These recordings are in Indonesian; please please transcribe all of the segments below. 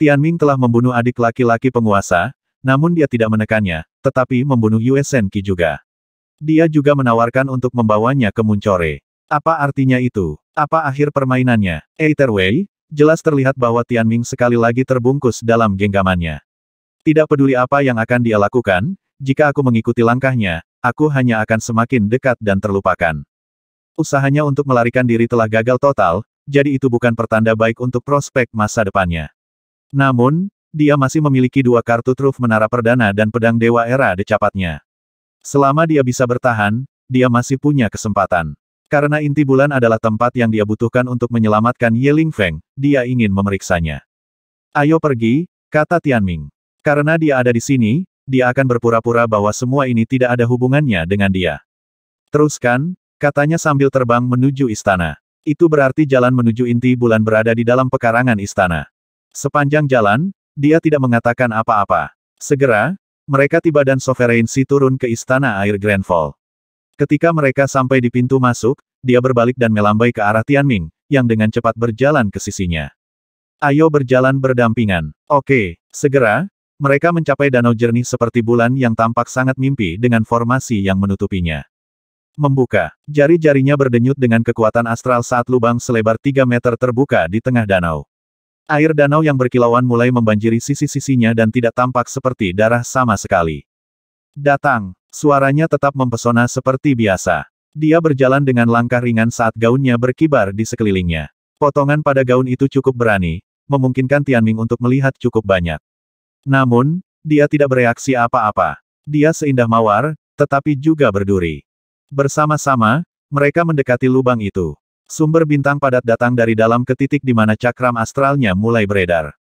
Tianming telah membunuh adik laki-laki penguasa, namun dia tidak menekannya, tetapi membunuh Yue Senki juga. Dia juga menawarkan untuk membawanya ke Muncore. Apa artinya itu? Apa akhir permainannya? Eiter Wei, jelas terlihat bahwa Tianming sekali lagi terbungkus dalam genggamannya. Tidak peduli apa yang akan dia lakukan, jika aku mengikuti langkahnya, aku hanya akan semakin dekat dan terlupakan. Usahanya untuk melarikan diri telah gagal total, jadi itu bukan pertanda baik untuk prospek masa depannya. Namun, dia masih memiliki dua kartu truf menara perdana dan pedang dewa era decapatnya. Selama dia bisa bertahan, dia masih punya kesempatan. Karena inti bulan adalah tempat yang dia butuhkan untuk menyelamatkan Yeling Feng, dia ingin memeriksanya. Ayo pergi, kata Tianming. Karena dia ada di sini, dia akan berpura-pura bahwa semua ini tidak ada hubungannya dengan dia. Teruskan, katanya sambil terbang menuju istana. Itu berarti jalan menuju inti bulan berada di dalam pekarangan istana. Sepanjang jalan, dia tidak mengatakan apa-apa. Segera, mereka tiba dan Sovereignty turun ke istana air Grandfall. Ketika mereka sampai di pintu masuk, dia berbalik dan melambai ke arah Tianming, yang dengan cepat berjalan ke sisinya. Ayo berjalan berdampingan. Oke, segera, mereka mencapai danau jernih seperti bulan yang tampak sangat mimpi dengan formasi yang menutupinya. Membuka, jari-jarinya berdenyut dengan kekuatan astral saat lubang selebar 3 meter terbuka di tengah danau. Air danau yang berkilauan mulai membanjiri sisi-sisinya dan tidak tampak seperti darah sama sekali. Datang, suaranya tetap mempesona seperti biasa. Dia berjalan dengan langkah ringan saat gaunnya berkibar di sekelilingnya. Potongan pada gaun itu cukup berani, memungkinkan Tianming untuk melihat cukup banyak. Namun, dia tidak bereaksi apa-apa. Dia seindah mawar, tetapi juga berduri. Bersama-sama, mereka mendekati lubang itu. Sumber bintang padat datang dari dalam ke titik di mana cakram astralnya mulai beredar.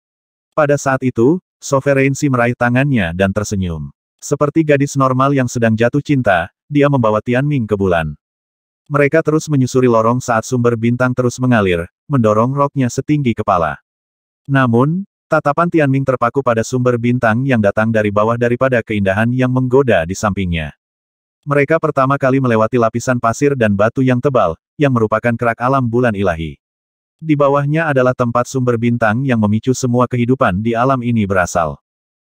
Pada saat itu, Sovereignty meraih tangannya dan tersenyum. Seperti gadis normal yang sedang jatuh cinta, dia membawa Tianming ke bulan. Mereka terus menyusuri lorong saat sumber bintang terus mengalir, mendorong roknya setinggi kepala. Namun, tatapan Tianming terpaku pada sumber bintang yang datang dari bawah daripada keindahan yang menggoda di sampingnya. Mereka pertama kali melewati lapisan pasir dan batu yang tebal, yang merupakan kerak alam bulan ilahi. Di bawahnya adalah tempat sumber bintang yang memicu semua kehidupan di alam ini berasal.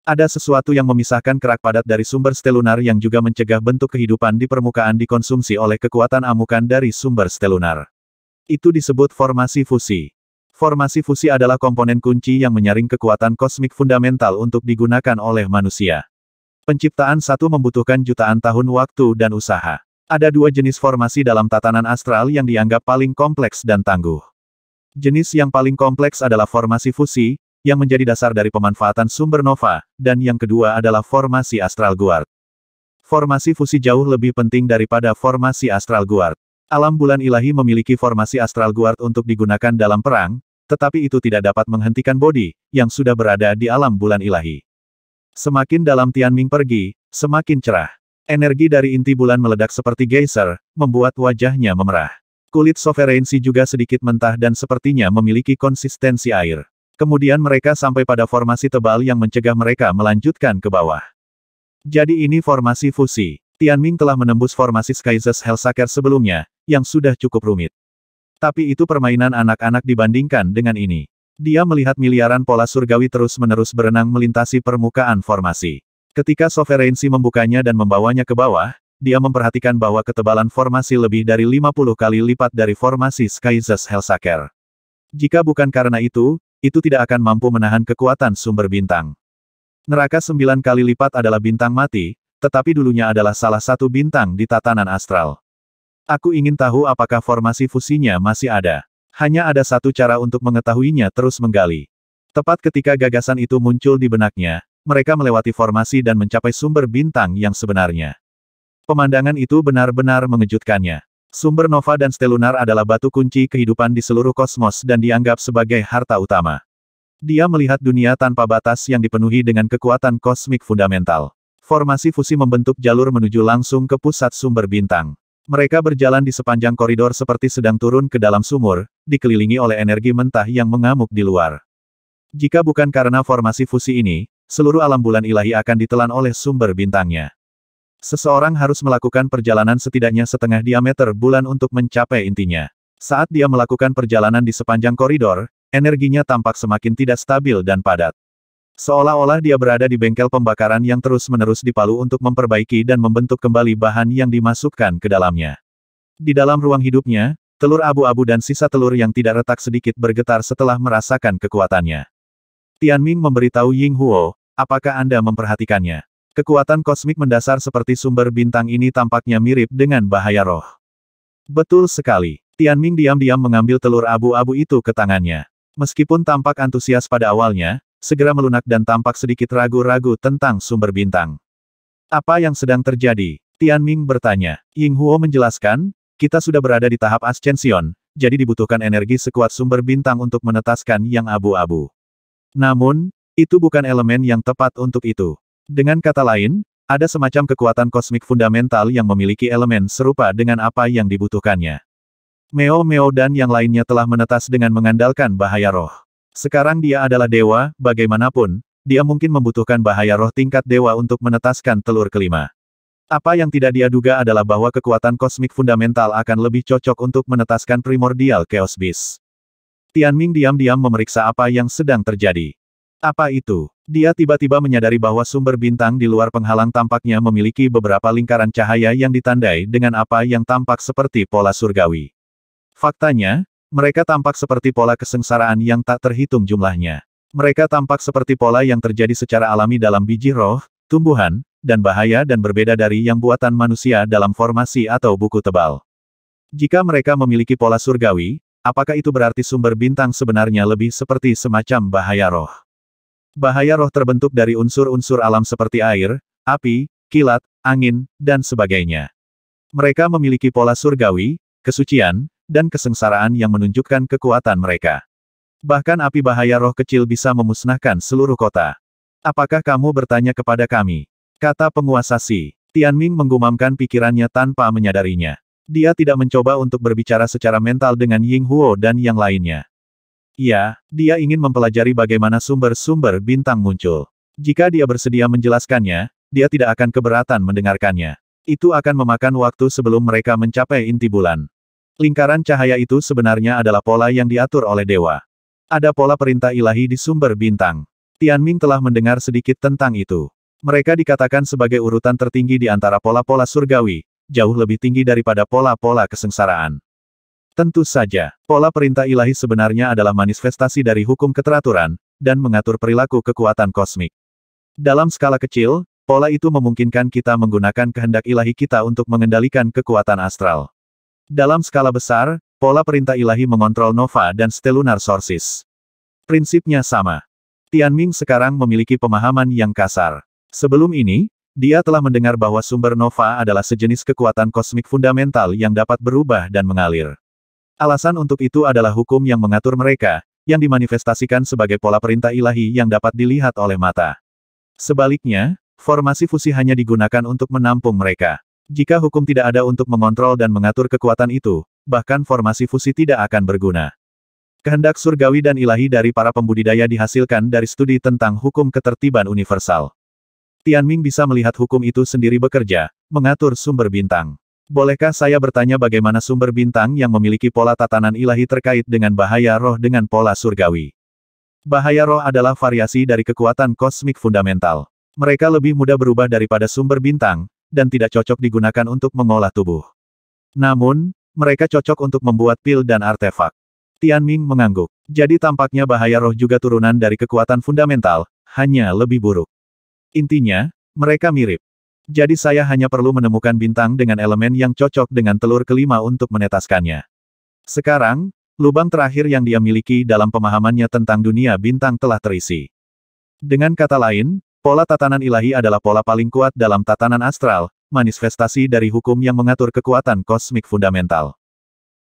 Ada sesuatu yang memisahkan kerak padat dari sumber stelunar yang juga mencegah bentuk kehidupan di permukaan dikonsumsi oleh kekuatan amukan dari sumber stelunar. Itu disebut formasi fusi. Formasi fusi adalah komponen kunci yang menyaring kekuatan kosmik fundamental untuk digunakan oleh manusia. Penciptaan satu membutuhkan jutaan tahun waktu dan usaha. Ada dua jenis formasi dalam tatanan astral yang dianggap paling kompleks dan tangguh. Jenis yang paling kompleks adalah formasi fusi, yang menjadi dasar dari pemanfaatan sumber nova, dan yang kedua adalah formasi astral guard. Formasi fusi jauh lebih penting daripada formasi astral guard. Alam bulan ilahi memiliki formasi astral guard untuk digunakan dalam perang, tetapi itu tidak dapat menghentikan bodi, yang sudah berada di alam bulan ilahi. Semakin dalam Tianming pergi, semakin cerah. Energi dari inti bulan meledak seperti geyser, membuat wajahnya memerah. Kulit sovereignsi juga sedikit mentah dan sepertinya memiliki konsistensi air. Kemudian mereka sampai pada formasi tebal yang mencegah mereka melanjutkan ke bawah. Jadi ini formasi fusi. Tianming telah menembus formasi Skyzes Hellsaker sebelumnya, yang sudah cukup rumit. Tapi itu permainan anak-anak dibandingkan dengan ini. Dia melihat miliaran pola surgawi terus-menerus berenang melintasi permukaan formasi. Ketika Sovereignsi membukanya dan membawanya ke bawah, dia memperhatikan bahwa ketebalan formasi lebih dari 50 kali lipat dari formasi Skyzes Helsaker. Jika bukan karena itu, itu tidak akan mampu menahan kekuatan sumber bintang. Neraka sembilan kali lipat adalah bintang mati, tetapi dulunya adalah salah satu bintang di tatanan astral. Aku ingin tahu apakah formasi fusinya masih ada. Hanya ada satu cara untuk mengetahuinya terus menggali. Tepat ketika gagasan itu muncul di benaknya, mereka melewati formasi dan mencapai sumber bintang yang sebenarnya. Pemandangan itu benar-benar mengejutkannya. Sumber nova dan stelunar adalah batu kunci kehidupan di seluruh kosmos dan dianggap sebagai harta utama. Dia melihat dunia tanpa batas yang dipenuhi dengan kekuatan kosmik fundamental. Formasi fusi membentuk jalur menuju langsung ke pusat sumber bintang. Mereka berjalan di sepanjang koridor seperti sedang turun ke dalam sumur, dikelilingi oleh energi mentah yang mengamuk di luar. Jika bukan karena formasi fusi ini, seluruh alam bulan ilahi akan ditelan oleh sumber bintangnya. Seseorang harus melakukan perjalanan setidaknya setengah diameter bulan untuk mencapai intinya. Saat dia melakukan perjalanan di sepanjang koridor, energinya tampak semakin tidak stabil dan padat. Seolah-olah dia berada di bengkel pembakaran yang terus-menerus dipalu untuk memperbaiki dan membentuk kembali bahan yang dimasukkan ke dalamnya. Di dalam ruang hidupnya, telur abu-abu dan sisa telur yang tidak retak sedikit bergetar setelah merasakan kekuatannya. Tian Ming memberitahu Ying Huo, apakah Anda memperhatikannya? Kekuatan kosmik mendasar seperti sumber bintang ini tampaknya mirip dengan bahaya roh. Betul sekali. Tian Ming diam-diam mengambil telur abu-abu itu ke tangannya. Meskipun tampak antusias pada awalnya, segera melunak dan tampak sedikit ragu-ragu tentang sumber bintang. Apa yang sedang terjadi? Tian Ming bertanya. Ying Huo menjelaskan, kita sudah berada di tahap ascension, jadi dibutuhkan energi sekuat sumber bintang untuk menetaskan yang abu-abu. Namun, itu bukan elemen yang tepat untuk itu. Dengan kata lain, ada semacam kekuatan kosmik fundamental yang memiliki elemen serupa dengan apa yang dibutuhkannya. Meo Meo dan yang lainnya telah menetas dengan mengandalkan bahaya roh. Sekarang dia adalah dewa, bagaimanapun, dia mungkin membutuhkan bahaya roh tingkat dewa untuk menetaskan telur kelima. Apa yang tidak dia duga adalah bahwa kekuatan kosmik fundamental akan lebih cocok untuk menetaskan primordial chaos beast. Tianming diam-diam memeriksa apa yang sedang terjadi. Apa itu? Dia tiba-tiba menyadari bahwa sumber bintang di luar penghalang tampaknya memiliki beberapa lingkaran cahaya yang ditandai dengan apa yang tampak seperti pola surgawi. Faktanya, mereka tampak seperti pola kesengsaraan yang tak terhitung jumlahnya. Mereka tampak seperti pola yang terjadi secara alami dalam biji roh, tumbuhan, dan bahaya dan berbeda dari yang buatan manusia dalam formasi atau buku tebal. Jika mereka memiliki pola surgawi, Apakah itu berarti sumber bintang sebenarnya lebih seperti semacam bahaya roh? Bahaya roh terbentuk dari unsur-unsur alam seperti air, api, kilat, angin, dan sebagainya. Mereka memiliki pola surgawi, kesucian, dan kesengsaraan yang menunjukkan kekuatan mereka. Bahkan api bahaya roh kecil bisa memusnahkan seluruh kota. Apakah kamu bertanya kepada kami? Kata penguasa Si. Tianming menggumamkan pikirannya tanpa menyadarinya. Dia tidak mencoba untuk berbicara secara mental dengan Ying Huo dan yang lainnya. Ya, dia ingin mempelajari bagaimana sumber-sumber bintang muncul. Jika dia bersedia menjelaskannya, dia tidak akan keberatan mendengarkannya. Itu akan memakan waktu sebelum mereka mencapai inti bulan. Lingkaran cahaya itu sebenarnya adalah pola yang diatur oleh dewa. Ada pola perintah ilahi di sumber bintang. Tianming telah mendengar sedikit tentang itu. Mereka dikatakan sebagai urutan tertinggi di antara pola-pola surgawi, jauh lebih tinggi daripada pola-pola kesengsaraan. Tentu saja, pola perintah ilahi sebenarnya adalah manifestasi dari hukum keteraturan, dan mengatur perilaku kekuatan kosmik. Dalam skala kecil, pola itu memungkinkan kita menggunakan kehendak ilahi kita untuk mengendalikan kekuatan astral. Dalam skala besar, pola perintah ilahi mengontrol nova dan stellunar sources. Prinsipnya sama. Tianming sekarang memiliki pemahaman yang kasar. Sebelum ini, dia telah mendengar bahwa sumber nova adalah sejenis kekuatan kosmik fundamental yang dapat berubah dan mengalir. Alasan untuk itu adalah hukum yang mengatur mereka, yang dimanifestasikan sebagai pola perintah ilahi yang dapat dilihat oleh mata. Sebaliknya, formasi fusi hanya digunakan untuk menampung mereka. Jika hukum tidak ada untuk mengontrol dan mengatur kekuatan itu, bahkan formasi fusi tidak akan berguna. Kehendak surgawi dan ilahi dari para pembudidaya dihasilkan dari studi tentang hukum ketertiban universal. Tianming bisa melihat hukum itu sendiri bekerja, mengatur sumber bintang. Bolehkah saya bertanya bagaimana sumber bintang yang memiliki pola tatanan ilahi terkait dengan bahaya roh dengan pola surgawi? Bahaya roh adalah variasi dari kekuatan kosmik fundamental. Mereka lebih mudah berubah daripada sumber bintang, dan tidak cocok digunakan untuk mengolah tubuh. Namun, mereka cocok untuk membuat pil dan artefak. Tianming mengangguk. Jadi tampaknya bahaya roh juga turunan dari kekuatan fundamental, hanya lebih buruk. Intinya, mereka mirip. Jadi saya hanya perlu menemukan bintang dengan elemen yang cocok dengan telur kelima untuk menetaskannya. Sekarang, lubang terakhir yang dia miliki dalam pemahamannya tentang dunia bintang telah terisi. Dengan kata lain, pola tatanan ilahi adalah pola paling kuat dalam tatanan astral, manifestasi dari hukum yang mengatur kekuatan kosmik fundamental.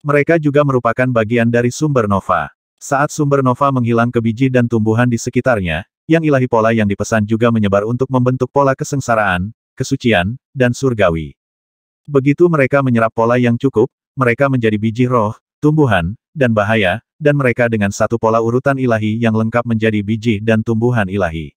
Mereka juga merupakan bagian dari sumber nova. Saat sumber nova menghilang ke biji dan tumbuhan di sekitarnya, yang ilahi pola yang dipesan juga menyebar untuk membentuk pola kesengsaraan, kesucian, dan surgawi. Begitu mereka menyerap pola yang cukup, mereka menjadi biji roh, tumbuhan, dan bahaya, dan mereka dengan satu pola urutan ilahi yang lengkap menjadi biji dan tumbuhan ilahi.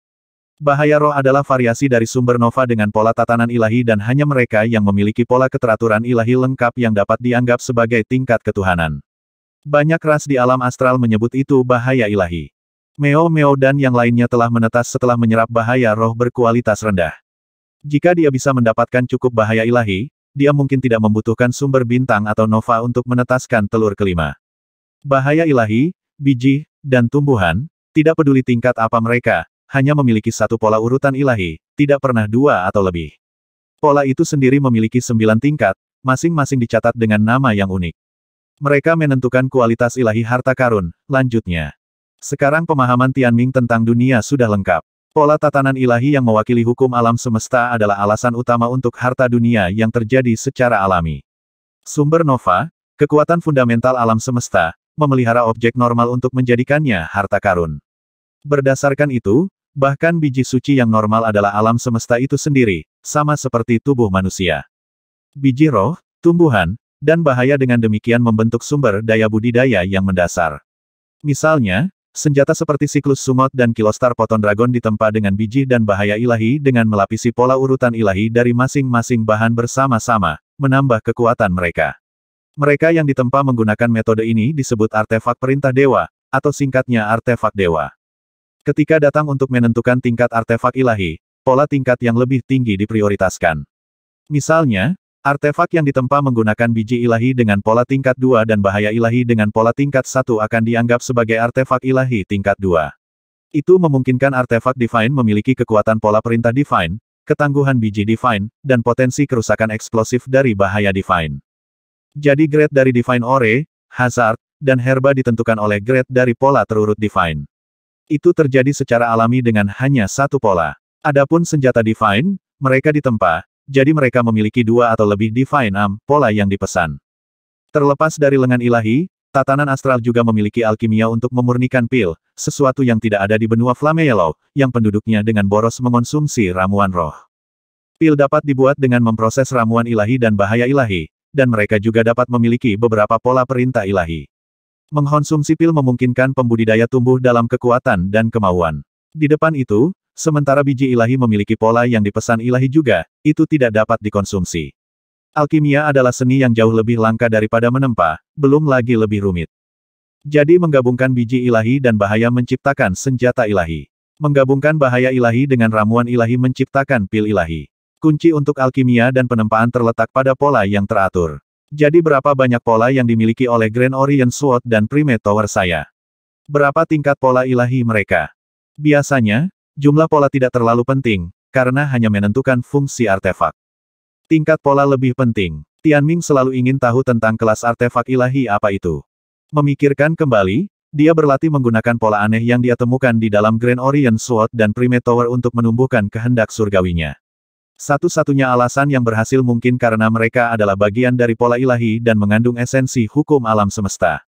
Bahaya roh adalah variasi dari sumber nova dengan pola tatanan ilahi dan hanya mereka yang memiliki pola keteraturan ilahi lengkap yang dapat dianggap sebagai tingkat ketuhanan. Banyak ras di alam astral menyebut itu bahaya ilahi. Meo Meo dan yang lainnya telah menetas setelah menyerap bahaya roh berkualitas rendah. Jika dia bisa mendapatkan cukup bahaya ilahi, dia mungkin tidak membutuhkan sumber bintang atau nova untuk menetaskan telur kelima. Bahaya ilahi, biji, dan tumbuhan, tidak peduli tingkat apa mereka, hanya memiliki satu pola urutan ilahi, tidak pernah dua atau lebih. Pola itu sendiri memiliki sembilan tingkat, masing-masing dicatat dengan nama yang unik. Mereka menentukan kualitas ilahi harta karun, lanjutnya. Sekarang pemahaman Tianming tentang dunia sudah lengkap. Pola tatanan ilahi yang mewakili hukum alam semesta adalah alasan utama untuk harta dunia yang terjadi secara alami. Sumber Nova, kekuatan fundamental alam semesta, memelihara objek normal untuk menjadikannya harta karun. Berdasarkan itu, bahkan biji suci yang normal adalah alam semesta itu sendiri, sama seperti tubuh manusia. Biji roh, tumbuhan, dan bahaya dengan demikian membentuk sumber daya budidaya yang mendasar. Misalnya, Senjata seperti siklus sumot dan kilostar poton dragon ditempa dengan biji dan bahaya ilahi dengan melapisi pola urutan ilahi dari masing-masing bahan bersama-sama, menambah kekuatan mereka. Mereka yang ditempa menggunakan metode ini disebut artefak perintah dewa, atau singkatnya artefak dewa. Ketika datang untuk menentukan tingkat artefak ilahi, pola tingkat yang lebih tinggi diprioritaskan. Misalnya, Artefak yang ditempa menggunakan biji ilahi dengan pola tingkat 2 dan bahaya ilahi dengan pola tingkat 1 akan dianggap sebagai artefak ilahi tingkat 2. Itu memungkinkan artefak Divine memiliki kekuatan pola perintah Divine, ketangguhan biji Divine, dan potensi kerusakan eksplosif dari bahaya Divine. Jadi grade dari Divine Ore, Hazard, dan Herba ditentukan oleh grade dari pola terurut Divine. Itu terjadi secara alami dengan hanya satu pola. Adapun senjata Divine, mereka ditempa, jadi mereka memiliki dua atau lebih Divine am pola yang dipesan. Terlepas dari lengan ilahi, tatanan astral juga memiliki alkimia untuk memurnikan pil, sesuatu yang tidak ada di benua Flameello, yang penduduknya dengan boros mengonsumsi ramuan roh. Pil dapat dibuat dengan memproses ramuan ilahi dan bahaya ilahi, dan mereka juga dapat memiliki beberapa pola perintah ilahi. Mengkonsumsi pil memungkinkan pembudidaya tumbuh dalam kekuatan dan kemauan. Di depan itu, sementara biji ilahi memiliki pola yang dipesan ilahi juga, itu tidak dapat dikonsumsi. Alkimia adalah seni yang jauh lebih langka daripada menempa, belum lagi lebih rumit. Jadi menggabungkan biji ilahi dan bahaya menciptakan senjata ilahi. Menggabungkan bahaya ilahi dengan ramuan ilahi menciptakan pil ilahi. Kunci untuk alkimia dan penempaan terletak pada pola yang teratur. Jadi berapa banyak pola yang dimiliki oleh Grand Orient Sword dan Prime Tower saya? Berapa tingkat pola ilahi mereka? Biasanya, Jumlah pola tidak terlalu penting, karena hanya menentukan fungsi artefak. Tingkat pola lebih penting. Tian Ming selalu ingin tahu tentang kelas artefak ilahi apa itu. Memikirkan kembali, dia berlatih menggunakan pola aneh yang dia temukan di dalam Grand Orient Sword dan Primate Tower untuk menumbuhkan kehendak surgawinya. Satu-satunya alasan yang berhasil mungkin karena mereka adalah bagian dari pola ilahi dan mengandung esensi hukum alam semesta.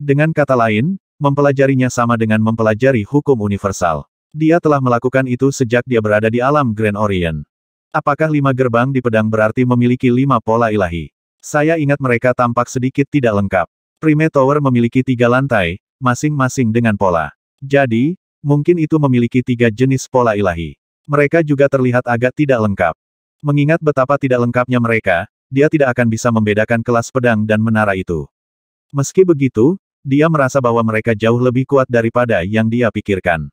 Dengan kata lain, mempelajarinya sama dengan mempelajari hukum universal. Dia telah melakukan itu sejak dia berada di alam Grand Orient. Apakah lima gerbang di pedang berarti memiliki lima pola ilahi? Saya ingat mereka tampak sedikit tidak lengkap. Prime Tower memiliki tiga lantai, masing-masing dengan pola. Jadi, mungkin itu memiliki tiga jenis pola ilahi. Mereka juga terlihat agak tidak lengkap. Mengingat betapa tidak lengkapnya mereka, dia tidak akan bisa membedakan kelas pedang dan menara itu. Meski begitu, dia merasa bahwa mereka jauh lebih kuat daripada yang dia pikirkan.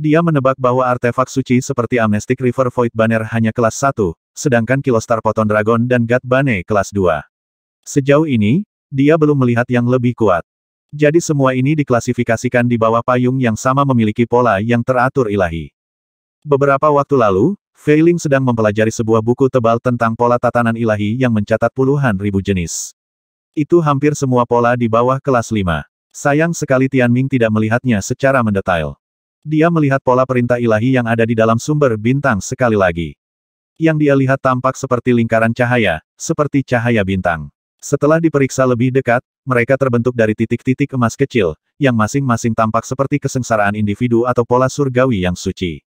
Dia menebak bahwa artefak suci seperti Amnestic River Void Banner hanya kelas 1, sedangkan Kilostar Poton Dragon dan God Bane kelas 2. Sejauh ini, dia belum melihat yang lebih kuat. Jadi semua ini diklasifikasikan di bawah payung yang sama memiliki pola yang teratur ilahi. Beberapa waktu lalu, Feiling sedang mempelajari sebuah buku tebal tentang pola tatanan ilahi yang mencatat puluhan ribu jenis. Itu hampir semua pola di bawah kelas 5. Sayang sekali Tian Ming tidak melihatnya secara mendetail. Dia melihat pola perintah ilahi yang ada di dalam sumber bintang sekali lagi. Yang dia lihat tampak seperti lingkaran cahaya, seperti cahaya bintang. Setelah diperiksa lebih dekat, mereka terbentuk dari titik-titik emas kecil, yang masing-masing tampak seperti kesengsaraan individu atau pola surgawi yang suci.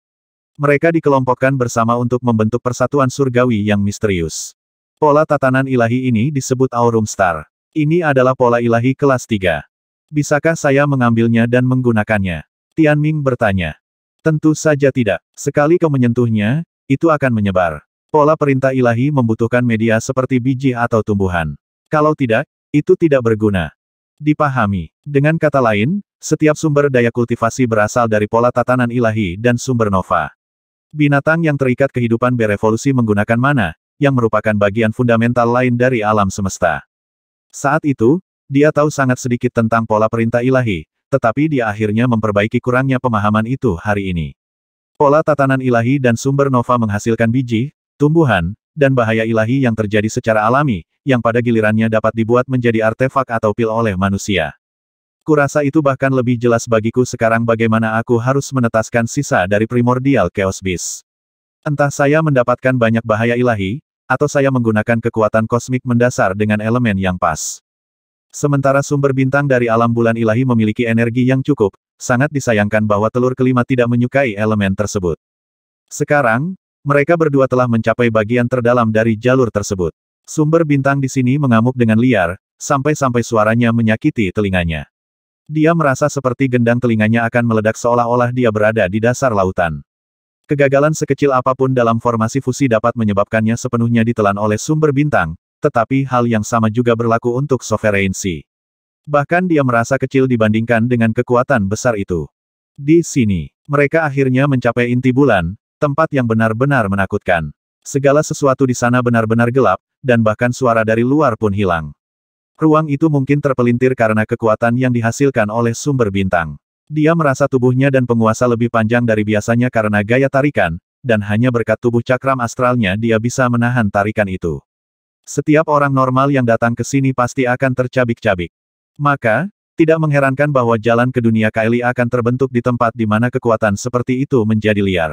Mereka dikelompokkan bersama untuk membentuk persatuan surgawi yang misterius. Pola tatanan ilahi ini disebut Aurum Star. Ini adalah pola ilahi kelas 3. Bisakah saya mengambilnya dan menggunakannya? Tian Ming bertanya. Tentu saja tidak. Sekali kau menyentuhnya, itu akan menyebar. Pola perintah ilahi membutuhkan media seperti biji atau tumbuhan. Kalau tidak, itu tidak berguna. Dipahami. Dengan kata lain, setiap sumber daya kultivasi berasal dari pola tatanan ilahi dan sumber nova. Binatang yang terikat kehidupan berevolusi menggunakan mana, yang merupakan bagian fundamental lain dari alam semesta. Saat itu, dia tahu sangat sedikit tentang pola perintah ilahi, tetapi dia akhirnya memperbaiki kurangnya pemahaman itu hari ini. Pola tatanan ilahi dan sumber nova menghasilkan biji, tumbuhan, dan bahaya ilahi yang terjadi secara alami, yang pada gilirannya dapat dibuat menjadi artefak atau pil oleh manusia. Kurasa itu bahkan lebih jelas bagiku sekarang bagaimana aku harus menetaskan sisa dari primordial chaos beast. Entah saya mendapatkan banyak bahaya ilahi, atau saya menggunakan kekuatan kosmik mendasar dengan elemen yang pas. Sementara sumber bintang dari alam bulan ilahi memiliki energi yang cukup, sangat disayangkan bahwa telur kelima tidak menyukai elemen tersebut. Sekarang, mereka berdua telah mencapai bagian terdalam dari jalur tersebut. Sumber bintang di sini mengamuk dengan liar, sampai-sampai suaranya menyakiti telinganya. Dia merasa seperti gendang telinganya akan meledak seolah-olah dia berada di dasar lautan. Kegagalan sekecil apapun dalam formasi fusi dapat menyebabkannya sepenuhnya ditelan oleh sumber bintang, tetapi hal yang sama juga berlaku untuk sovereignty. Bahkan dia merasa kecil dibandingkan dengan kekuatan besar itu. Di sini, mereka akhirnya mencapai inti bulan, tempat yang benar-benar menakutkan. Segala sesuatu di sana benar-benar gelap, dan bahkan suara dari luar pun hilang. Ruang itu mungkin terpelintir karena kekuatan yang dihasilkan oleh sumber bintang. Dia merasa tubuhnya dan penguasa lebih panjang dari biasanya karena gaya tarikan, dan hanya berkat tubuh cakram astralnya dia bisa menahan tarikan itu. Setiap orang normal yang datang ke sini pasti akan tercabik-cabik. Maka, tidak mengherankan bahwa jalan ke dunia Kaili akan terbentuk di tempat di mana kekuatan seperti itu menjadi liar.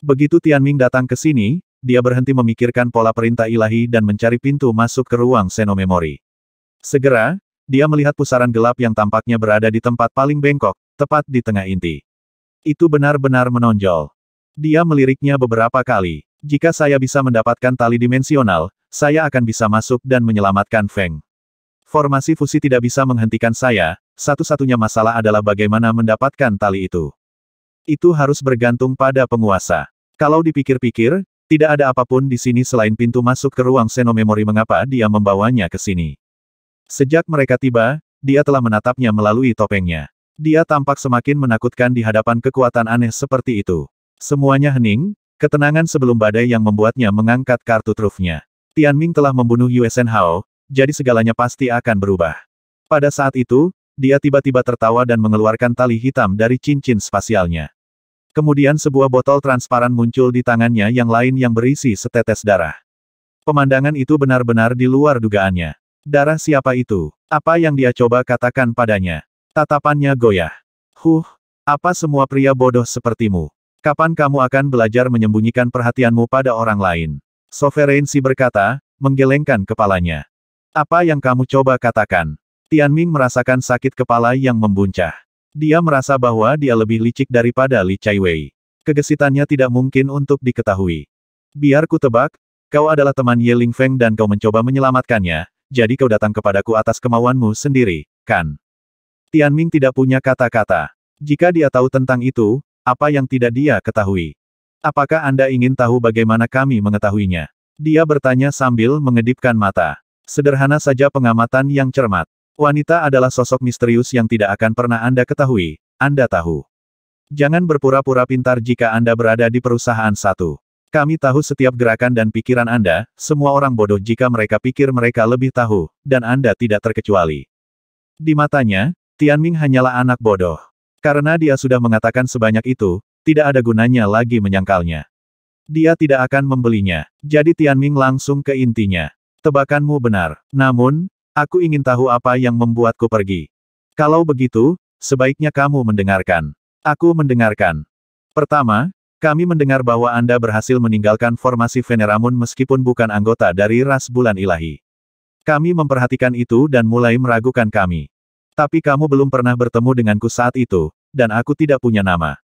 Begitu Tianming datang ke sini, dia berhenti memikirkan pola perintah ilahi dan mencari pintu masuk ke ruang senomemori. Segera, dia melihat pusaran gelap yang tampaknya berada di tempat paling bengkok, tepat di tengah inti. Itu benar-benar menonjol. Dia meliriknya beberapa kali. Jika saya bisa mendapatkan tali dimensional, saya akan bisa masuk dan menyelamatkan Feng. Formasi fusi tidak bisa menghentikan saya, satu-satunya masalah adalah bagaimana mendapatkan tali itu. Itu harus bergantung pada penguasa. Kalau dipikir-pikir, tidak ada apapun di sini selain pintu masuk ke ruang senomemori mengapa dia membawanya ke sini. Sejak mereka tiba, dia telah menatapnya melalui topengnya. Dia tampak semakin menakutkan di hadapan kekuatan aneh seperti itu. Semuanya hening, ketenangan sebelum badai yang membuatnya mengangkat kartu trufnya. Tian Ming telah membunuh Yuesen Hao, jadi segalanya pasti akan berubah. Pada saat itu, dia tiba-tiba tertawa dan mengeluarkan tali hitam dari cincin spasialnya. Kemudian sebuah botol transparan muncul di tangannya yang lain yang berisi setetes darah. Pemandangan itu benar-benar di luar dugaannya. Darah siapa itu? Apa yang dia coba katakan padanya? Tatapannya goyah. Huh, apa semua pria bodoh sepertimu? Kapan kamu akan belajar menyembunyikan perhatianmu pada orang lain? Sovereign Si berkata, menggelengkan kepalanya. Apa yang kamu coba katakan? Tian Ming merasakan sakit kepala yang membuncah. Dia merasa bahwa dia lebih licik daripada Li Chaiwei. Kegesitannya tidak mungkin untuk diketahui. Biar ku tebak, kau adalah teman Ye Ling Feng dan kau mencoba menyelamatkannya, jadi kau datang kepadaku atas kemauanmu sendiri, kan? Tian Ming tidak punya kata-kata. Jika dia tahu tentang itu, apa yang tidak dia ketahui? Apakah Anda ingin tahu bagaimana kami mengetahuinya? Dia bertanya sambil mengedipkan mata. Sederhana saja pengamatan yang cermat. Wanita adalah sosok misterius yang tidak akan pernah Anda ketahui. Anda tahu. Jangan berpura-pura pintar jika Anda berada di perusahaan satu. Kami tahu setiap gerakan dan pikiran Anda, semua orang bodoh jika mereka pikir mereka lebih tahu, dan Anda tidak terkecuali. Di matanya, Tianming hanyalah anak bodoh. Karena dia sudah mengatakan sebanyak itu, tidak ada gunanya lagi menyangkalnya. Dia tidak akan membelinya. Jadi Tianming langsung ke intinya. Tebakanmu benar. Namun, aku ingin tahu apa yang membuatku pergi. Kalau begitu, sebaiknya kamu mendengarkan. Aku mendengarkan. Pertama, kami mendengar bahwa Anda berhasil meninggalkan formasi Veneramun meskipun bukan anggota dari ras bulan ilahi. Kami memperhatikan itu dan mulai meragukan kami. Tapi kamu belum pernah bertemu denganku saat itu, dan aku tidak punya nama.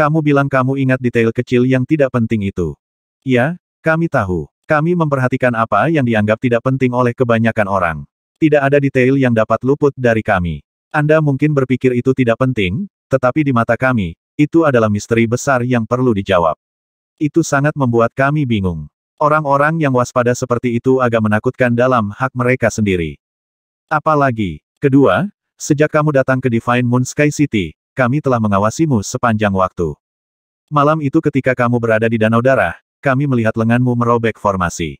Kamu bilang kamu ingat detail kecil yang tidak penting itu. Ya, kami tahu. Kami memperhatikan apa yang dianggap tidak penting oleh kebanyakan orang. Tidak ada detail yang dapat luput dari kami. Anda mungkin berpikir itu tidak penting, tetapi di mata kami, itu adalah misteri besar yang perlu dijawab. Itu sangat membuat kami bingung. Orang-orang yang waspada seperti itu agak menakutkan dalam hak mereka sendiri. Apalagi, kedua, sejak kamu datang ke Divine Moon Sky City, kami telah mengawasimu sepanjang waktu. Malam itu ketika kamu berada di Danau Darah, kami melihat lenganmu merobek formasi.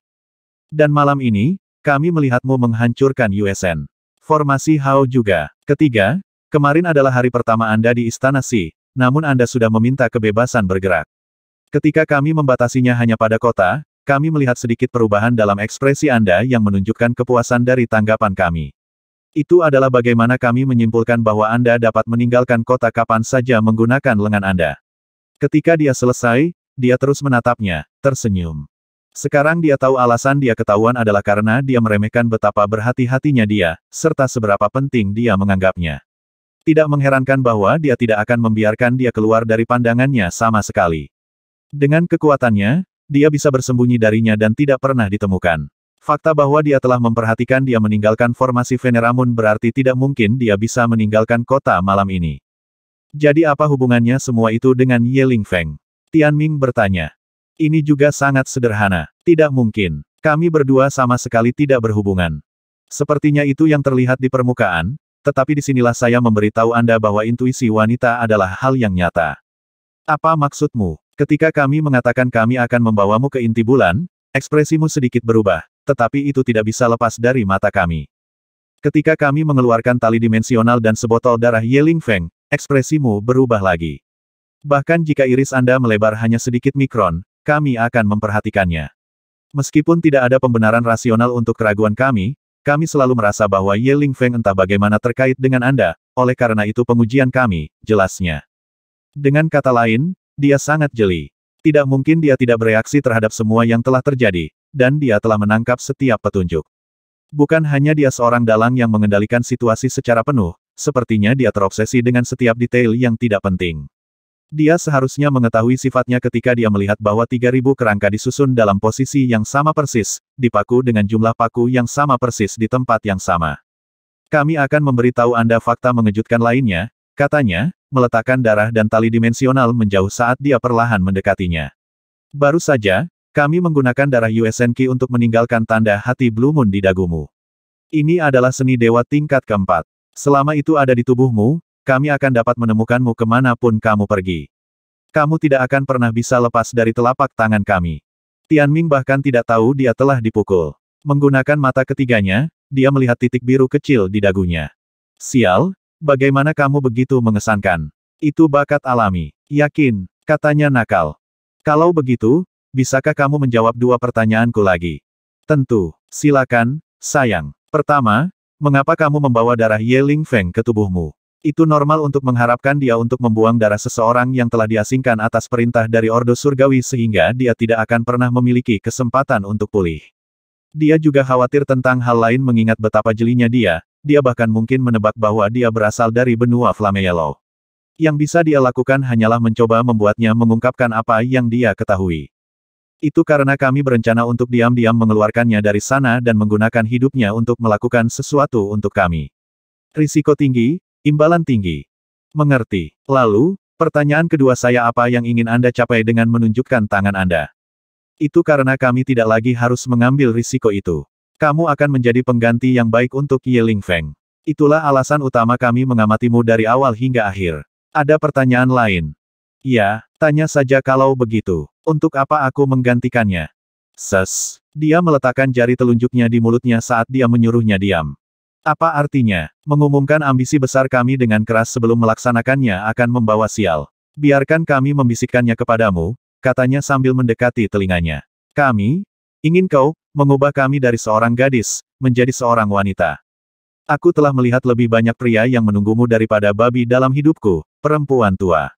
Dan malam ini, kami melihatmu menghancurkan USN. Formasi Hao juga. Ketiga, kemarin adalah hari pertama Anda di Istana Si, namun Anda sudah meminta kebebasan bergerak. Ketika kami membatasinya hanya pada kota, kami melihat sedikit perubahan dalam ekspresi Anda yang menunjukkan kepuasan dari tanggapan kami. Itu adalah bagaimana kami menyimpulkan bahwa Anda dapat meninggalkan kota kapan saja menggunakan lengan Anda. Ketika dia selesai, dia terus menatapnya, tersenyum. Sekarang dia tahu alasan dia ketahuan adalah karena dia meremehkan betapa berhati-hatinya dia, serta seberapa penting dia menganggapnya. Tidak mengherankan bahwa dia tidak akan membiarkan dia keluar dari pandangannya sama sekali. Dengan kekuatannya, dia bisa bersembunyi darinya dan tidak pernah ditemukan. Fakta bahwa dia telah memperhatikan dia meninggalkan formasi Veneramun berarti tidak mungkin dia bisa meninggalkan kota malam ini. Jadi apa hubungannya semua itu dengan Yeling Feng? Tian Ming bertanya. Ini juga sangat sederhana. Tidak mungkin. Kami berdua sama sekali tidak berhubungan. Sepertinya itu yang terlihat di permukaan, tetapi disinilah saya memberitahu Anda bahwa intuisi wanita adalah hal yang nyata. Apa maksudmu? Ketika kami mengatakan kami akan membawamu ke inti bulan, ekspresimu sedikit berubah, tetapi itu tidak bisa lepas dari mata kami. Ketika kami mengeluarkan tali dimensional dan sebotol darah Yeling Feng, ekspresimu berubah lagi. Bahkan jika iris Anda melebar hanya sedikit mikron, kami akan memperhatikannya. Meskipun tidak ada pembenaran rasional untuk keraguan kami, kami selalu merasa bahwa Ye Ling Feng entah bagaimana terkait dengan Anda, oleh karena itu pengujian kami, jelasnya. Dengan kata lain, dia sangat jeli. Tidak mungkin dia tidak bereaksi terhadap semua yang telah terjadi, dan dia telah menangkap setiap petunjuk. Bukan hanya dia seorang dalang yang mengendalikan situasi secara penuh, sepertinya dia terobsesi dengan setiap detail yang tidak penting. Dia seharusnya mengetahui sifatnya ketika dia melihat bahwa 3000 kerangka disusun dalam posisi yang sama persis, dipaku dengan jumlah paku yang sama persis di tempat yang sama. Kami akan memberitahu Anda fakta mengejutkan lainnya, katanya, meletakkan darah dan tali dimensional menjauh saat dia perlahan mendekatinya. Baru saja, kami menggunakan darah USNK untuk meninggalkan tanda hati Blue Moon di dagumu. Ini adalah seni dewa tingkat keempat. Selama itu ada di tubuhmu, kami akan dapat menemukanmu kemanapun kamu pergi. Kamu tidak akan pernah bisa lepas dari telapak tangan kami. Tian Ming bahkan tidak tahu dia telah dipukul. Menggunakan mata ketiganya, dia melihat titik biru kecil di dagunya. Sial, Bagaimana kamu begitu mengesankan? Itu bakat alami. Yakin, katanya nakal. Kalau begitu, bisakah kamu menjawab dua pertanyaanku lagi? Tentu, silakan, sayang. Pertama, mengapa kamu membawa darah Ye Ling Feng ke tubuhmu? Itu normal untuk mengharapkan dia untuk membuang darah seseorang yang telah diasingkan atas perintah dari Ordo Surgawi sehingga dia tidak akan pernah memiliki kesempatan untuk pulih. Dia juga khawatir tentang hal lain mengingat betapa jelinya dia, dia bahkan mungkin menebak bahwa dia berasal dari benua Flameello. Yang bisa dia lakukan hanyalah mencoba membuatnya mengungkapkan apa yang dia ketahui. Itu karena kami berencana untuk diam-diam mengeluarkannya dari sana dan menggunakan hidupnya untuk melakukan sesuatu untuk kami. Risiko tinggi, imbalan tinggi. Mengerti. Lalu, pertanyaan kedua saya apa yang ingin Anda capai dengan menunjukkan tangan Anda? Itu karena kami tidak lagi harus mengambil risiko itu. Kamu akan menjadi pengganti yang baik untuk Ye Ling Feng. Itulah alasan utama kami mengamatimu dari awal hingga akhir. Ada pertanyaan lain? Ya, tanya saja kalau begitu. Untuk apa aku menggantikannya? Ses. Dia meletakkan jari telunjuknya di mulutnya saat dia menyuruhnya diam. Apa artinya? Mengumumkan ambisi besar kami dengan keras sebelum melaksanakannya akan membawa sial. Biarkan kami membisikkannya kepadamu, katanya sambil mendekati telinganya. Kami, ingin kau, mengubah kami dari seorang gadis, menjadi seorang wanita. Aku telah melihat lebih banyak pria yang menunggumu daripada babi dalam hidupku, perempuan tua.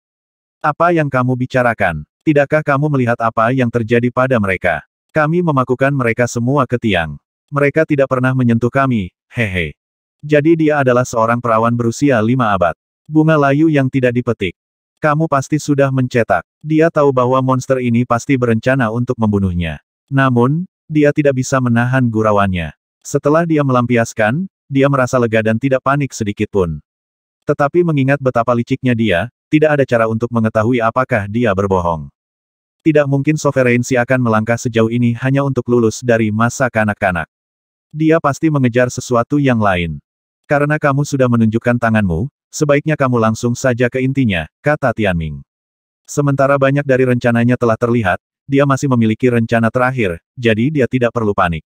Apa yang kamu bicarakan? Tidakkah kamu melihat apa yang terjadi pada mereka? Kami memakukan mereka semua ke tiang. Mereka tidak pernah menyentuh kami, hehe. Jadi dia adalah seorang perawan berusia lima abad. Bunga layu yang tidak dipetik. Kamu pasti sudah mencetak. Dia tahu bahwa monster ini pasti berencana untuk membunuhnya. Namun, dia tidak bisa menahan gurauannya. Setelah dia melampiaskan, dia merasa lega dan tidak panik sedikit pun. Tetapi mengingat betapa liciknya dia, tidak ada cara untuk mengetahui apakah dia berbohong. Tidak mungkin Sovereignty akan melangkah sejauh ini hanya untuk lulus dari masa kanak-kanak. Dia pasti mengejar sesuatu yang lain. Karena kamu sudah menunjukkan tanganmu, sebaiknya kamu langsung saja ke intinya, kata Tianming. Sementara banyak dari rencananya telah terlihat, dia masih memiliki rencana terakhir, jadi dia tidak perlu panik.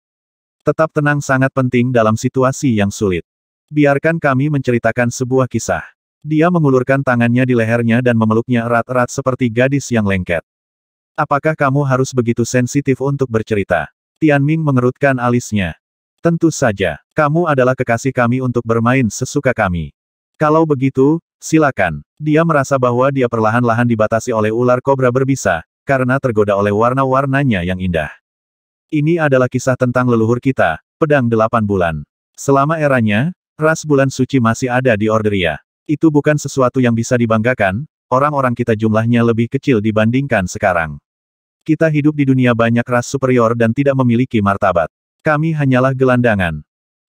Tetap tenang sangat penting dalam situasi yang sulit. Biarkan kami menceritakan sebuah kisah. Dia mengulurkan tangannya di lehernya dan memeluknya erat-erat seperti gadis yang lengket. Apakah kamu harus begitu sensitif untuk bercerita? Tian Ming mengerutkan alisnya. Tentu saja, kamu adalah kekasih kami untuk bermain sesuka kami. Kalau begitu, silakan. Dia merasa bahwa dia perlahan-lahan dibatasi oleh ular kobra berbisa, karena tergoda oleh warna-warnanya yang indah. Ini adalah kisah tentang leluhur kita, pedang delapan bulan. Selama eranya, ras bulan suci masih ada di Orderia. Itu bukan sesuatu yang bisa dibanggakan, orang-orang kita jumlahnya lebih kecil dibandingkan sekarang. Kita hidup di dunia banyak ras superior dan tidak memiliki martabat. Kami hanyalah gelandangan.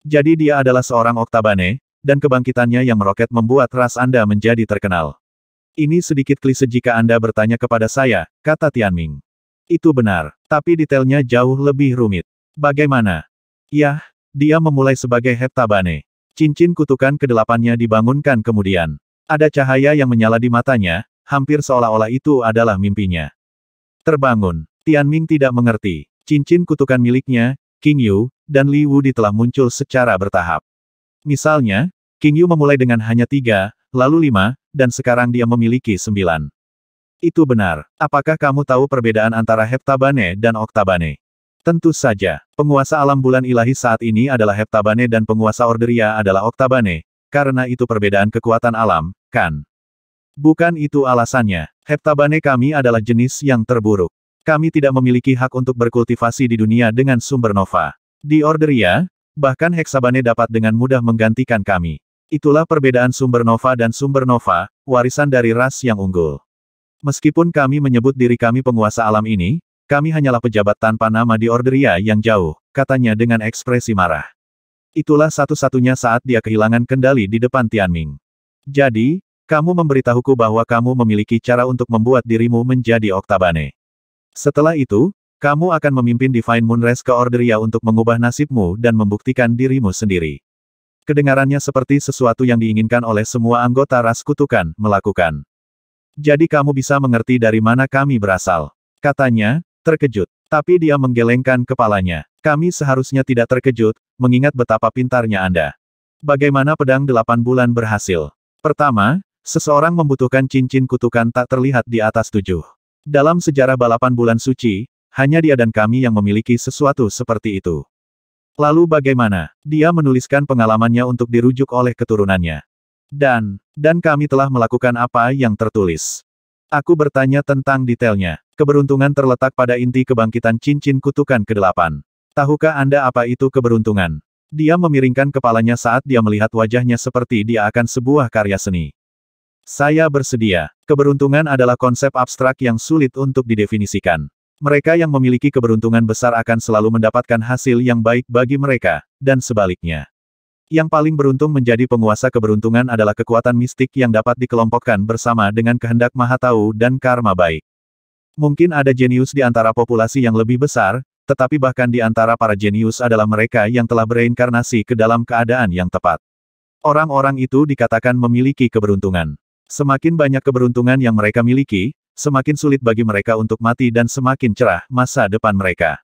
Jadi dia adalah seorang oktabane, dan kebangkitannya yang meroket membuat ras Anda menjadi terkenal. Ini sedikit klise jika Anda bertanya kepada saya, kata Tianming. Itu benar, tapi detailnya jauh lebih rumit. Bagaimana? Yah, dia memulai sebagai heptabane. Cincin kutukan kedelapannya dibangunkan kemudian. Ada cahaya yang menyala di matanya, hampir seolah-olah itu adalah mimpinya. Terbangun, Tianming tidak mengerti. Cincin kutukan miliknya, King Yu, dan Li Wudi telah muncul secara bertahap. Misalnya, King Yu memulai dengan hanya tiga, lalu lima, dan sekarang dia memiliki sembilan. Itu benar. Apakah kamu tahu perbedaan antara heptabane dan oktabane? Tentu saja, penguasa alam bulan ilahi saat ini adalah heptabane dan penguasa orderia adalah oktabane, karena itu perbedaan kekuatan alam, kan? Bukan itu alasannya. Heptabane kami adalah jenis yang terburuk. Kami tidak memiliki hak untuk berkultivasi di dunia dengan sumber nova. Di orderia, bahkan heksabane dapat dengan mudah menggantikan kami. Itulah perbedaan sumber nova dan sumber nova, warisan dari ras yang unggul. Meskipun kami menyebut diri kami penguasa alam ini, kami hanyalah pejabat tanpa nama di Orderia yang jauh, katanya dengan ekspresi marah. Itulah satu-satunya saat dia kehilangan kendali di depan Tianming. Jadi, kamu memberitahuku bahwa kamu memiliki cara untuk membuat dirimu menjadi Oktabane. Setelah itu, kamu akan memimpin Divine Moonrise ke Orderia untuk mengubah nasibmu dan membuktikan dirimu sendiri. Kedengarannya seperti sesuatu yang diinginkan oleh semua anggota ras kutukan, melakukan. Jadi kamu bisa mengerti dari mana kami berasal. Katanya, terkejut. Tapi dia menggelengkan kepalanya. Kami seharusnya tidak terkejut, mengingat betapa pintarnya Anda. Bagaimana pedang delapan bulan berhasil? Pertama, seseorang membutuhkan cincin kutukan tak terlihat di atas tujuh. Dalam sejarah balapan bulan suci, hanya dia dan kami yang memiliki sesuatu seperti itu. Lalu bagaimana? Dia menuliskan pengalamannya untuk dirujuk oleh keturunannya. Dan, dan kami telah melakukan apa yang tertulis. Aku bertanya tentang detailnya. Keberuntungan terletak pada inti kebangkitan cincin kutukan ke-8. Tahukah Anda apa itu keberuntungan? Dia memiringkan kepalanya saat dia melihat wajahnya seperti dia akan sebuah karya seni. Saya bersedia. Keberuntungan adalah konsep abstrak yang sulit untuk didefinisikan. Mereka yang memiliki keberuntungan besar akan selalu mendapatkan hasil yang baik bagi mereka, dan sebaliknya. Yang paling beruntung menjadi penguasa keberuntungan adalah kekuatan mistik yang dapat dikelompokkan bersama dengan kehendak maha tahu dan karma baik. Mungkin ada jenius di antara populasi yang lebih besar, tetapi bahkan di antara para jenius adalah mereka yang telah bereinkarnasi ke dalam keadaan yang tepat. Orang-orang itu dikatakan memiliki keberuntungan. Semakin banyak keberuntungan yang mereka miliki, semakin sulit bagi mereka untuk mati dan semakin cerah masa depan mereka.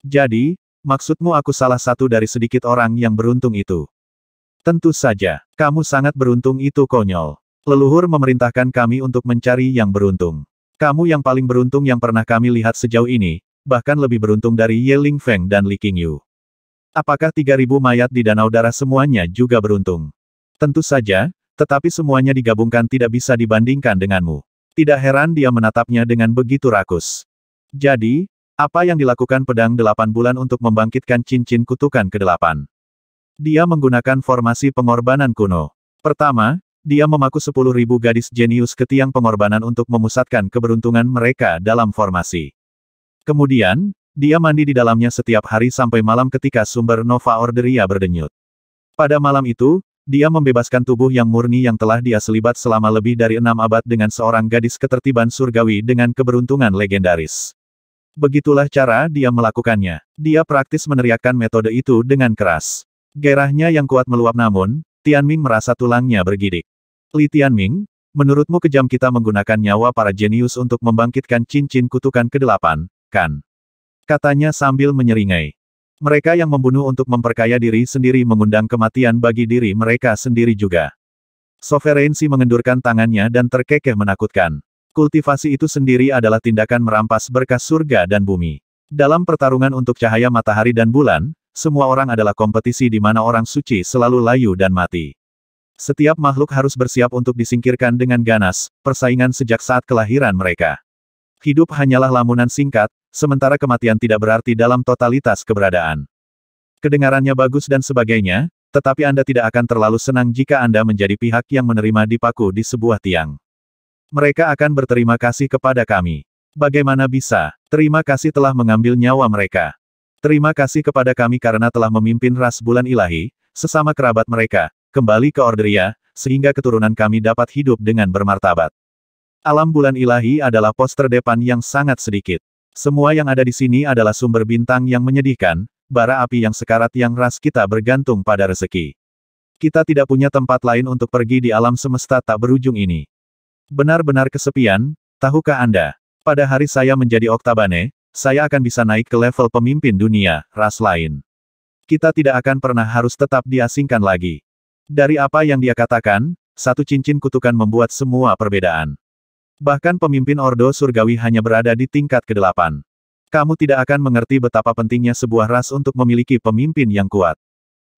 Jadi, maksudmu aku salah satu dari sedikit orang yang beruntung itu? Tentu saja, kamu sangat beruntung itu konyol. Leluhur memerintahkan kami untuk mencari yang beruntung. Kamu yang paling beruntung yang pernah kami lihat sejauh ini, bahkan lebih beruntung dari Ye Ling Feng dan Li Qingyu. Apakah 3000 mayat di Danau Darah semuanya juga beruntung? Tentu saja, tetapi semuanya digabungkan tidak bisa dibandingkan denganmu. Tidak heran dia menatapnya dengan begitu rakus. Jadi, apa yang dilakukan pedang delapan bulan untuk membangkitkan cincin kutukan kedelapan? Dia menggunakan formasi pengorbanan kuno. Pertama, dia memaku sepuluh ribu gadis jenius ke tiang pengorbanan untuk memusatkan keberuntungan mereka dalam formasi. Kemudian, dia mandi di dalamnya setiap hari sampai malam ketika sumber Nova Orderia berdenyut. Pada malam itu, dia membebaskan tubuh yang murni yang telah dia selibat selama lebih dari enam abad dengan seorang gadis ketertiban surgawi dengan keberuntungan legendaris. Begitulah cara dia melakukannya. Dia praktis meneriakkan metode itu dengan keras. Gerahnya yang kuat meluap namun, Tianming merasa tulangnya bergidik. Li Tianming, menurutmu kejam kita menggunakan nyawa para jenius untuk membangkitkan cincin kutukan ke kedelapan, kan? Katanya sambil menyeringai. Mereka yang membunuh untuk memperkaya diri sendiri mengundang kematian bagi diri mereka sendiri juga. si mengendurkan tangannya dan terkekeh menakutkan. Kultivasi itu sendiri adalah tindakan merampas berkas surga dan bumi. Dalam pertarungan untuk cahaya matahari dan bulan, semua orang adalah kompetisi di mana orang suci selalu layu dan mati. Setiap makhluk harus bersiap untuk disingkirkan dengan ganas, persaingan sejak saat kelahiran mereka. Hidup hanyalah lamunan singkat, sementara kematian tidak berarti dalam totalitas keberadaan. Kedengarannya bagus dan sebagainya, tetapi Anda tidak akan terlalu senang jika Anda menjadi pihak yang menerima dipaku di sebuah tiang. Mereka akan berterima kasih kepada kami. Bagaimana bisa? Terima kasih telah mengambil nyawa mereka. Terima kasih kepada kami karena telah memimpin ras bulan ilahi, sesama kerabat mereka, kembali ke Orderia, sehingga keturunan kami dapat hidup dengan bermartabat. Alam bulan ilahi adalah pos terdepan yang sangat sedikit. Semua yang ada di sini adalah sumber bintang yang menyedihkan, bara api yang sekarat yang ras kita bergantung pada rezeki. Kita tidak punya tempat lain untuk pergi di alam semesta tak berujung ini. Benar-benar kesepian, tahukah Anda? Pada hari saya menjadi oktabane, saya akan bisa naik ke level pemimpin dunia, ras lain. Kita tidak akan pernah harus tetap diasingkan lagi. Dari apa yang dia katakan, satu cincin kutukan membuat semua perbedaan. Bahkan pemimpin Ordo Surgawi hanya berada di tingkat ke-8. Kamu tidak akan mengerti betapa pentingnya sebuah ras untuk memiliki pemimpin yang kuat.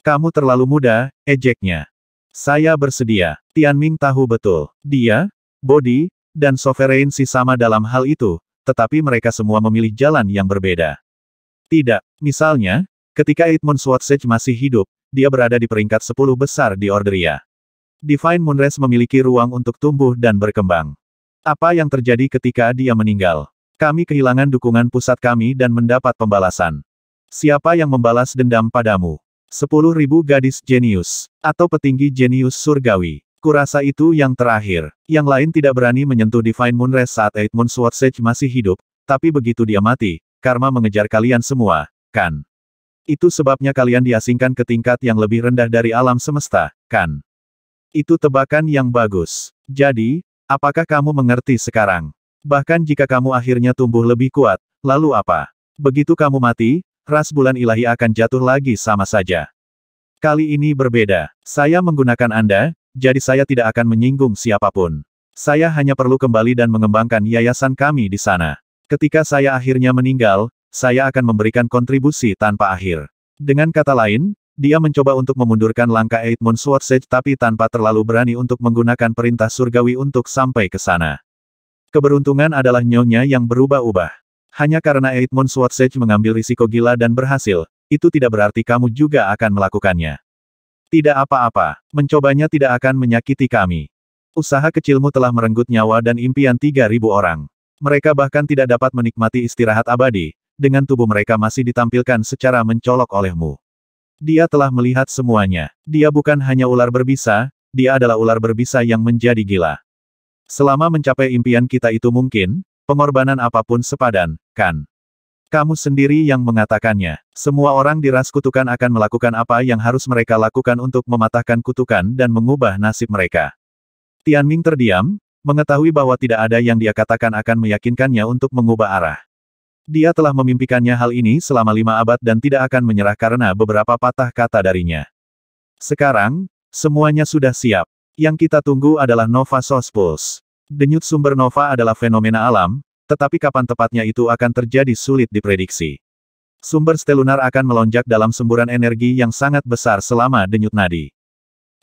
Kamu terlalu muda, ejeknya. Saya bersedia. Tianming tahu betul. Dia, Bodi, dan Sovereign si sama dalam hal itu, tetapi mereka semua memilih jalan yang berbeda. Tidak. Misalnya, ketika Edmund Schwarzschild masih hidup, dia berada di peringkat 10 besar di Orderia. Divine Moonrise memiliki ruang untuk tumbuh dan berkembang. Apa yang terjadi ketika dia meninggal? Kami kehilangan dukungan pusat kami dan mendapat pembalasan. Siapa yang membalas dendam padamu? Sepuluh ribu gadis jenius. Atau petinggi jenius surgawi. Kurasa itu yang terakhir. Yang lain tidak berani menyentuh Divine Moonrest saat Eight Moon Sage masih hidup, tapi begitu dia mati, karma mengejar kalian semua, kan? Itu sebabnya kalian diasingkan ke tingkat yang lebih rendah dari alam semesta, kan? Itu tebakan yang bagus. Jadi, Apakah kamu mengerti sekarang? Bahkan jika kamu akhirnya tumbuh lebih kuat, lalu apa? Begitu kamu mati, ras bulan ilahi akan jatuh lagi sama saja. Kali ini berbeda. Saya menggunakan Anda, jadi saya tidak akan menyinggung siapapun. Saya hanya perlu kembali dan mengembangkan yayasan kami di sana. Ketika saya akhirnya meninggal, saya akan memberikan kontribusi tanpa akhir. Dengan kata lain, dia mencoba untuk memundurkan langkah Eight Moon Sword Sage tapi tanpa terlalu berani untuk menggunakan perintah surgawi untuk sampai ke sana. Keberuntungan adalah nyonya yang berubah-ubah. Hanya karena Eight Moon Sword Sage mengambil risiko gila dan berhasil, itu tidak berarti kamu juga akan melakukannya. Tidak apa-apa, mencobanya tidak akan menyakiti kami. Usaha kecilmu telah merenggut nyawa dan impian 3.000 orang. Mereka bahkan tidak dapat menikmati istirahat abadi, dengan tubuh mereka masih ditampilkan secara mencolok olehmu. Dia telah melihat semuanya. Dia bukan hanya ular berbisa, dia adalah ular berbisa yang menjadi gila. Selama mencapai impian kita itu mungkin, pengorbanan apapun sepadan, kan? Kamu sendiri yang mengatakannya. Semua orang di ras kutukan akan melakukan apa yang harus mereka lakukan untuk mematahkan kutukan dan mengubah nasib mereka. Tian Ming terdiam, mengetahui bahwa tidak ada yang dia katakan akan meyakinkannya untuk mengubah arah. Dia telah memimpikannya hal ini selama lima abad dan tidak akan menyerah karena beberapa patah kata darinya. Sekarang, semuanya sudah siap. Yang kita tunggu adalah Nova Sospuls. Denyut sumber Nova adalah fenomena alam, tetapi kapan tepatnya itu akan terjadi sulit diprediksi. Sumber stelunar akan melonjak dalam semburan energi yang sangat besar selama denyut nadi.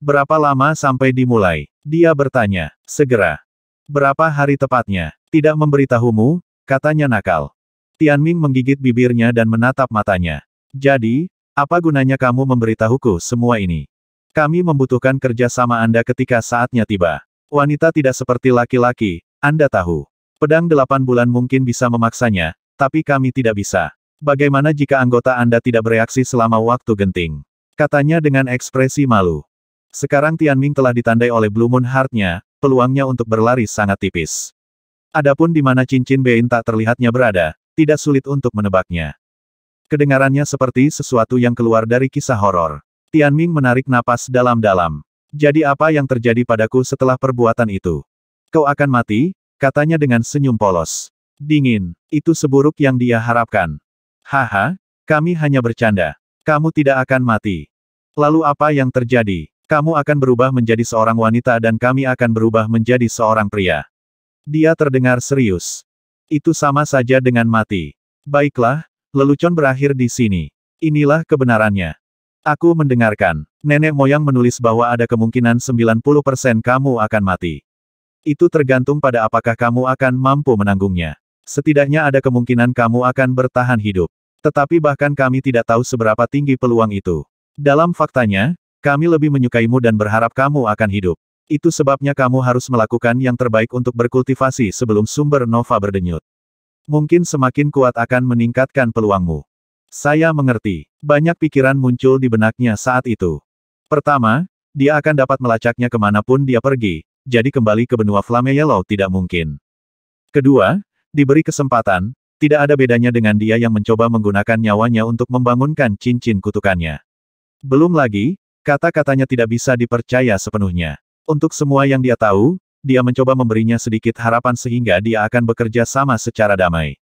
Berapa lama sampai dimulai? Dia bertanya. Segera. Berapa hari tepatnya? Tidak memberitahumu, katanya nakal. Tian Ming menggigit bibirnya dan menatap matanya. Jadi, apa gunanya kamu memberitahuku semua ini? Kami membutuhkan kerja sama Anda ketika saatnya tiba. Wanita tidak seperti laki-laki, Anda tahu. Pedang delapan bulan mungkin bisa memaksanya, tapi kami tidak bisa. Bagaimana jika anggota Anda tidak bereaksi selama waktu genting? Katanya dengan ekspresi malu. Sekarang Tian Ming telah ditandai oleh Blue Moon Heart-nya, peluangnya untuk berlari sangat tipis. Adapun di mana cincin Bein tak terlihatnya berada, tidak sulit untuk menebaknya. Kedengarannya seperti sesuatu yang keluar dari kisah horor. Tian Ming menarik napas dalam-dalam. Jadi apa yang terjadi padaku setelah perbuatan itu? Kau akan mati, katanya dengan senyum polos. Dingin, itu seburuk yang dia harapkan. Haha, kami hanya bercanda. Kamu tidak akan mati. Lalu apa yang terjadi? Kamu akan berubah menjadi seorang wanita dan kami akan berubah menjadi seorang pria. Dia terdengar serius. Itu sama saja dengan mati. Baiklah, lelucon berakhir di sini. Inilah kebenarannya. Aku mendengarkan. Nenek moyang menulis bahwa ada kemungkinan 90% kamu akan mati. Itu tergantung pada apakah kamu akan mampu menanggungnya. Setidaknya ada kemungkinan kamu akan bertahan hidup. Tetapi bahkan kami tidak tahu seberapa tinggi peluang itu. Dalam faktanya, kami lebih menyukaimu dan berharap kamu akan hidup. Itu sebabnya kamu harus melakukan yang terbaik untuk berkultivasi sebelum sumber nova berdenyut. Mungkin semakin kuat akan meningkatkan peluangmu. Saya mengerti. Banyak pikiran muncul di benaknya saat itu. Pertama, dia akan dapat melacaknya kemanapun dia pergi, jadi kembali ke benua Flame Yellow tidak mungkin. Kedua, diberi kesempatan, tidak ada bedanya dengan dia yang mencoba menggunakan nyawanya untuk membangunkan cincin kutukannya. Belum lagi, kata-katanya tidak bisa dipercaya sepenuhnya. Untuk semua yang dia tahu, dia mencoba memberinya sedikit harapan sehingga dia akan bekerja sama secara damai.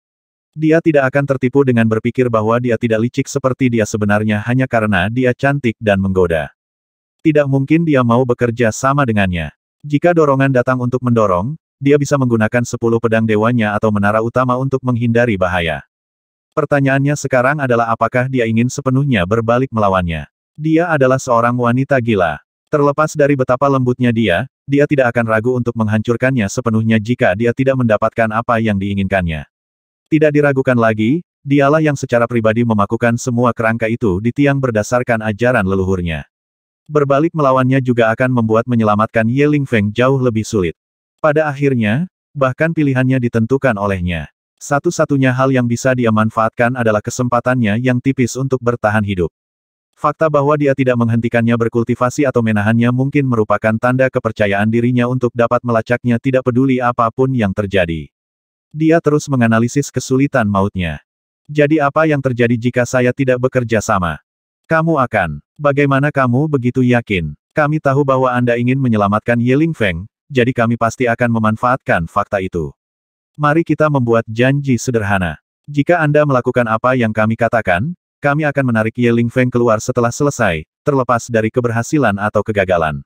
Dia tidak akan tertipu dengan berpikir bahwa dia tidak licik seperti dia sebenarnya hanya karena dia cantik dan menggoda. Tidak mungkin dia mau bekerja sama dengannya. Jika dorongan datang untuk mendorong, dia bisa menggunakan sepuluh pedang dewanya atau menara utama untuk menghindari bahaya. Pertanyaannya sekarang adalah apakah dia ingin sepenuhnya berbalik melawannya. Dia adalah seorang wanita gila. Terlepas dari betapa lembutnya dia, dia tidak akan ragu untuk menghancurkannya sepenuhnya jika dia tidak mendapatkan apa yang diinginkannya. Tidak diragukan lagi, dialah yang secara pribadi memakukan semua kerangka itu di tiang berdasarkan ajaran leluhurnya. Berbalik melawannya juga akan membuat menyelamatkan Ye Feng jauh lebih sulit. Pada akhirnya, bahkan pilihannya ditentukan olehnya. Satu-satunya hal yang bisa dia manfaatkan adalah kesempatannya yang tipis untuk bertahan hidup. Fakta bahwa dia tidak menghentikannya berkultivasi atau menahannya mungkin merupakan tanda kepercayaan dirinya untuk dapat melacaknya tidak peduli apapun yang terjadi. Dia terus menganalisis kesulitan mautnya. Jadi apa yang terjadi jika saya tidak bekerja sama? Kamu akan. Bagaimana kamu begitu yakin? Kami tahu bahwa Anda ingin menyelamatkan Yeling Feng, jadi kami pasti akan memanfaatkan fakta itu. Mari kita membuat janji sederhana. Jika Anda melakukan apa yang kami katakan, kami akan menarik Ye Ling Feng keluar setelah selesai, terlepas dari keberhasilan atau kegagalan.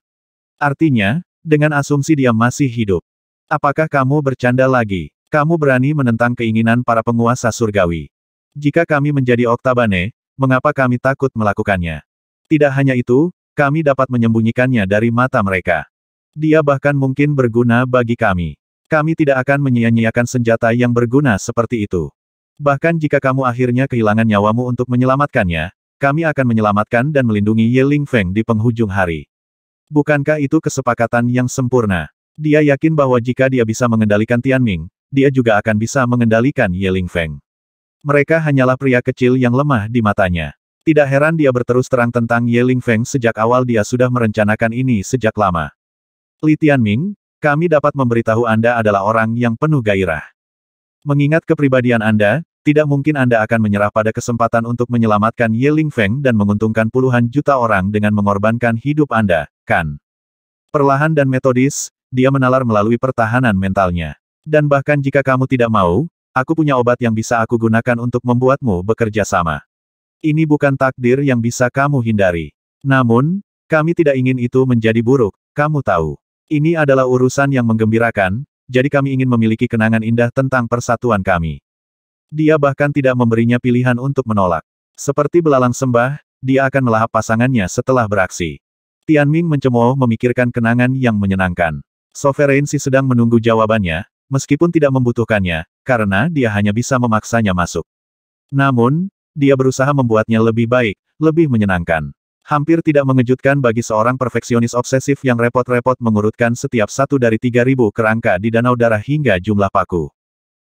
Artinya, dengan asumsi dia masih hidup. Apakah kamu bercanda lagi? Kamu berani menentang keinginan para penguasa surgawi. Jika kami menjadi oktabane, mengapa kami takut melakukannya? Tidak hanya itu, kami dapat menyembunyikannya dari mata mereka. Dia bahkan mungkin berguna bagi kami. Kami tidak akan menyia-nyiakan senjata yang berguna seperti itu. Bahkan jika kamu akhirnya kehilangan nyawamu untuk menyelamatkannya, kami akan menyelamatkan dan melindungi Ye Ling Feng di penghujung hari. Bukankah itu kesepakatan yang sempurna? Dia yakin bahwa jika dia bisa mengendalikan Tian Ming, dia juga akan bisa mengendalikan Ye Ling Feng. Mereka hanyalah pria kecil yang lemah di matanya. Tidak heran dia berterus terang tentang Ye Ling Feng sejak awal dia sudah merencanakan ini sejak lama. Li Tian Ming, kami dapat memberitahu Anda adalah orang yang penuh gairah. Mengingat kepribadian Anda, tidak mungkin Anda akan menyerah pada kesempatan untuk menyelamatkan Yeling Feng dan menguntungkan puluhan juta orang dengan mengorbankan hidup Anda, kan? Perlahan dan metodis, dia menalar melalui pertahanan mentalnya. Dan bahkan jika kamu tidak mau, aku punya obat yang bisa aku gunakan untuk membuatmu bekerja sama. Ini bukan takdir yang bisa kamu hindari. Namun, kami tidak ingin itu menjadi buruk, kamu tahu. Ini adalah urusan yang menggembirakan, jadi kami ingin memiliki kenangan indah tentang persatuan kami. Dia bahkan tidak memberinya pilihan untuk menolak. Seperti belalang sembah, dia akan melahap pasangannya setelah beraksi. Tian Ming mencemooh memikirkan kenangan yang menyenangkan. Sovereign si sedang menunggu jawabannya, meskipun tidak membutuhkannya, karena dia hanya bisa memaksanya masuk. Namun, dia berusaha membuatnya lebih baik, lebih menyenangkan. Hampir tidak mengejutkan bagi seorang perfeksionis obsesif yang repot-repot mengurutkan setiap satu dari 3.000 kerangka di danau darah hingga jumlah paku.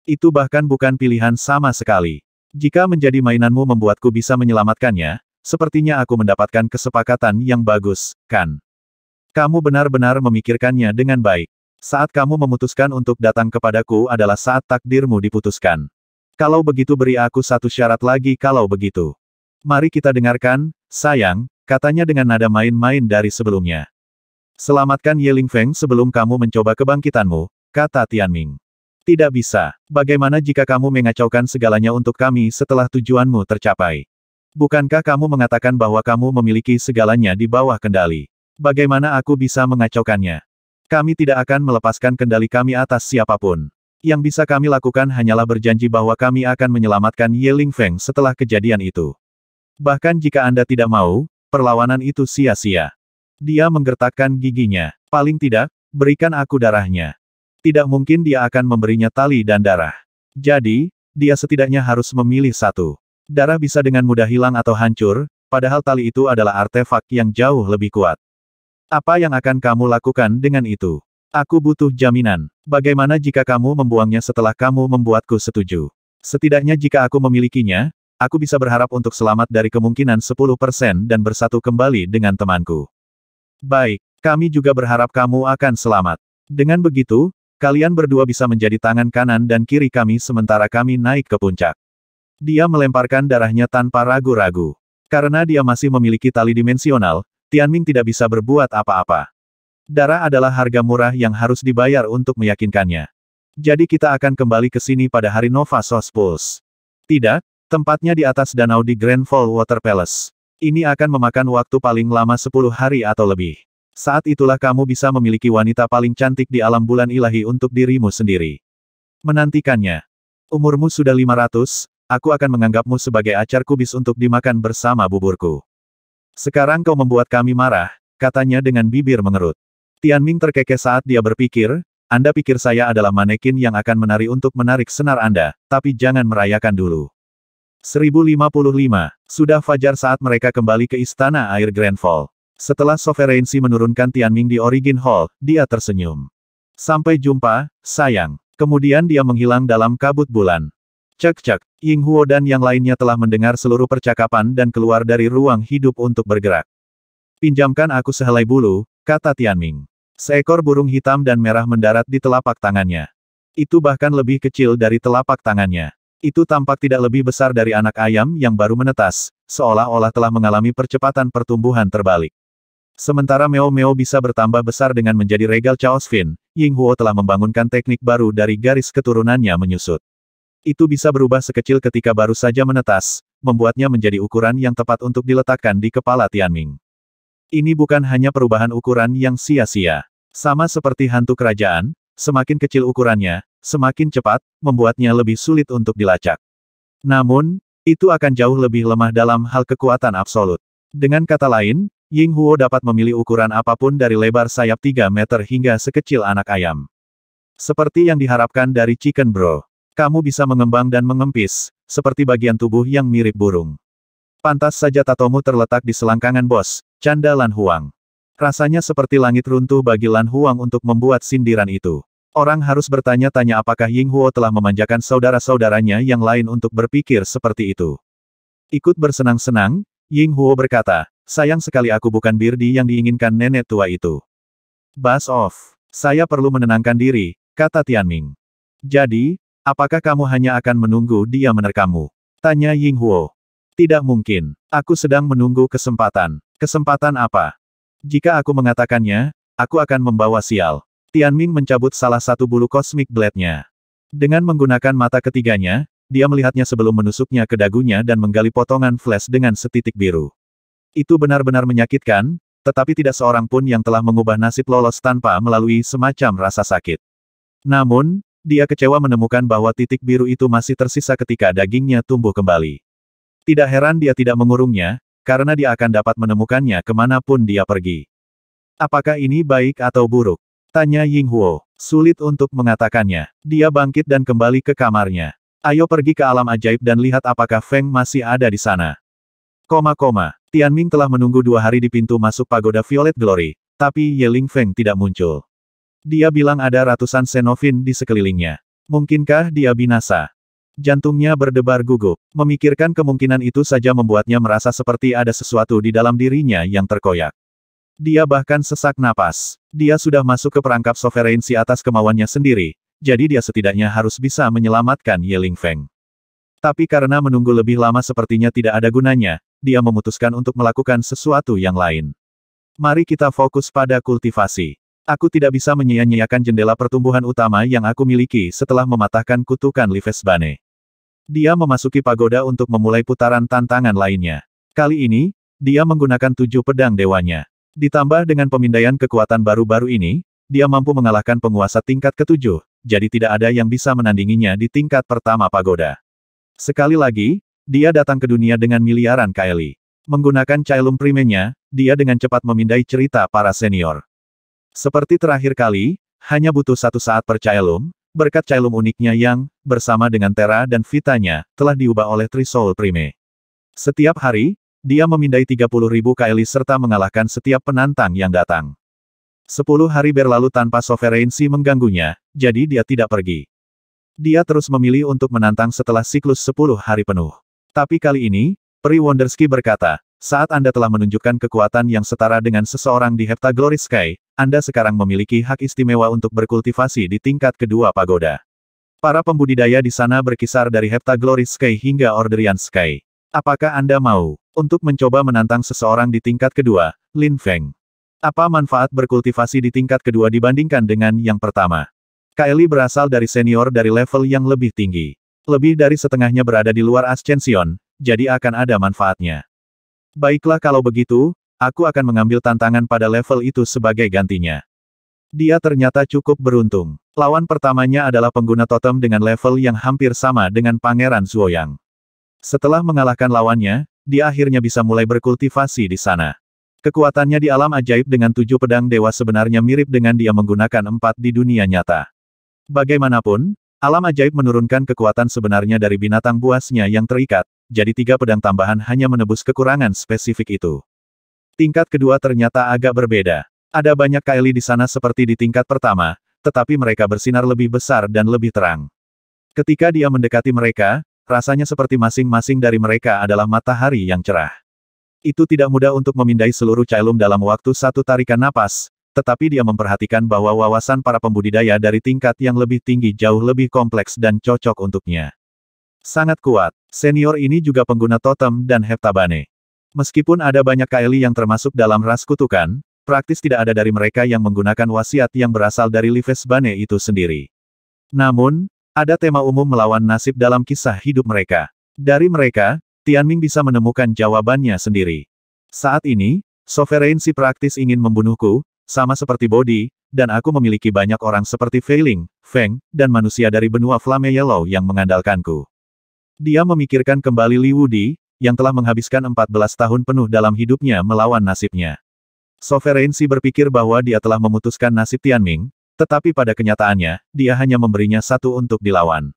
Itu bahkan bukan pilihan sama sekali. Jika menjadi mainanmu membuatku bisa menyelamatkannya, sepertinya aku mendapatkan kesepakatan yang bagus, kan? Kamu benar-benar memikirkannya dengan baik. Saat kamu memutuskan untuk datang kepadaku adalah saat takdirmu diputuskan. Kalau begitu beri aku satu syarat lagi kalau begitu. Mari kita dengarkan, sayang, katanya dengan nada main-main dari sebelumnya. Selamatkan Yeling Feng sebelum kamu mencoba kebangkitanmu, kata Tianming. Tidak bisa. Bagaimana jika kamu mengacaukan segalanya untuk kami setelah tujuanmu tercapai? Bukankah kamu mengatakan bahwa kamu memiliki segalanya di bawah kendali? Bagaimana aku bisa mengacaukannya? Kami tidak akan melepaskan kendali kami atas siapapun. Yang bisa kami lakukan hanyalah berjanji bahwa kami akan menyelamatkan Ye Ling Feng setelah kejadian itu. Bahkan jika Anda tidak mau, perlawanan itu sia-sia. Dia menggertakkan giginya. Paling tidak, berikan aku darahnya tidak mungkin dia akan memberinya tali dan darah. Jadi, dia setidaknya harus memilih satu. Darah bisa dengan mudah hilang atau hancur, padahal tali itu adalah artefak yang jauh lebih kuat. Apa yang akan kamu lakukan dengan itu? Aku butuh jaminan. Bagaimana jika kamu membuangnya setelah kamu membuatku setuju? Setidaknya jika aku memilikinya, aku bisa berharap untuk selamat dari kemungkinan 10% dan bersatu kembali dengan temanku. Baik, kami juga berharap kamu akan selamat. Dengan begitu, Kalian berdua bisa menjadi tangan kanan dan kiri kami sementara kami naik ke puncak. Dia melemparkan darahnya tanpa ragu-ragu. Karena dia masih memiliki tali dimensional, Tianming tidak bisa berbuat apa-apa. Darah adalah harga murah yang harus dibayar untuk meyakinkannya. Jadi kita akan kembali ke sini pada hari Nova Sos Pulse. Tidak, tempatnya di atas danau di Grand Fall Water Palace. Ini akan memakan waktu paling lama 10 hari atau lebih. Saat itulah kamu bisa memiliki wanita paling cantik di alam bulan ilahi untuk dirimu sendiri. Menantikannya. Umurmu sudah 500, aku akan menganggapmu sebagai acar kubis untuk dimakan bersama buburku. Sekarang kau membuat kami marah, katanya dengan bibir mengerut. Tian Ming terkekeh saat dia berpikir, Anda pikir saya adalah manekin yang akan menari untuk menarik senar Anda, tapi jangan merayakan dulu. 1055, sudah fajar saat mereka kembali ke istana air Grandfall. Setelah Si menurunkan Tianming di Origin Hall, dia tersenyum. Sampai jumpa, sayang. Kemudian dia menghilang dalam kabut bulan. Cek-cek, Ying Huo dan yang lainnya telah mendengar seluruh percakapan dan keluar dari ruang hidup untuk bergerak. Pinjamkan aku sehelai bulu, kata Tianming. Seekor burung hitam dan merah mendarat di telapak tangannya. Itu bahkan lebih kecil dari telapak tangannya. Itu tampak tidak lebih besar dari anak ayam yang baru menetas, seolah-olah telah mengalami percepatan pertumbuhan terbalik. Sementara Meo Meo bisa bertambah besar dengan menjadi regal Chaos Fin, Ying Huo telah membangunkan teknik baru dari garis keturunannya menyusut. Itu bisa berubah sekecil ketika baru saja menetas, membuatnya menjadi ukuran yang tepat untuk diletakkan di kepala Tianming. Ini bukan hanya perubahan ukuran yang sia-sia. Sama seperti hantu kerajaan, semakin kecil ukurannya, semakin cepat, membuatnya lebih sulit untuk dilacak. Namun, itu akan jauh lebih lemah dalam hal kekuatan absolut. Dengan kata lain, Ying Huo dapat memilih ukuran apapun dari lebar sayap 3 meter hingga sekecil anak ayam. Seperti yang diharapkan dari Chicken Bro. Kamu bisa mengembang dan mengempis, seperti bagian tubuh yang mirip burung. Pantas saja tatomu terletak di selangkangan bos, canda Lan Huang. Rasanya seperti langit runtuh bagi Lan Huang untuk membuat sindiran itu. Orang harus bertanya-tanya apakah Ying Huo telah memanjakan saudara-saudaranya yang lain untuk berpikir seperti itu. Ikut bersenang-senang, Ying Huo berkata, Sayang sekali aku bukan Birdi yang diinginkan nenek tua itu. Bas off. Saya perlu menenangkan diri, kata Tianming. Jadi, apakah kamu hanya akan menunggu dia menerkamu? Tanya Ying Huo. Tidak mungkin. Aku sedang menunggu kesempatan. Kesempatan apa? Jika aku mengatakannya, aku akan membawa sial. Tianming mencabut salah satu bulu kosmik blade-nya. Dengan menggunakan mata ketiganya, dia melihatnya sebelum menusuknya ke dagunya dan menggali potongan flash dengan setitik biru. Itu benar-benar menyakitkan, tetapi tidak seorang pun yang telah mengubah nasib lolos tanpa melalui semacam rasa sakit. Namun, dia kecewa menemukan bahwa titik biru itu masih tersisa ketika dagingnya tumbuh kembali. Tidak heran dia tidak mengurungnya, karena dia akan dapat menemukannya kemanapun dia pergi. Apakah ini baik atau buruk? Tanya Ying Huo. Sulit untuk mengatakannya. Dia bangkit dan kembali ke kamarnya. Ayo pergi ke alam ajaib dan lihat apakah Feng masih ada di sana. Koma koma. Tianming telah menunggu dua hari di pintu masuk pagoda Violet Glory, tapi Ling Feng tidak muncul. Dia bilang ada ratusan Senovin di sekelilingnya. Mungkinkah dia binasa? Jantungnya berdebar gugup. Memikirkan kemungkinan itu saja membuatnya merasa seperti ada sesuatu di dalam dirinya yang terkoyak. Dia bahkan sesak napas. Dia sudah masuk ke perangkap sovereignty atas kemauannya sendiri, jadi dia setidaknya harus bisa menyelamatkan Ling Feng. Tapi karena menunggu lebih lama sepertinya tidak ada gunanya, dia memutuskan untuk melakukan sesuatu yang lain. Mari kita fokus pada kultivasi. Aku tidak bisa menyia-nyiakan jendela pertumbuhan utama yang aku miliki setelah mematahkan kutukan Livesbane. Dia memasuki pagoda untuk memulai putaran tantangan lainnya. Kali ini, dia menggunakan tujuh pedang dewanya. Ditambah dengan pemindaian kekuatan baru-baru ini, dia mampu mengalahkan penguasa tingkat ketujuh, jadi tidak ada yang bisa menandinginya di tingkat pertama pagoda. Sekali lagi, dia datang ke dunia dengan miliaran Kaeli. Menggunakan Cailum Primenya, dia dengan cepat memindai cerita para senior. Seperti terakhir kali, hanya butuh satu saat per Cailum, berkat Cailum uniknya yang, bersama dengan Terra dan Vitanya, telah diubah oleh Trisoul Prime. Setiap hari, dia memindai 30.000 Kaeli serta mengalahkan setiap penantang yang datang. Sepuluh hari berlalu tanpa sovereignty mengganggunya, jadi dia tidak pergi. Dia terus memilih untuk menantang setelah siklus sepuluh hari penuh. Tapi kali ini, Peri Wonderski berkata, saat Anda telah menunjukkan kekuatan yang setara dengan seseorang di Hepta Glory Sky, Anda sekarang memiliki hak istimewa untuk berkultivasi di tingkat kedua pagoda. Para pembudidaya di sana berkisar dari Hepta Glory Sky hingga Orderian Sky. Apakah Anda mau untuk mencoba menantang seseorang di tingkat kedua, Lin Feng? Apa manfaat berkultivasi di tingkat kedua dibandingkan dengan yang pertama? Kylie berasal dari senior dari level yang lebih tinggi. Lebih dari setengahnya berada di luar Ascension, jadi akan ada manfaatnya. Baiklah kalau begitu, aku akan mengambil tantangan pada level itu sebagai gantinya. Dia ternyata cukup beruntung. Lawan pertamanya adalah pengguna totem dengan level yang hampir sama dengan Pangeran Zuoyang. Setelah mengalahkan lawannya, dia akhirnya bisa mulai berkultivasi di sana. Kekuatannya di alam ajaib dengan tujuh pedang dewa sebenarnya mirip dengan dia menggunakan empat di dunia nyata. Bagaimanapun, Alam ajaib menurunkan kekuatan sebenarnya dari binatang buasnya yang terikat, jadi tiga pedang tambahan hanya menebus kekurangan spesifik itu. Tingkat kedua ternyata agak berbeda. Ada banyak Kaili di sana seperti di tingkat pertama, tetapi mereka bersinar lebih besar dan lebih terang. Ketika dia mendekati mereka, rasanya seperti masing-masing dari mereka adalah matahari yang cerah. Itu tidak mudah untuk memindai seluruh Cailum dalam waktu satu tarikan napas, tetapi dia memperhatikan bahwa wawasan para pembudidaya dari tingkat yang lebih tinggi jauh lebih kompleks dan cocok untuknya. Sangat kuat, senior ini juga pengguna totem dan heptabane. Meskipun ada banyak Kaeli yang termasuk dalam ras kutukan, praktis tidak ada dari mereka yang menggunakan wasiat yang berasal dari Lives Bane itu sendiri. Namun, ada tema umum melawan nasib dalam kisah hidup mereka. Dari mereka, Tianming bisa menemukan jawabannya sendiri. Saat ini, sovereign si praktis ingin membunuhku, sama seperti Bodi, dan aku memiliki banyak orang seperti Feiling, Feng, dan manusia dari benua Flame Yellow yang mengandalkanku. Dia memikirkan kembali Li Wudi, yang telah menghabiskan 14 tahun penuh dalam hidupnya melawan nasibnya. Sovereignty berpikir bahwa dia telah memutuskan nasib Tianming, tetapi pada kenyataannya, dia hanya memberinya satu untuk dilawan.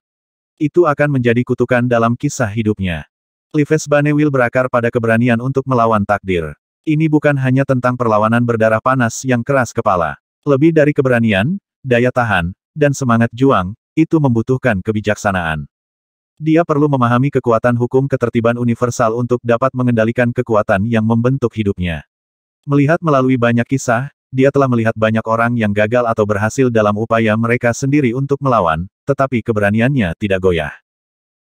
Itu akan menjadi kutukan dalam kisah hidupnya. Lives Banewil berakar pada keberanian untuk melawan takdir. Ini bukan hanya tentang perlawanan berdarah panas yang keras kepala. Lebih dari keberanian, daya tahan, dan semangat juang, itu membutuhkan kebijaksanaan. Dia perlu memahami kekuatan hukum ketertiban universal untuk dapat mengendalikan kekuatan yang membentuk hidupnya. Melihat melalui banyak kisah, dia telah melihat banyak orang yang gagal atau berhasil dalam upaya mereka sendiri untuk melawan, tetapi keberaniannya tidak goyah.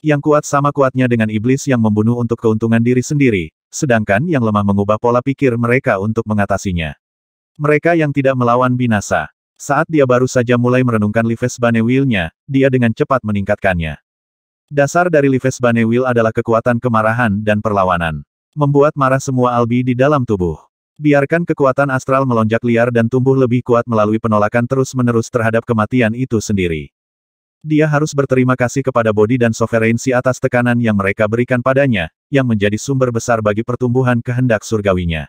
Yang kuat sama kuatnya dengan iblis yang membunuh untuk keuntungan diri sendiri, sedangkan yang lemah mengubah pola pikir mereka untuk mengatasinya. Mereka yang tidak melawan binasa. Saat dia baru saja mulai merenungkan Lives Banewil-nya, dia dengan cepat meningkatkannya. Dasar dari Lives Banewil adalah kekuatan kemarahan dan perlawanan. Membuat marah semua albi di dalam tubuh. Biarkan kekuatan astral melonjak liar dan tumbuh lebih kuat melalui penolakan terus-menerus terhadap kematian itu sendiri. Dia harus berterima kasih kepada Bodi dan soverensi atas tekanan yang mereka berikan padanya, yang menjadi sumber besar bagi pertumbuhan kehendak surgawinya.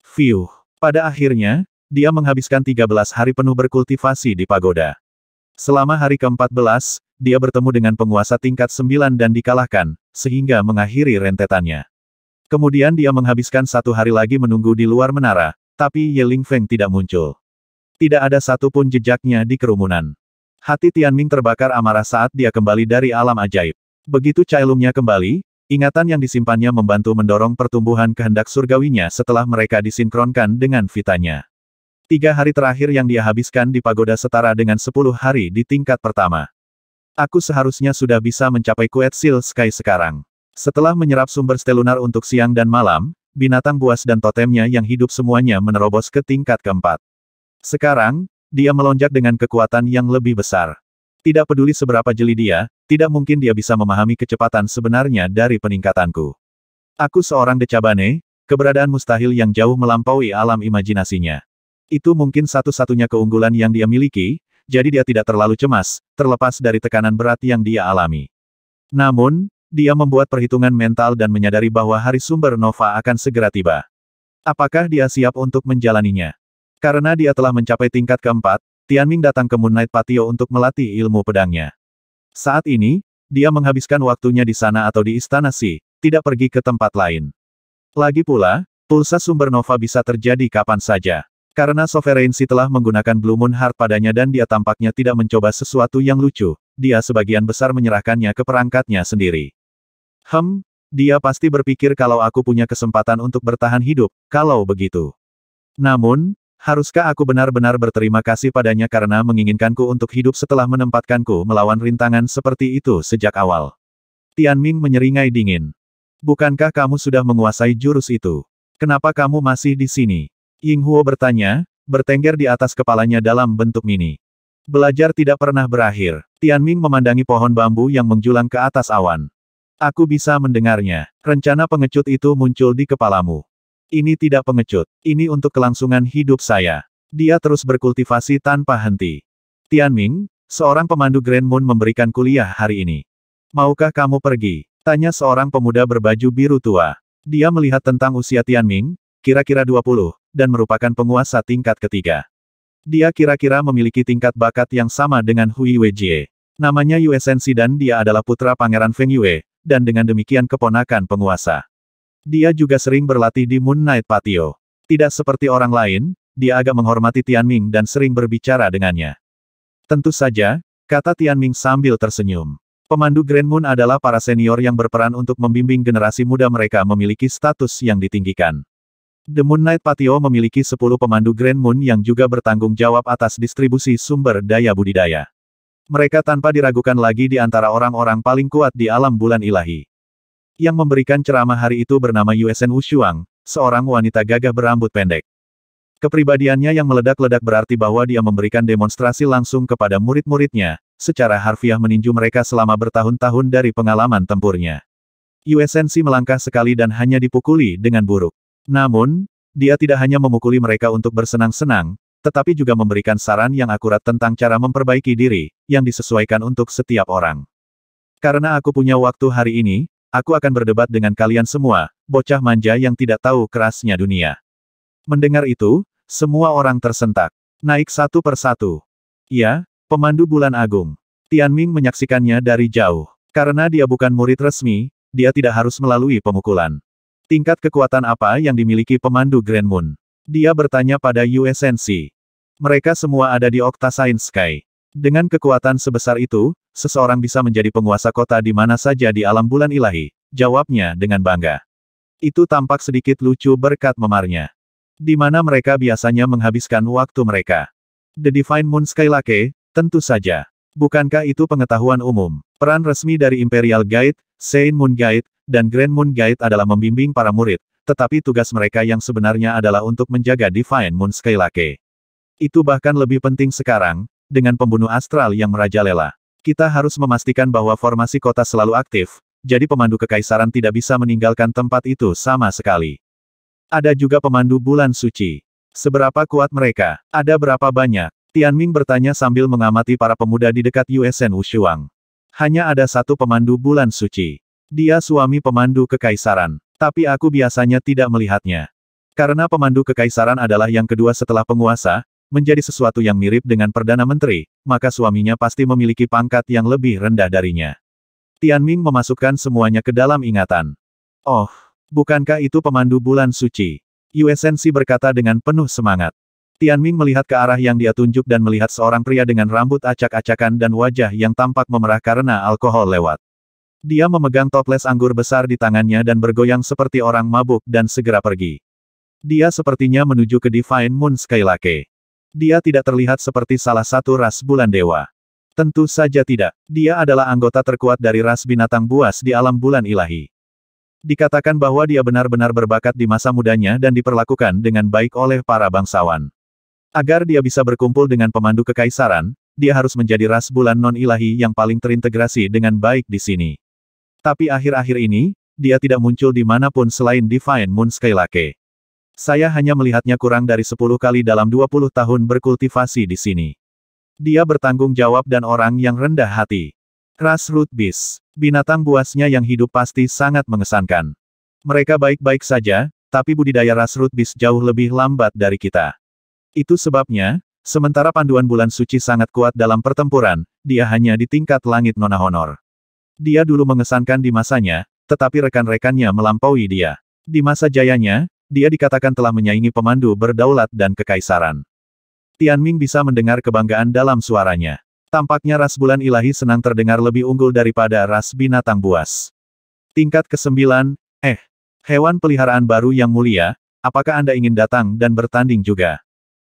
Fiuh. Pada akhirnya, dia menghabiskan 13 hari penuh berkultivasi di pagoda. Selama hari ke-14, dia bertemu dengan penguasa tingkat 9 dan dikalahkan, sehingga mengakhiri rentetannya. Kemudian dia menghabiskan satu hari lagi menunggu di luar menara, tapi Ye Ling Feng tidak muncul. Tidak ada satupun jejaknya di kerumunan. Hati Tianming terbakar amarah saat dia kembali dari alam ajaib. Begitu Cailumnya kembali, ingatan yang disimpannya membantu mendorong pertumbuhan kehendak surgawinya setelah mereka disinkronkan dengan vitanya. Tiga hari terakhir yang dia habiskan di pagoda setara dengan sepuluh hari di tingkat pertama. Aku seharusnya sudah bisa mencapai Kuet Seal Sky sekarang. Setelah menyerap sumber stelunar untuk siang dan malam, binatang buas dan totemnya yang hidup semuanya menerobos ke tingkat keempat. Sekarang, dia melonjak dengan kekuatan yang lebih besar. Tidak peduli seberapa jeli dia, tidak mungkin dia bisa memahami kecepatan sebenarnya dari peningkatanku. Aku seorang decabane, keberadaan mustahil yang jauh melampaui alam imajinasinya. Itu mungkin satu-satunya keunggulan yang dia miliki, jadi dia tidak terlalu cemas, terlepas dari tekanan berat yang dia alami. Namun, dia membuat perhitungan mental dan menyadari bahwa hari sumber Nova akan segera tiba. Apakah dia siap untuk menjalaninya? Karena dia telah mencapai tingkat keempat, Tianming datang ke Moon Knight Patio untuk melatih ilmu pedangnya. Saat ini, dia menghabiskan waktunya di sana atau di istana Si, tidak pergi ke tempat lain. Lagi pula, pulsa sumber nova bisa terjadi kapan saja. Karena Sovereign Si telah menggunakan Blue Moon Heart padanya dan dia tampaknya tidak mencoba sesuatu yang lucu, dia sebagian besar menyerahkannya ke perangkatnya sendiri. Hem, dia pasti berpikir kalau aku punya kesempatan untuk bertahan hidup, kalau begitu. Namun, Haruskah aku benar-benar berterima kasih padanya karena menginginkanku untuk hidup setelah menempatkanku melawan rintangan seperti itu sejak awal? Tian Ming menyeringai dingin. Bukankah kamu sudah menguasai jurus itu? Kenapa kamu masih di sini? Ying Huo bertanya, bertengger di atas kepalanya dalam bentuk mini. Belajar tidak pernah berakhir. Tian Ming memandangi pohon bambu yang menjulang ke atas awan. Aku bisa mendengarnya. Rencana pengecut itu muncul di kepalamu. Ini tidak pengecut. Ini untuk kelangsungan hidup saya. Dia terus berkultivasi tanpa henti. Tianming, seorang pemandu Grand Moon memberikan kuliah hari ini. Maukah kamu pergi? Tanya seorang pemuda berbaju biru tua. Dia melihat tentang usia Tianming, kira-kira 20, dan merupakan penguasa tingkat ketiga. Dia kira-kira memiliki tingkat bakat yang sama dengan Hui Weijie. Namanya Yue dan dia adalah putra Pangeran Feng Yue, dan dengan demikian keponakan penguasa. Dia juga sering berlatih di Moon Knight Patio. Tidak seperti orang lain, dia agak menghormati Tianming dan sering berbicara dengannya. Tentu saja, kata Tianming sambil tersenyum. Pemandu Grand Moon adalah para senior yang berperan untuk membimbing generasi muda mereka memiliki status yang ditinggikan. The Moon Knight Patio memiliki 10 pemandu Grand Moon yang juga bertanggung jawab atas distribusi sumber daya budidaya. Mereka tanpa diragukan lagi di antara orang-orang paling kuat di alam bulan ilahi. Yang memberikan ceramah hari itu bernama Yuesen Wushuang, seorang wanita gagah berambut pendek. Kepribadiannya yang meledak-ledak berarti bahwa dia memberikan demonstrasi langsung kepada murid-muridnya, secara harfiah meninju mereka selama bertahun-tahun dari pengalaman tempurnya. USNC melangkah sekali dan hanya dipukuli dengan buruk. Namun, dia tidak hanya memukuli mereka untuk bersenang-senang, tetapi juga memberikan saran yang akurat tentang cara memperbaiki diri, yang disesuaikan untuk setiap orang. Karena aku punya waktu hari ini, Aku akan berdebat dengan kalian semua, bocah manja yang tidak tahu kerasnya dunia. Mendengar itu, semua orang tersentak. Naik satu persatu. Ya, pemandu bulan agung. Tian Ming menyaksikannya dari jauh. Karena dia bukan murid resmi, dia tidak harus melalui pemukulan. Tingkat kekuatan apa yang dimiliki pemandu Grand Moon? Dia bertanya pada USNC. Mereka semua ada di Octa Science Sky. Dengan kekuatan sebesar itu, seseorang bisa menjadi penguasa kota di mana saja di alam bulan ilahi, jawabnya dengan bangga. Itu tampak sedikit lucu berkat memarnya. Di mana mereka biasanya menghabiskan waktu mereka. The Divine Moon Skylake, tentu saja. Bukankah itu pengetahuan umum? Peran resmi dari Imperial Guide, Saint Moon Guide, dan Grand Moon Guide adalah membimbing para murid, tetapi tugas mereka yang sebenarnya adalah untuk menjaga Divine Moon Skylake. Itu bahkan lebih penting sekarang, dengan pembunuh astral yang merajalela. Kita harus memastikan bahwa formasi kota selalu aktif, jadi pemandu kekaisaran tidak bisa meninggalkan tempat itu sama sekali. Ada juga pemandu bulan suci. Seberapa kuat mereka? Ada berapa banyak? Tianming bertanya sambil mengamati para pemuda di dekat USN Wushuang. Hanya ada satu pemandu bulan suci. Dia suami pemandu kekaisaran. Tapi aku biasanya tidak melihatnya. Karena pemandu kekaisaran adalah yang kedua setelah penguasa, menjadi sesuatu yang mirip dengan Perdana Menteri, maka suaminya pasti memiliki pangkat yang lebih rendah darinya. Tian Ming memasukkan semuanya ke dalam ingatan. Oh, bukankah itu pemandu bulan suci? USNC berkata dengan penuh semangat. Tian Ming melihat ke arah yang dia tunjuk dan melihat seorang pria dengan rambut acak-acakan dan wajah yang tampak memerah karena alkohol lewat. Dia memegang toples anggur besar di tangannya dan bergoyang seperti orang mabuk dan segera pergi. Dia sepertinya menuju ke Divine Moon Skylake. Dia tidak terlihat seperti salah satu ras bulan dewa. Tentu saja tidak. Dia adalah anggota terkuat dari ras binatang buas di alam bulan ilahi. Dikatakan bahwa dia benar-benar berbakat di masa mudanya dan diperlakukan dengan baik oleh para bangsawan. Agar dia bisa berkumpul dengan pemandu kekaisaran, dia harus menjadi ras bulan non-ilahi yang paling terintegrasi dengan baik di sini. Tapi akhir-akhir ini, dia tidak muncul di manapun selain Divine Moon Skylake. Saya hanya melihatnya kurang dari 10 kali dalam 20 tahun berkultivasi di sini. Dia bertanggung jawab dan orang yang rendah hati. Grassroot bis Binatang buasnya yang hidup pasti sangat mengesankan. Mereka baik-baik saja, tapi budidaya Grassroot bis jauh lebih lambat dari kita. Itu sebabnya, sementara panduan bulan suci sangat kuat dalam pertempuran, dia hanya di tingkat langit nona honor. Dia dulu mengesankan di masanya, tetapi rekan-rekannya melampaui dia. Di masa jayanya, dia dikatakan telah menyaingi pemandu berdaulat dan kekaisaran. Tian Ming bisa mendengar kebanggaan dalam suaranya. Tampaknya ras bulan ilahi senang terdengar lebih unggul daripada ras binatang buas. Tingkat ke-9, eh, hewan peliharaan baru yang mulia, apakah Anda ingin datang dan bertanding juga?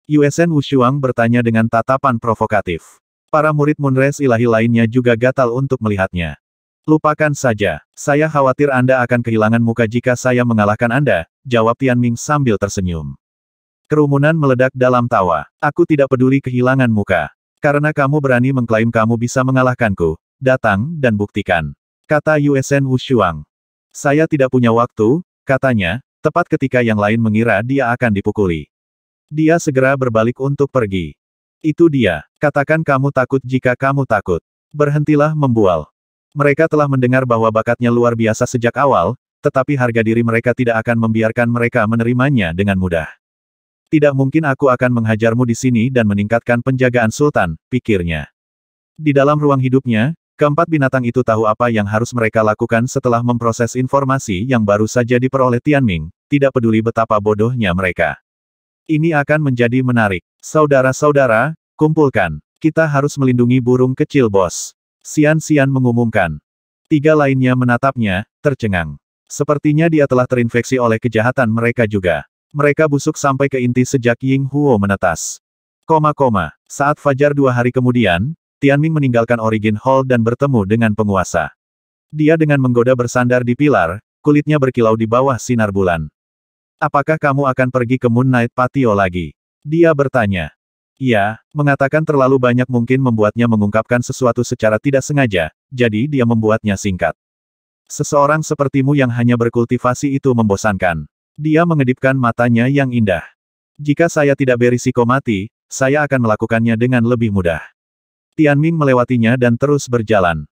USN Wushuang bertanya dengan tatapan provokatif. Para murid Munres ilahi lainnya juga gatal untuk melihatnya. Lupakan saja, saya khawatir Anda akan kehilangan muka jika saya mengalahkan Anda, jawab Tian Ming sambil tersenyum. Kerumunan meledak dalam tawa. Aku tidak peduli kehilangan muka. Karena kamu berani mengklaim kamu bisa mengalahkanku, datang dan buktikan. Kata USN Wushuang. Saya tidak punya waktu, katanya, tepat ketika yang lain mengira dia akan dipukuli. Dia segera berbalik untuk pergi. Itu dia, katakan kamu takut jika kamu takut. Berhentilah membual. Mereka telah mendengar bahwa bakatnya luar biasa sejak awal, tetapi harga diri mereka tidak akan membiarkan mereka menerimanya dengan mudah. Tidak mungkin aku akan menghajarmu di sini dan meningkatkan penjagaan Sultan, pikirnya. Di dalam ruang hidupnya, keempat binatang itu tahu apa yang harus mereka lakukan setelah memproses informasi yang baru saja diperoleh Tianming, tidak peduli betapa bodohnya mereka. Ini akan menjadi menarik. Saudara-saudara, kumpulkan. Kita harus melindungi burung kecil bos. Sian-Sian mengumumkan. Tiga lainnya menatapnya, tercengang. Sepertinya dia telah terinfeksi oleh kejahatan mereka juga. Mereka busuk sampai ke inti sejak Ying Huo menetas. Koma koma. Saat fajar dua hari kemudian, Tianming meninggalkan Origin Hall dan bertemu dengan penguasa. Dia dengan menggoda bersandar di pilar, kulitnya berkilau di bawah sinar bulan. Apakah kamu akan pergi ke Moon Knight Patio lagi? Dia bertanya. Ya, mengatakan terlalu banyak mungkin membuatnya mengungkapkan sesuatu secara tidak sengaja, jadi dia membuatnya singkat. Seseorang sepertimu yang hanya berkultivasi itu membosankan. Dia mengedipkan matanya yang indah. Jika saya tidak berisiko mati, saya akan melakukannya dengan lebih mudah. Tian Ming melewatinya dan terus berjalan.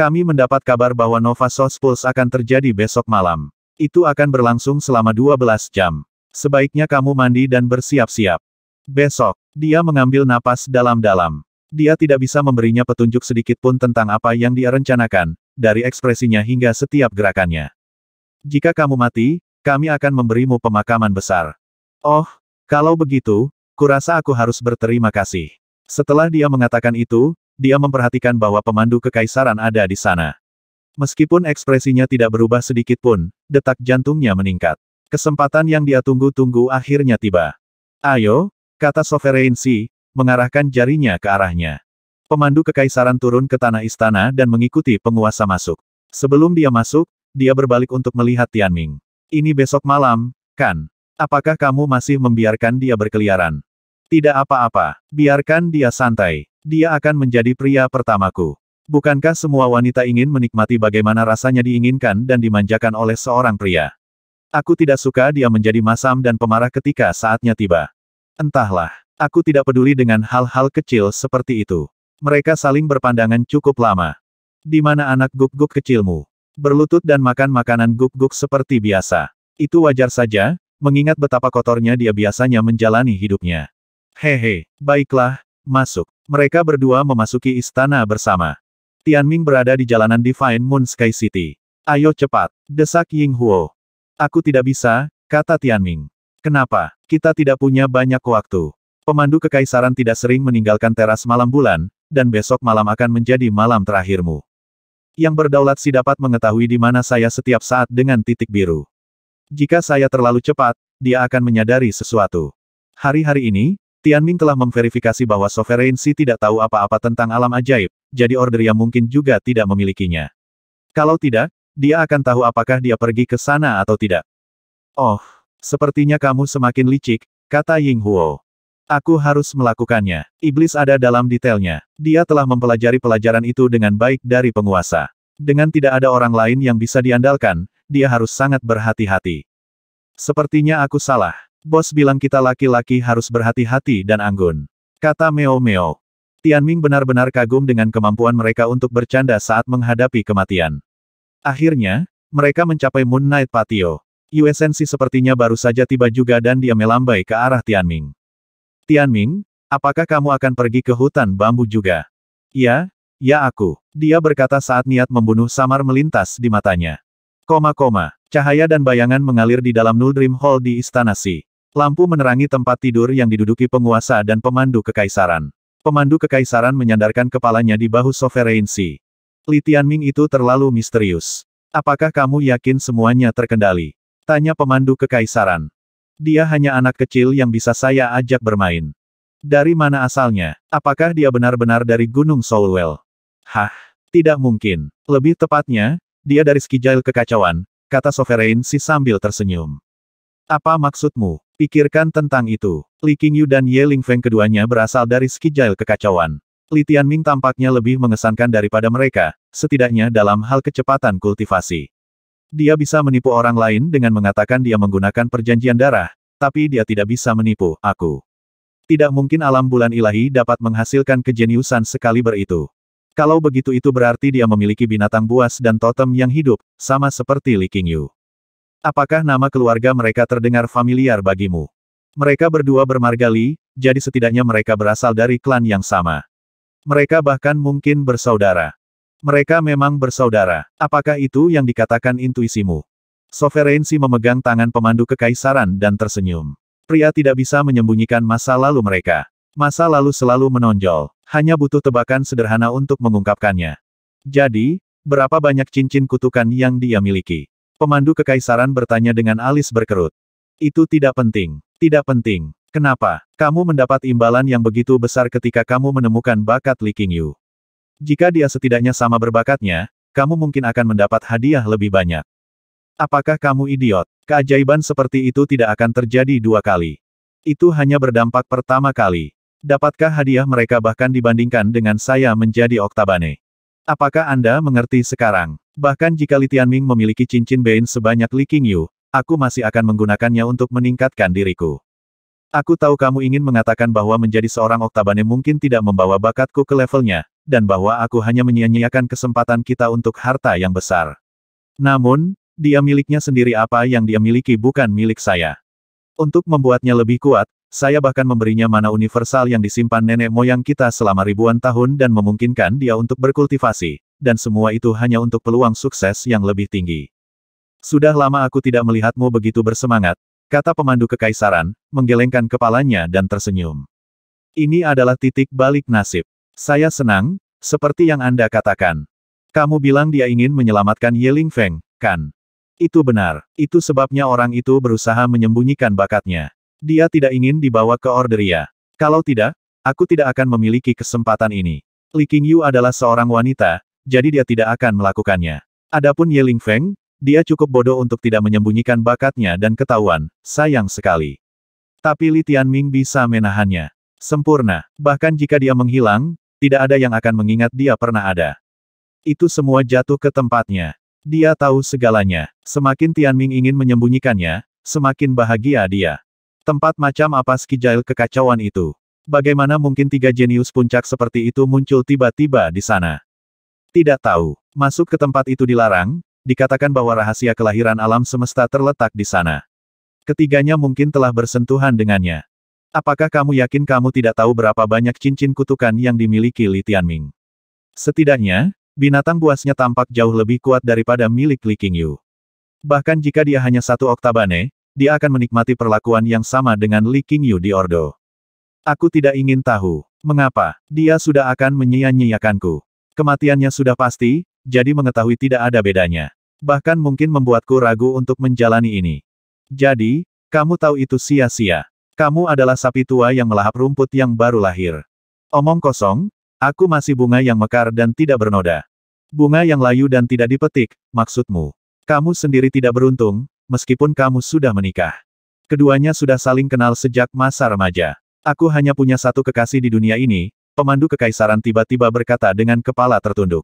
Kami mendapat kabar bahwa Nova Source Pulse akan terjadi besok malam. Itu akan berlangsung selama 12 jam. Sebaiknya kamu mandi dan bersiap-siap. Besok, dia mengambil napas dalam-dalam. Dia tidak bisa memberinya petunjuk sedikit pun tentang apa yang dia rencanakan, dari ekspresinya hingga setiap gerakannya. Jika kamu mati, kami akan memberimu pemakaman besar. Oh, kalau begitu, kurasa aku harus berterima kasih. Setelah dia mengatakan itu, dia memperhatikan bahwa pemandu kekaisaran ada di sana. Meskipun ekspresinya tidak berubah sedikit pun, detak jantungnya meningkat. Kesempatan yang dia tunggu-tunggu akhirnya tiba. Ayo, kata Sovereign Sea, mengarahkan jarinya ke arahnya. Pemandu kekaisaran turun ke tanah istana dan mengikuti penguasa masuk. Sebelum dia masuk, dia berbalik untuk melihat Tianming. Ini besok malam, kan? Apakah kamu masih membiarkan dia berkeliaran? Tidak apa-apa, biarkan dia santai. Dia akan menjadi pria pertamaku. Bukankah semua wanita ingin menikmati bagaimana rasanya diinginkan dan dimanjakan oleh seorang pria? Aku tidak suka dia menjadi masam dan pemarah ketika saatnya tiba. Entahlah, aku tidak peduli dengan hal-hal kecil seperti itu. Mereka saling berpandangan cukup lama. Di mana anak guk-guk kecilmu? Berlutut dan makan makanan guk-guk seperti biasa. Itu wajar saja, mengingat betapa kotornya dia biasanya menjalani hidupnya. Hehe, baiklah, masuk. Mereka berdua memasuki istana bersama. Tianming berada di jalanan Divine Moon Sky City. Ayo cepat, desak Ying Huo. Aku tidak bisa, kata Tianming. Kenapa? Kita tidak punya banyak waktu. Pemandu kekaisaran tidak sering meninggalkan teras malam bulan, dan besok malam akan menjadi malam terakhirmu. Yang berdaulat si dapat mengetahui di mana saya setiap saat dengan titik biru. Jika saya terlalu cepat, dia akan menyadari sesuatu. Hari-hari ini, Tianming telah memverifikasi bahwa Sovereign Si tidak tahu apa-apa tentang alam ajaib, jadi order yang mungkin juga tidak memilikinya. Kalau tidak, dia akan tahu apakah dia pergi ke sana atau tidak. Oh, sepertinya kamu semakin licik, kata Ying Huo. Aku harus melakukannya. Iblis ada dalam detailnya. Dia telah mempelajari pelajaran itu dengan baik dari penguasa. Dengan tidak ada orang lain yang bisa diandalkan, dia harus sangat berhati-hati. Sepertinya aku salah. Bos bilang kita laki-laki harus berhati-hati dan anggun. Kata Meo Meo. Tianming benar-benar kagum dengan kemampuan mereka untuk bercanda saat menghadapi kematian. Akhirnya, mereka mencapai Moon Knight Patio. USNC sepertinya baru saja tiba juga dan dia melambai ke arah Tianming. Tianming, apakah kamu akan pergi ke hutan bambu juga? Ya, ya aku. Dia berkata saat niat membunuh samar melintas di matanya. Koma koma, cahaya dan bayangan mengalir di dalam Null Dream Hall di Istana Si. Lampu menerangi tempat tidur yang diduduki penguasa dan pemandu kekaisaran. Pemandu kekaisaran menyandarkan kepalanya di bahu Sovereign Si. Li Tianming itu terlalu misterius. Apakah kamu yakin semuanya terkendali? Tanya pemandu kekaisaran. Dia hanya anak kecil yang bisa saya ajak bermain. Dari mana asalnya? Apakah dia benar-benar dari Gunung Solwell? Hah, tidak mungkin. Lebih tepatnya, dia dari skijail kekacauan, kata Sovereign si sambil tersenyum. Apa maksudmu? Pikirkan tentang itu. Li Qingyu dan Ye Lingfeng keduanya berasal dari skijail kekacauan. Li Tianming tampaknya lebih mengesankan daripada mereka, setidaknya dalam hal kecepatan kultivasi. Dia bisa menipu orang lain dengan mengatakan dia menggunakan perjanjian darah, tapi dia tidak bisa menipu aku. Tidak mungkin alam bulan ilahi dapat menghasilkan kejeniusan sekali itu. Kalau begitu itu berarti dia memiliki binatang buas dan totem yang hidup, sama seperti Li Qingyu. Apakah nama keluarga mereka terdengar familiar bagimu? Mereka berdua bermarga Li, jadi setidaknya mereka berasal dari klan yang sama. Mereka bahkan mungkin bersaudara. Mereka memang bersaudara. Apakah itu yang dikatakan intuisimu? Soverensi memegang tangan pemandu kekaisaran dan tersenyum. Pria tidak bisa menyembunyikan masa lalu mereka. Masa lalu selalu menonjol. Hanya butuh tebakan sederhana untuk mengungkapkannya. Jadi, berapa banyak cincin kutukan yang dia miliki? Pemandu kekaisaran bertanya dengan alis berkerut. Itu tidak penting. Tidak penting. Kenapa? Kamu mendapat imbalan yang begitu besar ketika kamu menemukan bakat Li Qingyu. Jika dia setidaknya sama berbakatnya, kamu mungkin akan mendapat hadiah lebih banyak. Apakah kamu idiot? Keajaiban seperti itu tidak akan terjadi dua kali. Itu hanya berdampak pertama kali. Dapatkah hadiah mereka bahkan dibandingkan dengan saya menjadi Oktabane? Apakah Anda mengerti sekarang? Bahkan jika Li Tianming memiliki cincin Bain sebanyak Li Qingyu, aku masih akan menggunakannya untuk meningkatkan diriku. Aku tahu kamu ingin mengatakan bahwa menjadi seorang Oktabane mungkin tidak membawa bakatku ke levelnya, dan bahwa aku hanya menyia-nyiakan kesempatan kita untuk harta yang besar. Namun, dia miliknya sendiri apa yang dia miliki bukan milik saya. Untuk membuatnya lebih kuat, saya bahkan memberinya mana universal yang disimpan nenek moyang kita selama ribuan tahun dan memungkinkan dia untuk berkultivasi, dan semua itu hanya untuk peluang sukses yang lebih tinggi. Sudah lama aku tidak melihatmu begitu bersemangat, kata pemandu kekaisaran, menggelengkan kepalanya dan tersenyum. Ini adalah titik balik nasib. Saya senang, seperti yang Anda katakan. Kamu bilang dia ingin menyelamatkan Yeling Feng, kan? Itu benar, itu sebabnya orang itu berusaha menyembunyikan bakatnya. Dia tidak ingin dibawa ke Orderia. Ya. Kalau tidak, aku tidak akan memiliki kesempatan ini. Li Qingyu adalah seorang wanita, jadi dia tidak akan melakukannya. Adapun Yeling Feng, dia cukup bodoh untuk tidak menyembunyikan bakatnya dan ketahuan, sayang sekali. Tapi Li Tianming bisa menahannya. Sempurna, bahkan jika dia menghilang, tidak ada yang akan mengingat dia pernah ada. Itu semua jatuh ke tempatnya. Dia tahu segalanya. Semakin Tianming ingin menyembunyikannya, semakin bahagia dia. Tempat macam apa skijail kekacauan itu? Bagaimana mungkin tiga jenius puncak seperti itu muncul tiba-tiba di sana? Tidak tahu. Masuk ke tempat itu dilarang, dikatakan bahwa rahasia kelahiran alam semesta terletak di sana. Ketiganya mungkin telah bersentuhan dengannya. Apakah kamu yakin kamu tidak tahu berapa banyak cincin kutukan yang dimiliki Li Tianming? Setidaknya, binatang buasnya tampak jauh lebih kuat daripada milik Li Qingyu. Bahkan jika dia hanya satu oktabane, dia akan menikmati perlakuan yang sama dengan Li Qingyu di Ordo. Aku tidak ingin tahu, mengapa, dia sudah akan menyia-nyiakanku. Kematiannya sudah pasti, jadi mengetahui tidak ada bedanya. Bahkan mungkin membuatku ragu untuk menjalani ini. Jadi, kamu tahu itu sia-sia. Kamu adalah sapi tua yang melahap rumput yang baru lahir. Omong kosong, aku masih bunga yang mekar dan tidak bernoda. Bunga yang layu dan tidak dipetik, maksudmu. Kamu sendiri tidak beruntung, meskipun kamu sudah menikah. Keduanya sudah saling kenal sejak masa remaja. Aku hanya punya satu kekasih di dunia ini, pemandu kekaisaran tiba-tiba berkata dengan kepala tertunduk.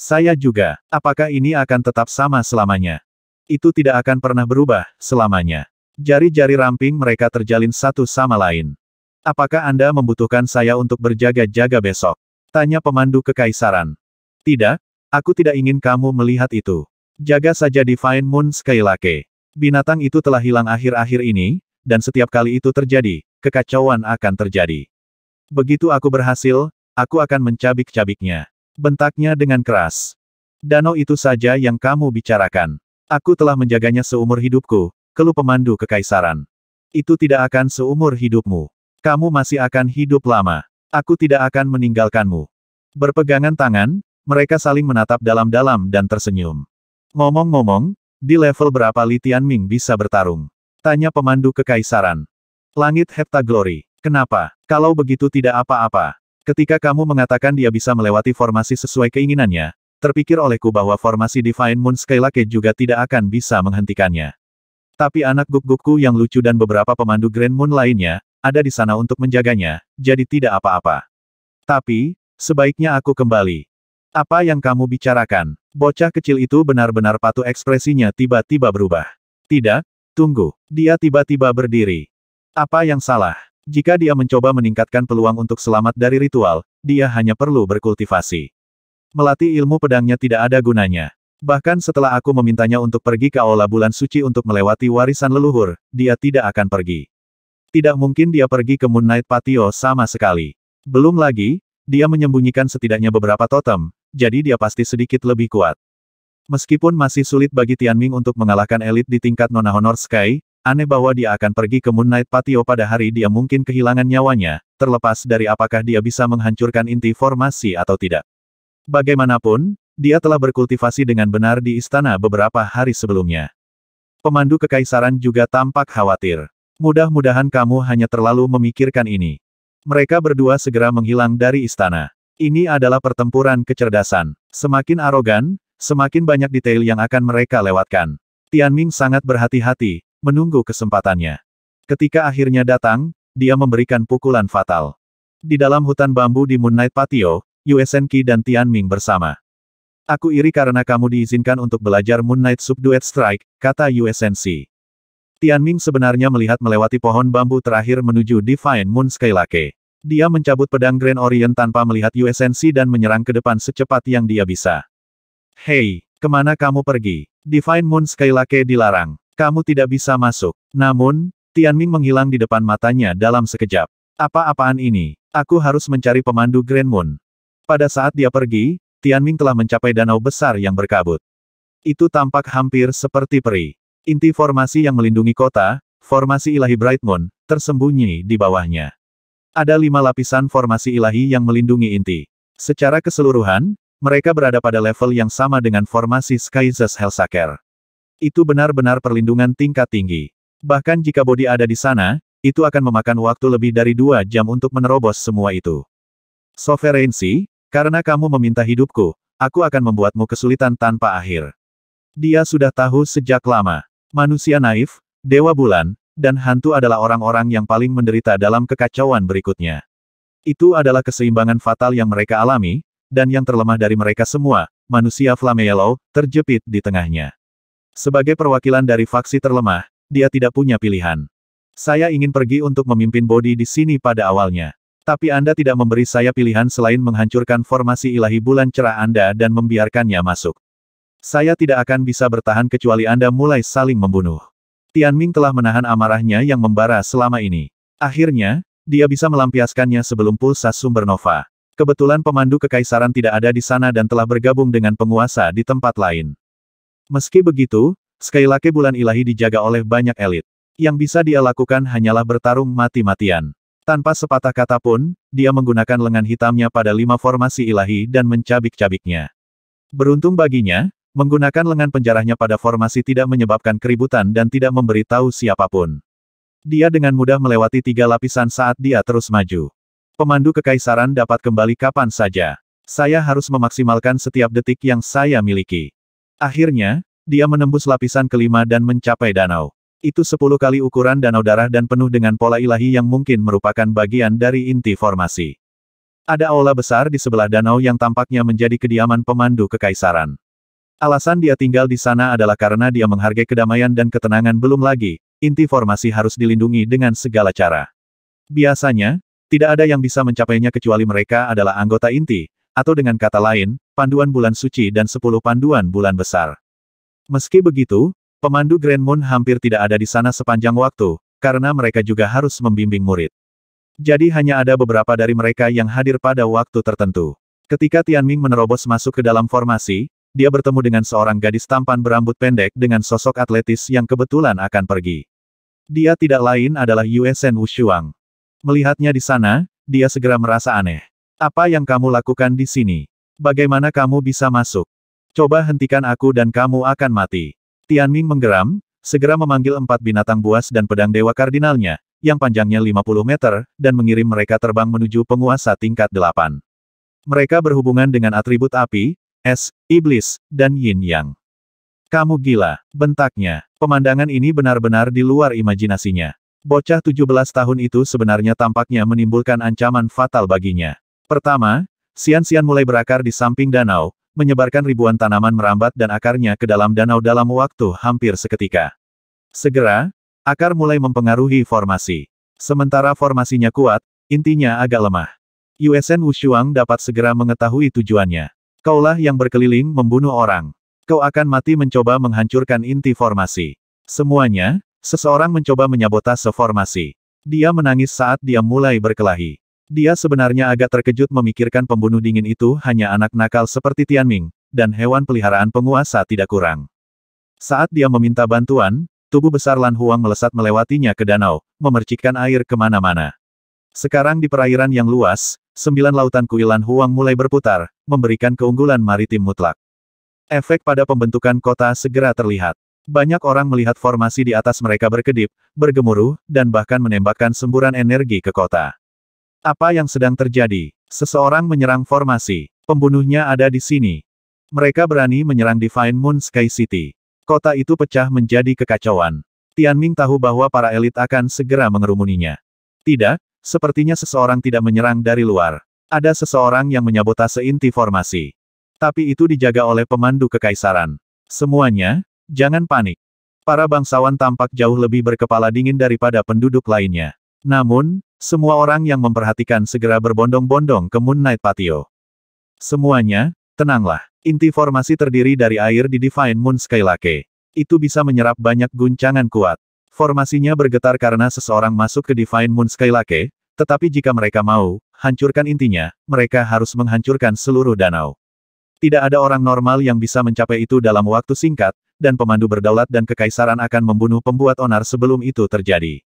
Saya juga, apakah ini akan tetap sama selamanya? Itu tidak akan pernah berubah, selamanya. Jari-jari ramping mereka terjalin satu sama lain. Apakah Anda membutuhkan saya untuk berjaga-jaga besok? Tanya pemandu kekaisaran. Tidak, aku tidak ingin kamu melihat itu. Jaga saja Divine Moon Skylake. Binatang itu telah hilang akhir-akhir ini, dan setiap kali itu terjadi, kekacauan akan terjadi. Begitu aku berhasil, aku akan mencabik-cabiknya. Bentaknya dengan keras. Danau itu saja yang kamu bicarakan. Aku telah menjaganya seumur hidupku, kelu pemandu kekaisaran. Itu tidak akan seumur hidupmu. Kamu masih akan hidup lama. Aku tidak akan meninggalkanmu. Berpegangan tangan, mereka saling menatap dalam-dalam dan tersenyum. Ngomong-ngomong, di level berapa Litian Ming bisa bertarung? Tanya pemandu kekaisaran. Langit Heptaglory. Kenapa? Kalau begitu tidak apa-apa. Ketika kamu mengatakan dia bisa melewati formasi sesuai keinginannya, terpikir olehku bahwa formasi Divine Moon Skylake juga tidak akan bisa menghentikannya. Tapi anak guk gugupku yang lucu dan beberapa pemandu Grand Moon lainnya, ada di sana untuk menjaganya, jadi tidak apa-apa. Tapi, sebaiknya aku kembali. Apa yang kamu bicarakan? Bocah kecil itu benar-benar patuh ekspresinya tiba-tiba berubah. Tidak, tunggu. Dia tiba-tiba berdiri. Apa yang salah? Jika dia mencoba meningkatkan peluang untuk selamat dari ritual, dia hanya perlu berkultivasi. Melatih ilmu pedangnya tidak ada gunanya. Bahkan setelah aku memintanya untuk pergi ke Aula Bulan Suci untuk melewati warisan leluhur, dia tidak akan pergi. Tidak mungkin dia pergi ke Moon Knight Patio sama sekali. Belum lagi, dia menyembunyikan setidaknya beberapa totem, jadi dia pasti sedikit lebih kuat. Meskipun masih sulit bagi Tianming untuk mengalahkan elit di tingkat Nona Honor Sky, aneh bahwa dia akan pergi ke Moon Knight Patio pada hari dia mungkin kehilangan nyawanya, terlepas dari apakah dia bisa menghancurkan inti formasi atau tidak. Bagaimanapun, dia telah berkultivasi dengan benar di istana beberapa hari sebelumnya. Pemandu kekaisaran juga tampak khawatir. Mudah-mudahan kamu hanya terlalu memikirkan ini. Mereka berdua segera menghilang dari istana. Ini adalah pertempuran kecerdasan. Semakin arogan, semakin banyak detail yang akan mereka lewatkan. Tianming sangat berhati-hati, menunggu kesempatannya. Ketika akhirnya datang, dia memberikan pukulan fatal. Di dalam hutan bambu di Moon Moonlight Patio, USNK Senki dan Tianming bersama. Aku iri karena kamu diizinkan untuk belajar Moon Knight Subduet Strike, kata USNC. Tianming sebenarnya melihat melewati pohon bambu terakhir menuju Divine Moon Skylake. Dia mencabut pedang Grand Orient tanpa melihat USNC dan menyerang ke depan secepat yang dia bisa. Hei, kemana kamu pergi? Divine Moon Skylake dilarang. Kamu tidak bisa masuk. Namun, Tianming menghilang di depan matanya dalam sekejap. Apa-apaan ini? Aku harus mencari pemandu Grand Moon. Pada saat dia pergi, Tianming telah mencapai danau besar yang berkabut. Itu tampak hampir seperti peri. Inti formasi yang melindungi kota, formasi ilahi Bright Moon, tersembunyi di bawahnya. Ada lima lapisan formasi ilahi yang melindungi inti. Secara keseluruhan, mereka berada pada level yang sama dengan formasi Skyzes Hellsaker. Itu benar-benar perlindungan tingkat tinggi. Bahkan jika bodi ada di sana, itu akan memakan waktu lebih dari dua jam untuk menerobos semua itu. Sovereignty, karena kamu meminta hidupku, aku akan membuatmu kesulitan tanpa akhir. Dia sudah tahu sejak lama. Manusia naif, dewa bulan, dan hantu adalah orang-orang yang paling menderita dalam kekacauan berikutnya. Itu adalah keseimbangan fatal yang mereka alami, dan yang terlemah dari mereka semua, manusia Yellow, terjepit di tengahnya. Sebagai perwakilan dari faksi terlemah, dia tidak punya pilihan. Saya ingin pergi untuk memimpin Bodi di sini pada awalnya. Tapi Anda tidak memberi saya pilihan selain menghancurkan formasi ilahi bulan cerah Anda dan membiarkannya masuk. Saya tidak akan bisa bertahan kecuali Anda mulai saling membunuh. Tian Ming telah menahan amarahnya yang membara selama ini. Akhirnya, dia bisa melampiaskannya sebelum pulsa Nova. Kebetulan pemandu kekaisaran tidak ada di sana dan telah bergabung dengan penguasa di tempat lain. Meski begitu, Skylake bulan ilahi dijaga oleh banyak elit. Yang bisa dia lakukan hanyalah bertarung mati-matian. Tanpa sepatah kata pun, dia menggunakan lengan hitamnya pada lima formasi ilahi dan mencabik-cabiknya. Beruntung baginya, menggunakan lengan penjarahnya pada formasi tidak menyebabkan keributan dan tidak memberitahu siapapun. Dia dengan mudah melewati tiga lapisan saat dia terus maju. Pemandu kekaisaran dapat kembali kapan saja. Saya harus memaksimalkan setiap detik yang saya miliki. Akhirnya, dia menembus lapisan kelima dan mencapai danau. Itu sepuluh kali ukuran danau darah dan penuh dengan pola ilahi yang mungkin merupakan bagian dari inti formasi. Ada aula besar di sebelah danau yang tampaknya menjadi kediaman pemandu kekaisaran. Alasan dia tinggal di sana adalah karena dia menghargai kedamaian dan ketenangan belum lagi, inti formasi harus dilindungi dengan segala cara. Biasanya, tidak ada yang bisa mencapainya kecuali mereka adalah anggota inti, atau dengan kata lain, panduan bulan suci dan sepuluh panduan bulan besar. Meski begitu, Pemandu Grand Moon hampir tidak ada di sana sepanjang waktu, karena mereka juga harus membimbing murid. Jadi hanya ada beberapa dari mereka yang hadir pada waktu tertentu. Ketika Tianming menerobos masuk ke dalam formasi, dia bertemu dengan seorang gadis tampan berambut pendek dengan sosok atletis yang kebetulan akan pergi. Dia tidak lain adalah Yue Sen Wushuang. Melihatnya di sana, dia segera merasa aneh. Apa yang kamu lakukan di sini? Bagaimana kamu bisa masuk? Coba hentikan aku dan kamu akan mati. Tian Ming menggeram, segera memanggil empat binatang buas dan pedang dewa kardinalnya, yang panjangnya 50 meter, dan mengirim mereka terbang menuju penguasa tingkat delapan. Mereka berhubungan dengan atribut api, es, iblis, dan yin yang. Kamu gila, bentaknya. Pemandangan ini benar-benar di luar imajinasinya. Bocah 17 tahun itu sebenarnya tampaknya menimbulkan ancaman fatal baginya. Pertama, Sian Sian mulai berakar di samping danau, menyebarkan ribuan tanaman merambat dan akarnya ke dalam danau dalam waktu hampir seketika. Segera, akar mulai mempengaruhi formasi. Sementara formasinya kuat, intinya agak lemah. Yuesen Wushuang dapat segera mengetahui tujuannya. Kaulah yang berkeliling membunuh orang. Kau akan mati mencoba menghancurkan inti formasi. Semuanya, seseorang mencoba menyabotase formasi. Dia menangis saat dia mulai berkelahi. Dia sebenarnya agak terkejut memikirkan pembunuh dingin itu hanya anak nakal seperti Tianming, dan hewan peliharaan penguasa tidak kurang. Saat dia meminta bantuan, tubuh besar Lan Huang melesat melewatinya ke danau, memercikkan air kemana-mana. Sekarang di perairan yang luas, sembilan lautan kuil Lan Huang mulai berputar, memberikan keunggulan maritim mutlak. Efek pada pembentukan kota segera terlihat. Banyak orang melihat formasi di atas mereka berkedip, bergemuruh, dan bahkan menembakkan semburan energi ke kota. Apa yang sedang terjadi? Seseorang menyerang formasi. Pembunuhnya ada di sini. Mereka berani menyerang Divine Moon Sky City. Kota itu pecah menjadi kekacauan. Tian Ming tahu bahwa para elit akan segera mengerumuninya. Tidak, sepertinya seseorang tidak menyerang dari luar. Ada seseorang yang menyabotase inti formasi. Tapi itu dijaga oleh pemandu kekaisaran. Semuanya, jangan panik. Para bangsawan tampak jauh lebih berkepala dingin daripada penduduk lainnya. Namun, semua orang yang memperhatikan segera berbondong-bondong ke Moon Knight Patio. Semuanya, tenanglah. Inti formasi terdiri dari air di Divine Moon Skylake. Itu bisa menyerap banyak guncangan kuat. Formasinya bergetar karena seseorang masuk ke Divine Moon Skylake, tetapi jika mereka mau, hancurkan intinya, mereka harus menghancurkan seluruh danau. Tidak ada orang normal yang bisa mencapai itu dalam waktu singkat, dan pemandu berdaulat dan kekaisaran akan membunuh pembuat onar sebelum itu terjadi.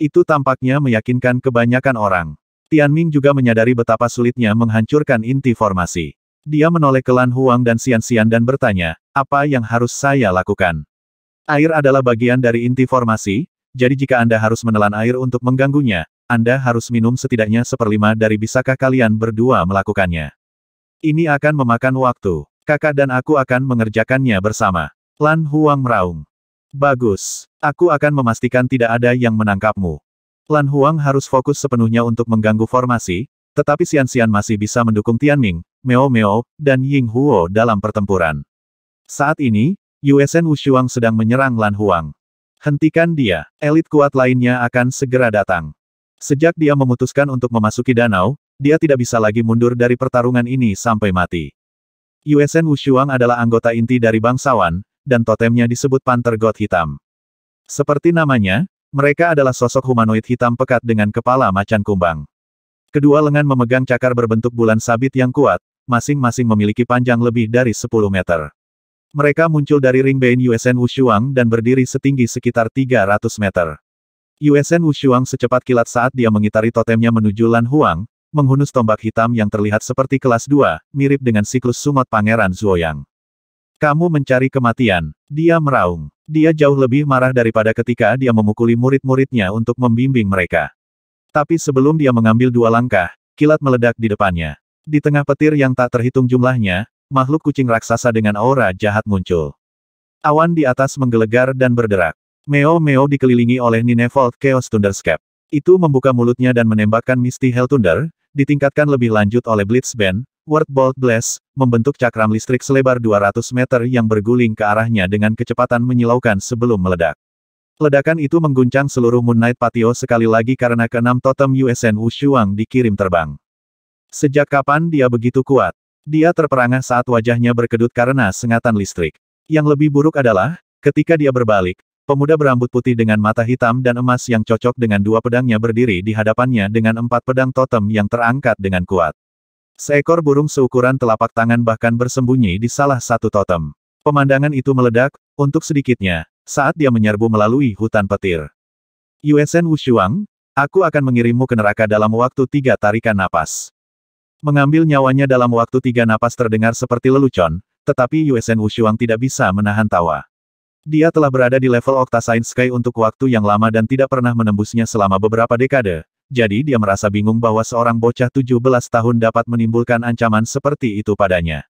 Itu tampaknya meyakinkan kebanyakan orang. Tian Ming juga menyadari betapa sulitnya menghancurkan inti formasi. Dia menoleh ke Lan Huang dan Xian-Xian dan bertanya, apa yang harus saya lakukan? Air adalah bagian dari inti formasi, jadi jika Anda harus menelan air untuk mengganggunya, Anda harus minum setidaknya seperlima dari bisakah kalian berdua melakukannya. Ini akan memakan waktu. Kakak dan aku akan mengerjakannya bersama. Lan Huang meraung. Bagus. Aku akan memastikan tidak ada yang menangkapmu. Lan Huang harus fokus sepenuhnya untuk mengganggu formasi, tetapi Xian Xian masih bisa mendukung Tianming, Meo Meo, dan Ying Huo dalam pertempuran. Saat ini, USN Wushuang sedang menyerang Lan Huang. Hentikan dia, elit kuat lainnya akan segera datang. Sejak dia memutuskan untuk memasuki danau, dia tidak bisa lagi mundur dari pertarungan ini sampai mati. USN Wushuang adalah anggota inti dari bangsawan, dan totemnya disebut Panther God Hitam. Seperti namanya, mereka adalah sosok humanoid hitam pekat dengan kepala macan kumbang. Kedua lengan memegang cakar berbentuk bulan sabit yang kuat, masing-masing memiliki panjang lebih dari 10 meter. Mereka muncul dari ring Bain USN Wushuang dan berdiri setinggi sekitar 300 meter. USN Wushuang secepat kilat saat dia mengitari totemnya menuju Lan Huang, menghunus tombak hitam yang terlihat seperti kelas 2, mirip dengan siklus sumat Pangeran Zhuoyang. Kamu mencari kematian. Dia meraung. Dia jauh lebih marah daripada ketika dia memukuli murid-muridnya untuk membimbing mereka. Tapi sebelum dia mengambil dua langkah, kilat meledak di depannya. Di tengah petir yang tak terhitung jumlahnya, makhluk kucing raksasa dengan aura jahat muncul. Awan di atas menggelegar dan berderak. Meo-meo dikelilingi oleh Ninevolt Chaos Thunderscape. Itu membuka mulutnya dan menembakkan Misty Hell Thunder, ditingkatkan lebih lanjut oleh Blitzband, Word Bolt Blast, membentuk cakram listrik selebar 200 meter yang berguling ke arahnya dengan kecepatan menyilaukan sebelum meledak. Ledakan itu mengguncang seluruh Moon Knight Patio sekali lagi karena keenam totem USN Wushuang dikirim terbang. Sejak kapan dia begitu kuat? Dia terperangah saat wajahnya berkedut karena sengatan listrik. Yang lebih buruk adalah, ketika dia berbalik, pemuda berambut putih dengan mata hitam dan emas yang cocok dengan dua pedangnya berdiri di hadapannya dengan empat pedang totem yang terangkat dengan kuat. Seekor burung seukuran telapak tangan bahkan bersembunyi di salah satu totem. Pemandangan itu meledak, untuk sedikitnya, saat dia menyerbu melalui hutan petir. Yuesen Wushuang, aku akan mengirimmu ke neraka dalam waktu tiga tarikan napas. Mengambil nyawanya dalam waktu tiga napas terdengar seperti lelucon, tetapi Yuesen Wushuang tidak bisa menahan tawa. Dia telah berada di level Octa Sky untuk waktu yang lama dan tidak pernah menembusnya selama beberapa dekade, jadi dia merasa bingung bahwa seorang bocah 17 tahun dapat menimbulkan ancaman seperti itu padanya.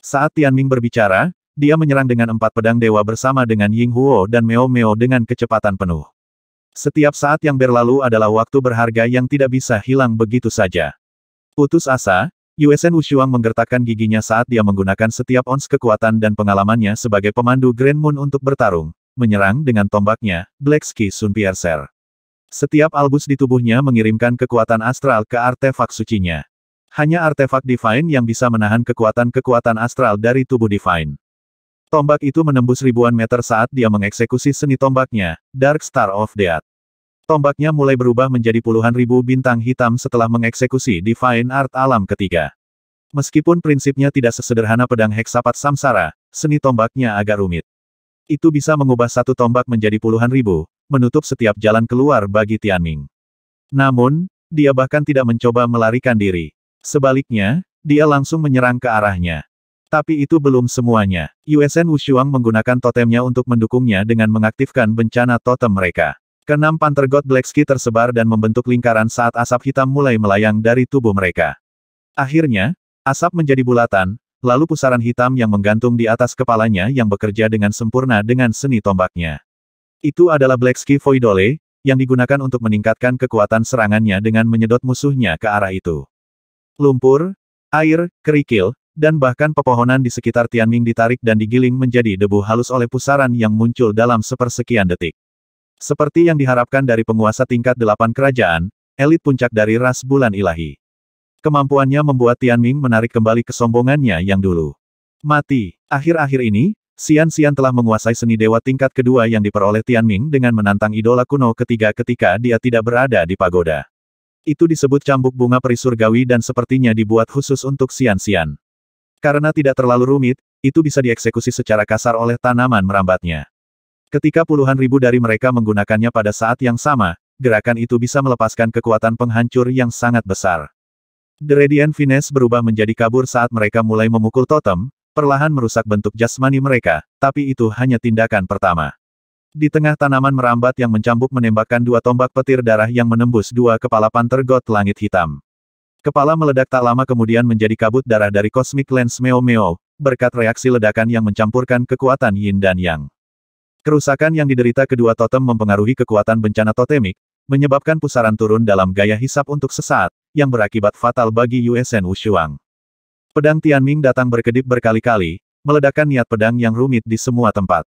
Saat Tian Ming berbicara, dia menyerang dengan empat pedang dewa bersama dengan Ying Huo dan Meo Meo dengan kecepatan penuh. Setiap saat yang berlalu adalah waktu berharga yang tidak bisa hilang begitu saja. Putus asa, Yuesen Wushuang menggertakkan giginya saat dia menggunakan setiap ons kekuatan dan pengalamannya sebagai pemandu Grand Moon untuk bertarung, menyerang dengan tombaknya, Black Ski Sun Piercer. Setiap albus di tubuhnya mengirimkan kekuatan astral ke artefak sucinya. Hanya artefak divine yang bisa menahan kekuatan-kekuatan astral dari tubuh divine. Tombak itu menembus ribuan meter saat dia mengeksekusi seni tombaknya, Dark Star of Death. Tombaknya mulai berubah menjadi puluhan ribu bintang hitam setelah mengeksekusi Divine Art Alam ketiga. Meskipun prinsipnya tidak sesederhana pedang heksapat samsara, seni tombaknya agak rumit. Itu bisa mengubah satu tombak menjadi puluhan ribu, menutup setiap jalan keluar bagi Tianming. Namun, dia bahkan tidak mencoba melarikan diri. Sebaliknya, dia langsung menyerang ke arahnya. Tapi itu belum semuanya. Usn Wushuang menggunakan totemnya untuk mendukungnya dengan mengaktifkan bencana totem mereka. Kenam Panther God Black Ski tersebar dan membentuk lingkaran saat asap hitam mulai melayang dari tubuh mereka. Akhirnya, asap menjadi bulatan, lalu pusaran hitam yang menggantung di atas kepalanya yang bekerja dengan sempurna dengan seni tombaknya. Itu adalah Black Ski Voidole, yang digunakan untuk meningkatkan kekuatan serangannya dengan menyedot musuhnya ke arah itu. Lumpur, air, kerikil, dan bahkan pepohonan di sekitar Tianming ditarik dan digiling menjadi debu halus oleh pusaran yang muncul dalam sepersekian detik. Seperti yang diharapkan dari penguasa tingkat delapan kerajaan, elit puncak dari ras bulan ilahi. Kemampuannya membuat Tianming menarik kembali kesombongannya yang dulu. Mati. Akhir-akhir ini, Sian Sian telah menguasai seni dewa tingkat kedua yang diperoleh Tian Ming dengan menantang idola kuno ketiga ketika dia tidak berada di pagoda. Itu disebut cambuk bunga peri surgawi dan sepertinya dibuat khusus untuk Sian Sian. Karena tidak terlalu rumit, itu bisa dieksekusi secara kasar oleh tanaman merambatnya. Ketika puluhan ribu dari mereka menggunakannya pada saat yang sama, gerakan itu bisa melepaskan kekuatan penghancur yang sangat besar. The Radiant Finesse berubah menjadi kabur saat mereka mulai memukul totem, perlahan merusak bentuk jasmani mereka, tapi itu hanya tindakan pertama. Di tengah tanaman merambat yang mencambuk menembakkan dua tombak petir darah yang menembus dua kepala panter god langit hitam. Kepala meledak tak lama kemudian menjadi kabut darah dari kosmik Lens Meo Meo, berkat reaksi ledakan yang mencampurkan kekuatan Yin dan Yang. Kerusakan yang diderita kedua totem mempengaruhi kekuatan bencana totemik, menyebabkan pusaran turun dalam gaya hisap untuk sesaat, yang berakibat fatal bagi Yuesen Wushuang. Pedang Tianming datang berkedip berkali-kali, meledakkan niat pedang yang rumit di semua tempat.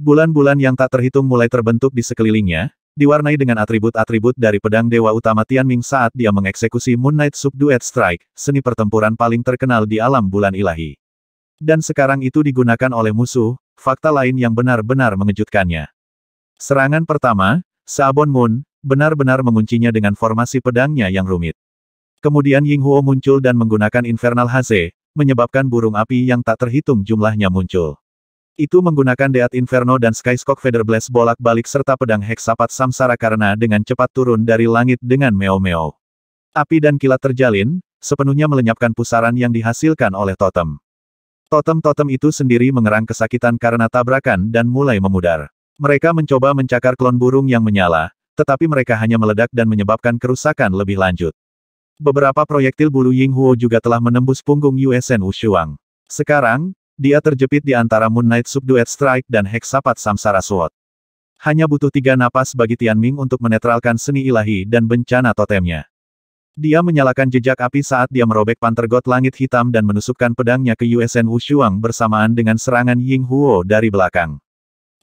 Bulan-bulan yang tak terhitung mulai terbentuk di sekelilingnya, diwarnai dengan atribut-atribut dari pedang dewa utama Tianming saat dia mengeksekusi Moon Knight Subduet Strike, seni pertempuran paling terkenal di alam bulan ilahi. Dan sekarang itu digunakan oleh musuh, fakta lain yang benar-benar mengejutkannya. Serangan pertama, Sabon Moon, benar-benar menguncinya dengan formasi pedangnya yang rumit. Kemudian Ying Huo muncul dan menggunakan Infernal Haze, menyebabkan burung api yang tak terhitung jumlahnya muncul. Itu menggunakan Deat Inferno dan Skyscock Featherblast bolak-balik serta pedang Heksapat Samsara karena dengan cepat turun dari langit dengan meo-meo. Api dan kilat terjalin, sepenuhnya melenyapkan pusaran yang dihasilkan oleh totem. Totem-totem itu sendiri mengerang kesakitan karena tabrakan dan mulai memudar. Mereka mencoba mencakar klon burung yang menyala, tetapi mereka hanya meledak dan menyebabkan kerusakan lebih lanjut. Beberapa proyektil bulu Ying Huo juga telah menembus punggung USN Wushuang. Sekarang, dia terjepit di antara Moon Knight Subduet Strike dan Heksapat Samsara Sword. Hanya butuh tiga napas bagi Tian Ming untuk menetralkan seni ilahi dan bencana totemnya. Dia menyalakan jejak api saat dia merobek pantergot langit hitam dan menusukkan pedangnya ke USN Wushuang bersamaan dengan serangan Ying Huo dari belakang.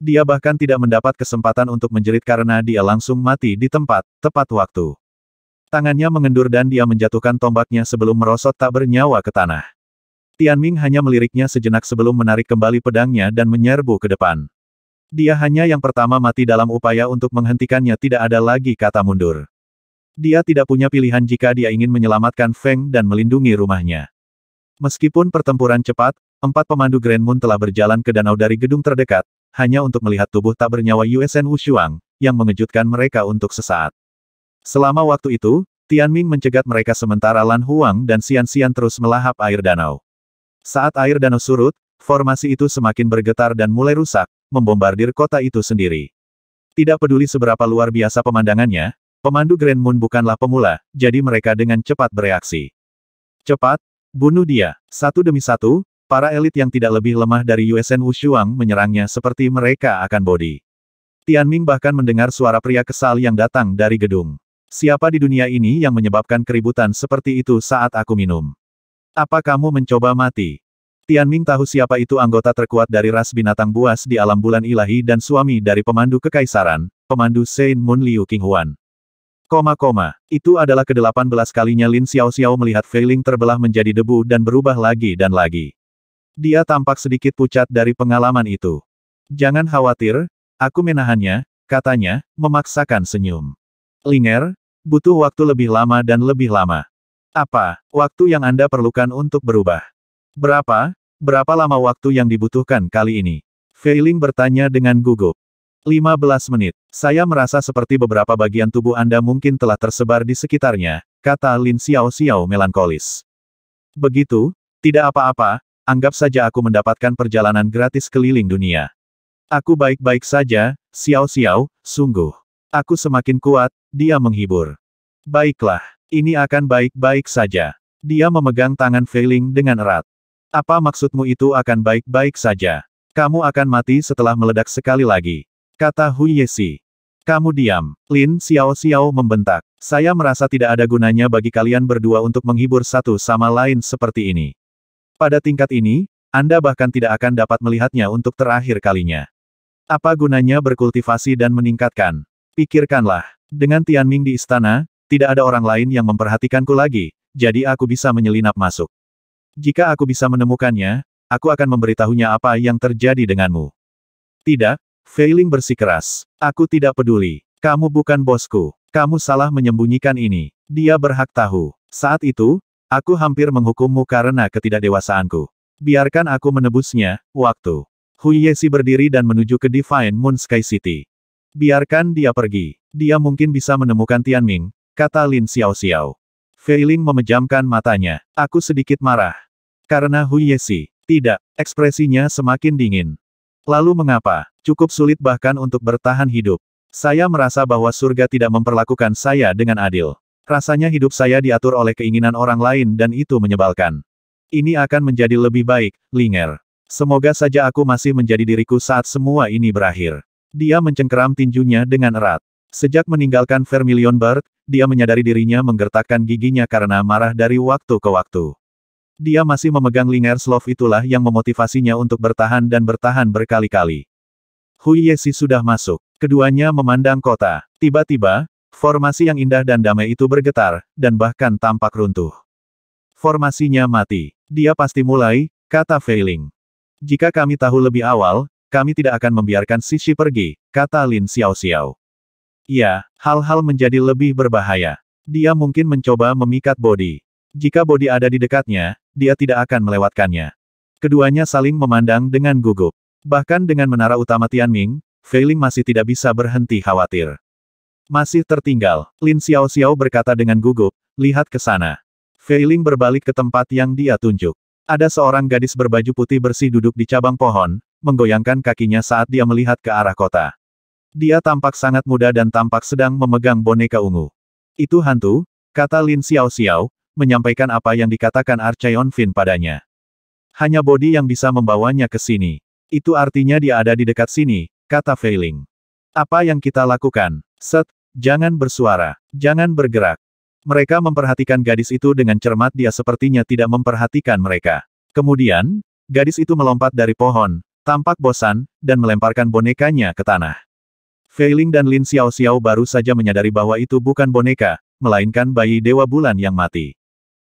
Dia bahkan tidak mendapat kesempatan untuk menjerit karena dia langsung mati di tempat, tepat waktu. Tangannya mengendur dan dia menjatuhkan tombaknya sebelum merosot tak bernyawa ke tanah. Tian Ming hanya meliriknya sejenak sebelum menarik kembali pedangnya dan menyerbu ke depan. Dia hanya yang pertama mati dalam upaya untuk menghentikannya tidak ada lagi kata mundur. Dia tidak punya pilihan jika dia ingin menyelamatkan Feng dan melindungi rumahnya. Meskipun pertempuran cepat, empat pemandu Grand Moon telah berjalan ke danau dari gedung terdekat, hanya untuk melihat tubuh tak bernyawa USN Sen Wushuang, yang mengejutkan mereka untuk sesaat. Selama waktu itu, Tianming mencegat mereka sementara Lan Huang dan Xian Xian terus melahap air danau. Saat air danau surut, formasi itu semakin bergetar dan mulai rusak, membombardir kota itu sendiri. Tidak peduli seberapa luar biasa pemandangannya, pemandu Grand Moon bukanlah pemula, jadi mereka dengan cepat bereaksi. Cepat, bunuh dia. Satu demi satu, para elit yang tidak lebih lemah dari Wu Wushuang menyerangnya seperti mereka akan bodi. Tianming bahkan mendengar suara pria kesal yang datang dari gedung. Siapa di dunia ini yang menyebabkan keributan seperti itu saat aku minum? Apa kamu mencoba mati? Tian Ming tahu siapa itu anggota terkuat dari ras binatang buas di alam bulan ilahi dan suami dari pemandu kekaisaran, pemandu Saint Moon Liu King Huan. Koma koma, itu adalah ke-18 kalinya Lin Xiao Xiao melihat Feiling terbelah menjadi debu dan berubah lagi dan lagi. Dia tampak sedikit pucat dari pengalaman itu. Jangan khawatir, aku menahannya, katanya, memaksakan senyum. Linger, butuh waktu lebih lama dan lebih lama. Apa, waktu yang Anda perlukan untuk berubah? Berapa, berapa lama waktu yang dibutuhkan kali ini? Feiling bertanya dengan gugup. 15 menit. Saya merasa seperti beberapa bagian tubuh Anda mungkin telah tersebar di sekitarnya, kata Lin Xiao Xiao melankolis. Begitu, tidak apa-apa, anggap saja aku mendapatkan perjalanan gratis keliling dunia. Aku baik-baik saja, Xiao Xiao, sungguh. Aku semakin kuat, dia menghibur. Baiklah, ini akan baik-baik saja. Dia memegang tangan Feiling dengan erat. Apa maksudmu itu akan baik-baik saja? Kamu akan mati setelah meledak sekali lagi. Kata Hu Yesi. Kamu diam. Lin Xiao Xiao membentak. Saya merasa tidak ada gunanya bagi kalian berdua untuk menghibur satu sama lain seperti ini. Pada tingkat ini, Anda bahkan tidak akan dapat melihatnya untuk terakhir kalinya. Apa gunanya berkultivasi dan meningkatkan Pikirkanlah, dengan Tianming di istana, tidak ada orang lain yang memperhatikanku lagi, jadi aku bisa menyelinap masuk. Jika aku bisa menemukannya, aku akan memberitahunya apa yang terjadi denganmu. Tidak, Feiling bersikeras. Aku tidak peduli. Kamu bukan bosku. Kamu salah menyembunyikan ini. Dia berhak tahu. Saat itu, aku hampir menghukummu karena ketidakdewasaanku. Biarkan aku menebusnya, waktu. Huyesi berdiri dan menuju ke Divine Moon Sky City. Biarkan dia pergi. Dia mungkin bisa menemukan Tianming, kata Lin Xiaoxiao. Xiao. Feiling memejamkan matanya. Aku sedikit marah. Karena Hu Yesi. Tidak, ekspresinya semakin dingin. Lalu mengapa? Cukup sulit bahkan untuk bertahan hidup. Saya merasa bahwa surga tidak memperlakukan saya dengan adil. Rasanya hidup saya diatur oleh keinginan orang lain dan itu menyebalkan. Ini akan menjadi lebih baik, Linger. Semoga saja aku masih menjadi diriku saat semua ini berakhir. Dia mencengkeram tinjunya dengan erat. Sejak meninggalkan Vermilion Bird, dia menyadari dirinya menggertakkan giginya karena marah dari waktu ke waktu. Dia masih memegang Linger Love itulah yang memotivasinya untuk bertahan dan bertahan berkali-kali. Hui Yesi sudah masuk. Keduanya memandang kota. Tiba-tiba, formasi yang indah dan damai itu bergetar, dan bahkan tampak runtuh. Formasinya mati. Dia pasti mulai, kata Feiling. Jika kami tahu lebih awal, kami tidak akan membiarkan Sisi pergi, kata Lin Xiao Xiao. Ya, hal-hal menjadi lebih berbahaya. Dia mungkin mencoba memikat Bodi. Jika Bodi ada di dekatnya, dia tidak akan melewatkannya. Keduanya saling memandang dengan gugup. Bahkan dengan menara utama Tianming, Feiling masih tidak bisa berhenti khawatir. Masih tertinggal, Lin Xiao Xiao berkata dengan gugup, lihat ke sana. Feiling berbalik ke tempat yang dia tunjuk. Ada seorang gadis berbaju putih bersih duduk di cabang pohon, menggoyangkan kakinya saat dia melihat ke arah kota. Dia tampak sangat muda dan tampak sedang memegang boneka ungu. Itu hantu, kata Lin Xiao Xiao, menyampaikan apa yang dikatakan Archeon Fin padanya. Hanya bodi yang bisa membawanya ke sini. Itu artinya dia ada di dekat sini, kata Feiling. Apa yang kita lakukan? Set, jangan bersuara, jangan bergerak. Mereka memperhatikan gadis itu dengan cermat dia sepertinya tidak memperhatikan mereka. Kemudian, gadis itu melompat dari pohon, tampak bosan, dan melemparkan bonekanya ke tanah. Feiling dan Lin Xiao Xiao baru saja menyadari bahwa itu bukan boneka, melainkan bayi Dewa Bulan yang mati.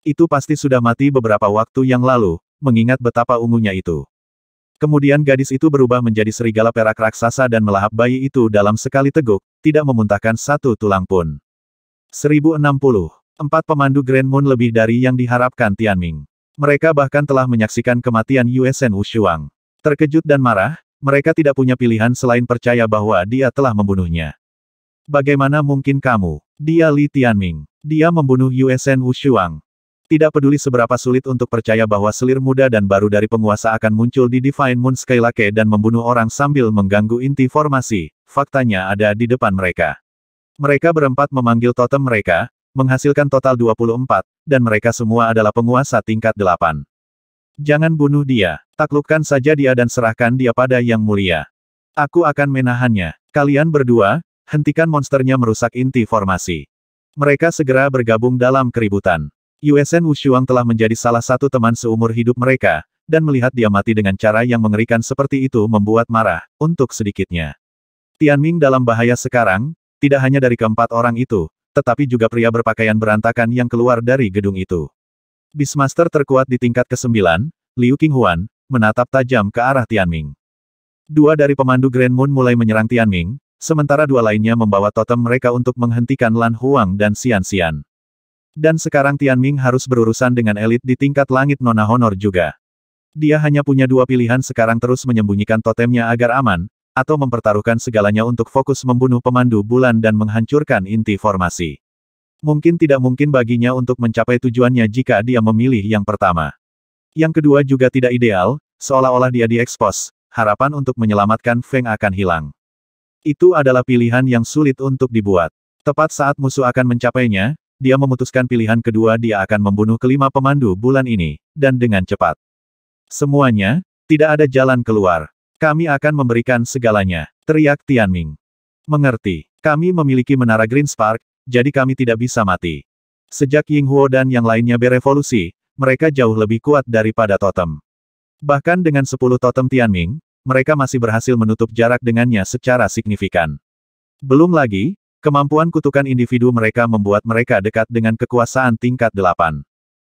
Itu pasti sudah mati beberapa waktu yang lalu, mengingat betapa ungunya itu. Kemudian gadis itu berubah menjadi serigala perak raksasa dan melahap bayi itu dalam sekali teguk, tidak memuntahkan satu tulang pun. 1060. Empat pemandu Grand Moon lebih dari yang diharapkan Tianming. Mereka bahkan telah menyaksikan kematian Yue Wushuang. Terkejut dan marah, mereka tidak punya pilihan selain percaya bahwa dia telah membunuhnya. Bagaimana mungkin kamu? Dia Li Tianming. Dia membunuh Yuesen Wushuang. Tidak peduli seberapa sulit untuk percaya bahwa selir muda dan baru dari penguasa akan muncul di Divine Moon Skylake dan membunuh orang sambil mengganggu inti formasi, faktanya ada di depan mereka. Mereka berempat memanggil totem mereka, menghasilkan total 24, dan mereka semua adalah penguasa tingkat 8. Jangan bunuh dia. Taklukkan saja dia dan serahkan dia pada Yang Mulia. Aku akan menahannya. Kalian berdua, hentikan monsternya merusak inti formasi. Mereka segera bergabung dalam keributan. USN Wushuang telah menjadi salah satu teman seumur hidup mereka, dan melihat dia mati dengan cara yang mengerikan seperti itu membuat marah, untuk sedikitnya. Tianming dalam bahaya sekarang, tidak hanya dari keempat orang itu, tetapi juga pria berpakaian berantakan yang keluar dari gedung itu. Bismaster terkuat di tingkat ke-9, Liu Qinghuan, menatap tajam ke arah Tianming. Dua dari pemandu Grand Moon mulai menyerang Tianming, sementara dua lainnya membawa totem mereka untuk menghentikan Lan Huang dan Xian Xian. Dan sekarang Tianming harus berurusan dengan elit di tingkat langit Nona Honor juga. Dia hanya punya dua pilihan sekarang terus menyembunyikan totemnya agar aman, atau mempertaruhkan segalanya untuk fokus membunuh pemandu bulan dan menghancurkan inti formasi. Mungkin tidak mungkin baginya untuk mencapai tujuannya jika dia memilih yang pertama. Yang kedua juga tidak ideal, seolah-olah dia diekspos, harapan untuk menyelamatkan Feng akan hilang. Itu adalah pilihan yang sulit untuk dibuat. Tepat saat musuh akan mencapainya, dia memutuskan pilihan kedua dia akan membunuh kelima pemandu bulan ini, dan dengan cepat. Semuanya, tidak ada jalan keluar. Kami akan memberikan segalanya, teriak Tianming. Mengerti, kami memiliki menara Green Spark, jadi kami tidak bisa mati. Sejak Ying Huo dan yang lainnya berevolusi, mereka jauh lebih kuat daripada totem. Bahkan dengan sepuluh totem Tianming, mereka masih berhasil menutup jarak dengannya secara signifikan. Belum lagi, kemampuan kutukan individu mereka membuat mereka dekat dengan kekuasaan tingkat delapan.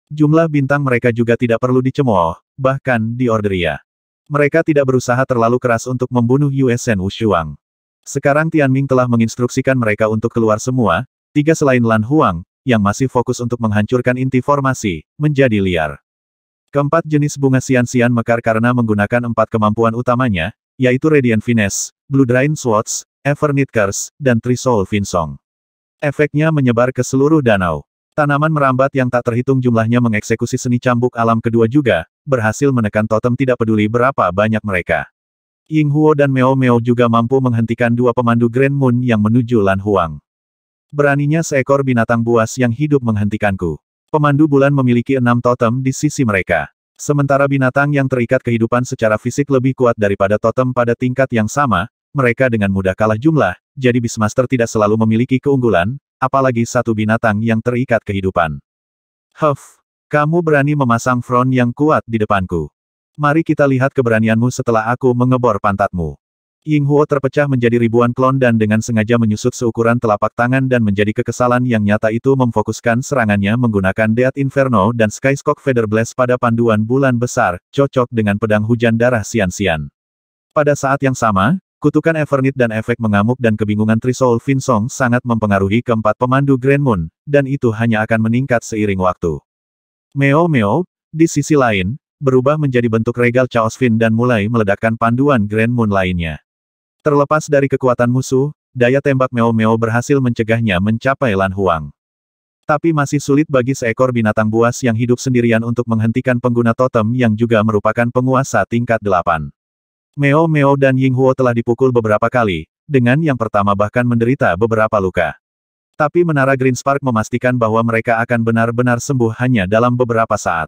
Jumlah bintang mereka juga tidak perlu dicemooh, bahkan di orderia. Mereka tidak berusaha terlalu keras untuk membunuh Yue Sen Wushuang. Sekarang Tianming telah menginstruksikan mereka untuk keluar semua, Tiga selain Lan Huang, yang masih fokus untuk menghancurkan inti formasi, menjadi liar. Keempat jenis bunga sian-sian mekar karena menggunakan empat kemampuan utamanya, yaitu Radiant Finesse, Blue Drain Swords, Evernight Curse, dan Trisoul finsong. Efeknya menyebar ke seluruh danau. Tanaman merambat yang tak terhitung jumlahnya mengeksekusi seni cambuk alam kedua juga, berhasil menekan totem tidak peduli berapa banyak mereka. Ying Huo dan Meo Meo juga mampu menghentikan dua pemandu Grand Moon yang menuju Lan Huang. Beraninya seekor binatang buas yang hidup menghentikanku. Pemandu bulan memiliki enam totem di sisi mereka. Sementara binatang yang terikat kehidupan secara fisik lebih kuat daripada totem pada tingkat yang sama, mereka dengan mudah kalah jumlah, jadi Bismaster tidak selalu memiliki keunggulan, apalagi satu binatang yang terikat kehidupan. Huff, kamu berani memasang front yang kuat di depanku. Mari kita lihat keberanianmu setelah aku mengebor pantatmu. Ying Huo terpecah menjadi ribuan klon dan dengan sengaja menyusut seukuran telapak tangan dan menjadi kekesalan yang nyata itu memfokuskan serangannya menggunakan Deat Inferno dan Skyscock Feather Blast pada panduan bulan besar, cocok dengan pedang hujan darah sian-sian. Pada saat yang sama, kutukan Evernit dan efek mengamuk dan kebingungan Trisoul Vinsong sangat mempengaruhi keempat pemandu Grand Moon, dan itu hanya akan meningkat seiring waktu. Meo-meo, di sisi lain, berubah menjadi bentuk regal Chaos Fin dan mulai meledakkan panduan Grand Moon lainnya. Terlepas dari kekuatan musuh, daya tembak Meo Meo berhasil mencegahnya mencapai Lan Huang. Tapi masih sulit bagi seekor binatang buas yang hidup sendirian untuk menghentikan pengguna totem yang juga merupakan penguasa tingkat delapan. Meo Meo dan Ying Huo telah dipukul beberapa kali, dengan yang pertama bahkan menderita beberapa luka. Tapi menara Green Spark memastikan bahwa mereka akan benar-benar sembuh hanya dalam beberapa saat.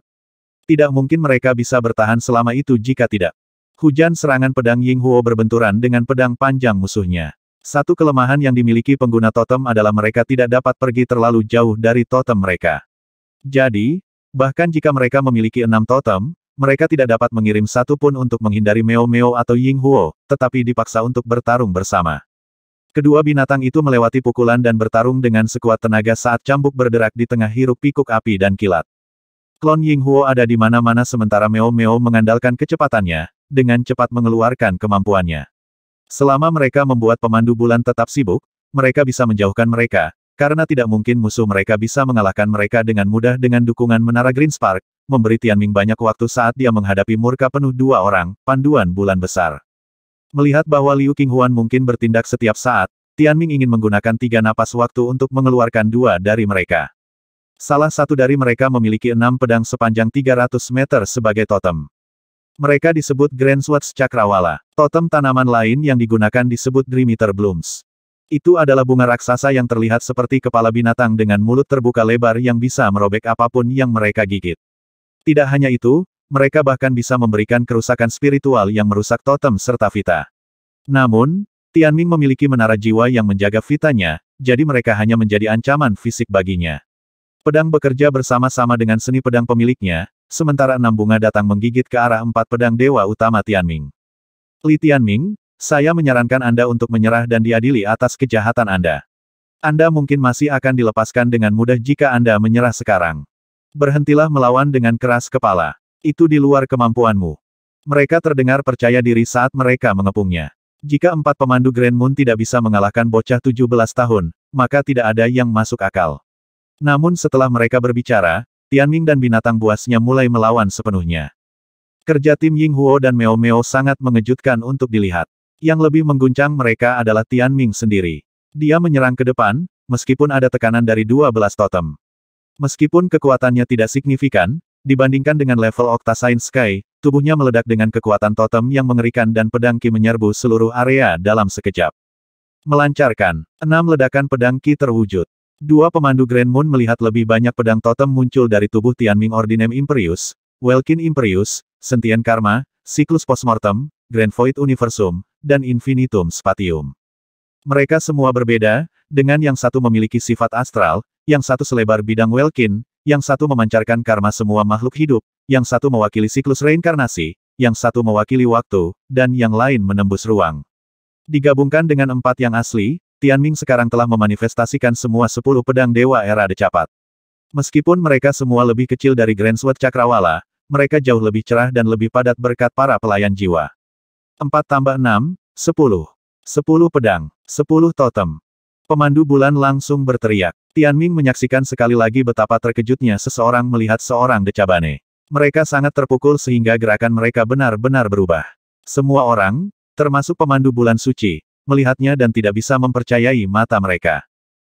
Tidak mungkin mereka bisa bertahan selama itu jika tidak. Hujan serangan pedang Ying Huo berbenturan dengan pedang panjang musuhnya. Satu kelemahan yang dimiliki pengguna totem adalah mereka tidak dapat pergi terlalu jauh dari totem mereka. Jadi, bahkan jika mereka memiliki enam totem, mereka tidak dapat mengirim satu pun untuk menghindari Meo Meo atau Ying Huo, tetapi dipaksa untuk bertarung bersama. Kedua binatang itu melewati pukulan dan bertarung dengan sekuat tenaga saat cambuk berderak di tengah hiruk pikuk api dan kilat. Klon Ying Huo ada di mana-mana sementara Meo Meo mengandalkan kecepatannya, dengan cepat mengeluarkan kemampuannya. Selama mereka membuat pemandu bulan tetap sibuk, mereka bisa menjauhkan mereka, karena tidak mungkin musuh mereka bisa mengalahkan mereka dengan mudah dengan dukungan menara Green Spark, memberi Tianming banyak waktu saat dia menghadapi murka penuh dua orang, panduan bulan besar. Melihat bahwa Liu Qinghuan mungkin bertindak setiap saat, Tianming ingin menggunakan tiga napas waktu untuk mengeluarkan dua dari mereka. Salah satu dari mereka memiliki enam pedang sepanjang 300 meter sebagai totem. Mereka disebut Grand Swatch Cakrawala. Totem tanaman lain yang digunakan disebut Dreamiter Blooms. Itu adalah bunga raksasa yang terlihat seperti kepala binatang dengan mulut terbuka lebar yang bisa merobek apapun yang mereka gigit. Tidak hanya itu, mereka bahkan bisa memberikan kerusakan spiritual yang merusak totem serta vita. Namun, Tianming memiliki menara jiwa yang menjaga vitanya, jadi mereka hanya menjadi ancaman fisik baginya. Pedang bekerja bersama-sama dengan seni pedang pemiliknya, sementara enam bunga datang menggigit ke arah empat pedang dewa utama Tianming. Li Tianming, saya menyarankan Anda untuk menyerah dan diadili atas kejahatan Anda. Anda mungkin masih akan dilepaskan dengan mudah jika Anda menyerah sekarang. Berhentilah melawan dengan keras kepala. Itu di luar kemampuanmu. Mereka terdengar percaya diri saat mereka mengepungnya. Jika empat pemandu Grand Moon tidak bisa mengalahkan bocah 17 tahun, maka tidak ada yang masuk akal. Namun setelah mereka berbicara, Tianming dan binatang buasnya mulai melawan sepenuhnya. Kerja tim Ying Huo dan Meo Meo sangat mengejutkan untuk dilihat. Yang lebih mengguncang mereka adalah Tianming sendiri. Dia menyerang ke depan, meskipun ada tekanan dari 12 totem. Meskipun kekuatannya tidak signifikan, dibandingkan dengan level Octasine Sky, tubuhnya meledak dengan kekuatan totem yang mengerikan dan pedang Ki menyerbu seluruh area dalam sekejap. Melancarkan, enam ledakan pedang Ki terwujud. Dua pemandu Grand Moon melihat lebih banyak pedang totem muncul dari tubuh Tianming Ordinem Imperius, Welkin Imperius, Sentien Karma, Siklus Postmortem, Grand Void Universum, dan Infinitum Spatium. Mereka semua berbeda, dengan yang satu memiliki sifat astral, yang satu selebar bidang Welkin, yang satu memancarkan karma semua makhluk hidup, yang satu mewakili siklus reinkarnasi, yang satu mewakili waktu, dan yang lain menembus ruang. Digabungkan dengan empat yang asli, Tianming sekarang telah memanifestasikan semua sepuluh pedang dewa era decapat. Meskipun mereka semua lebih kecil dari Grand Sword Cakrawala, mereka jauh lebih cerah dan lebih padat berkat para pelayan jiwa. Empat tambah enam, sepuluh, sepuluh pedang, sepuluh totem. Pemandu bulan langsung berteriak. Tianming menyaksikan sekali lagi betapa terkejutnya seseorang melihat seorang decabane. Mereka sangat terpukul sehingga gerakan mereka benar-benar berubah. Semua orang, termasuk pemandu bulan suci, melihatnya dan tidak bisa mempercayai mata mereka.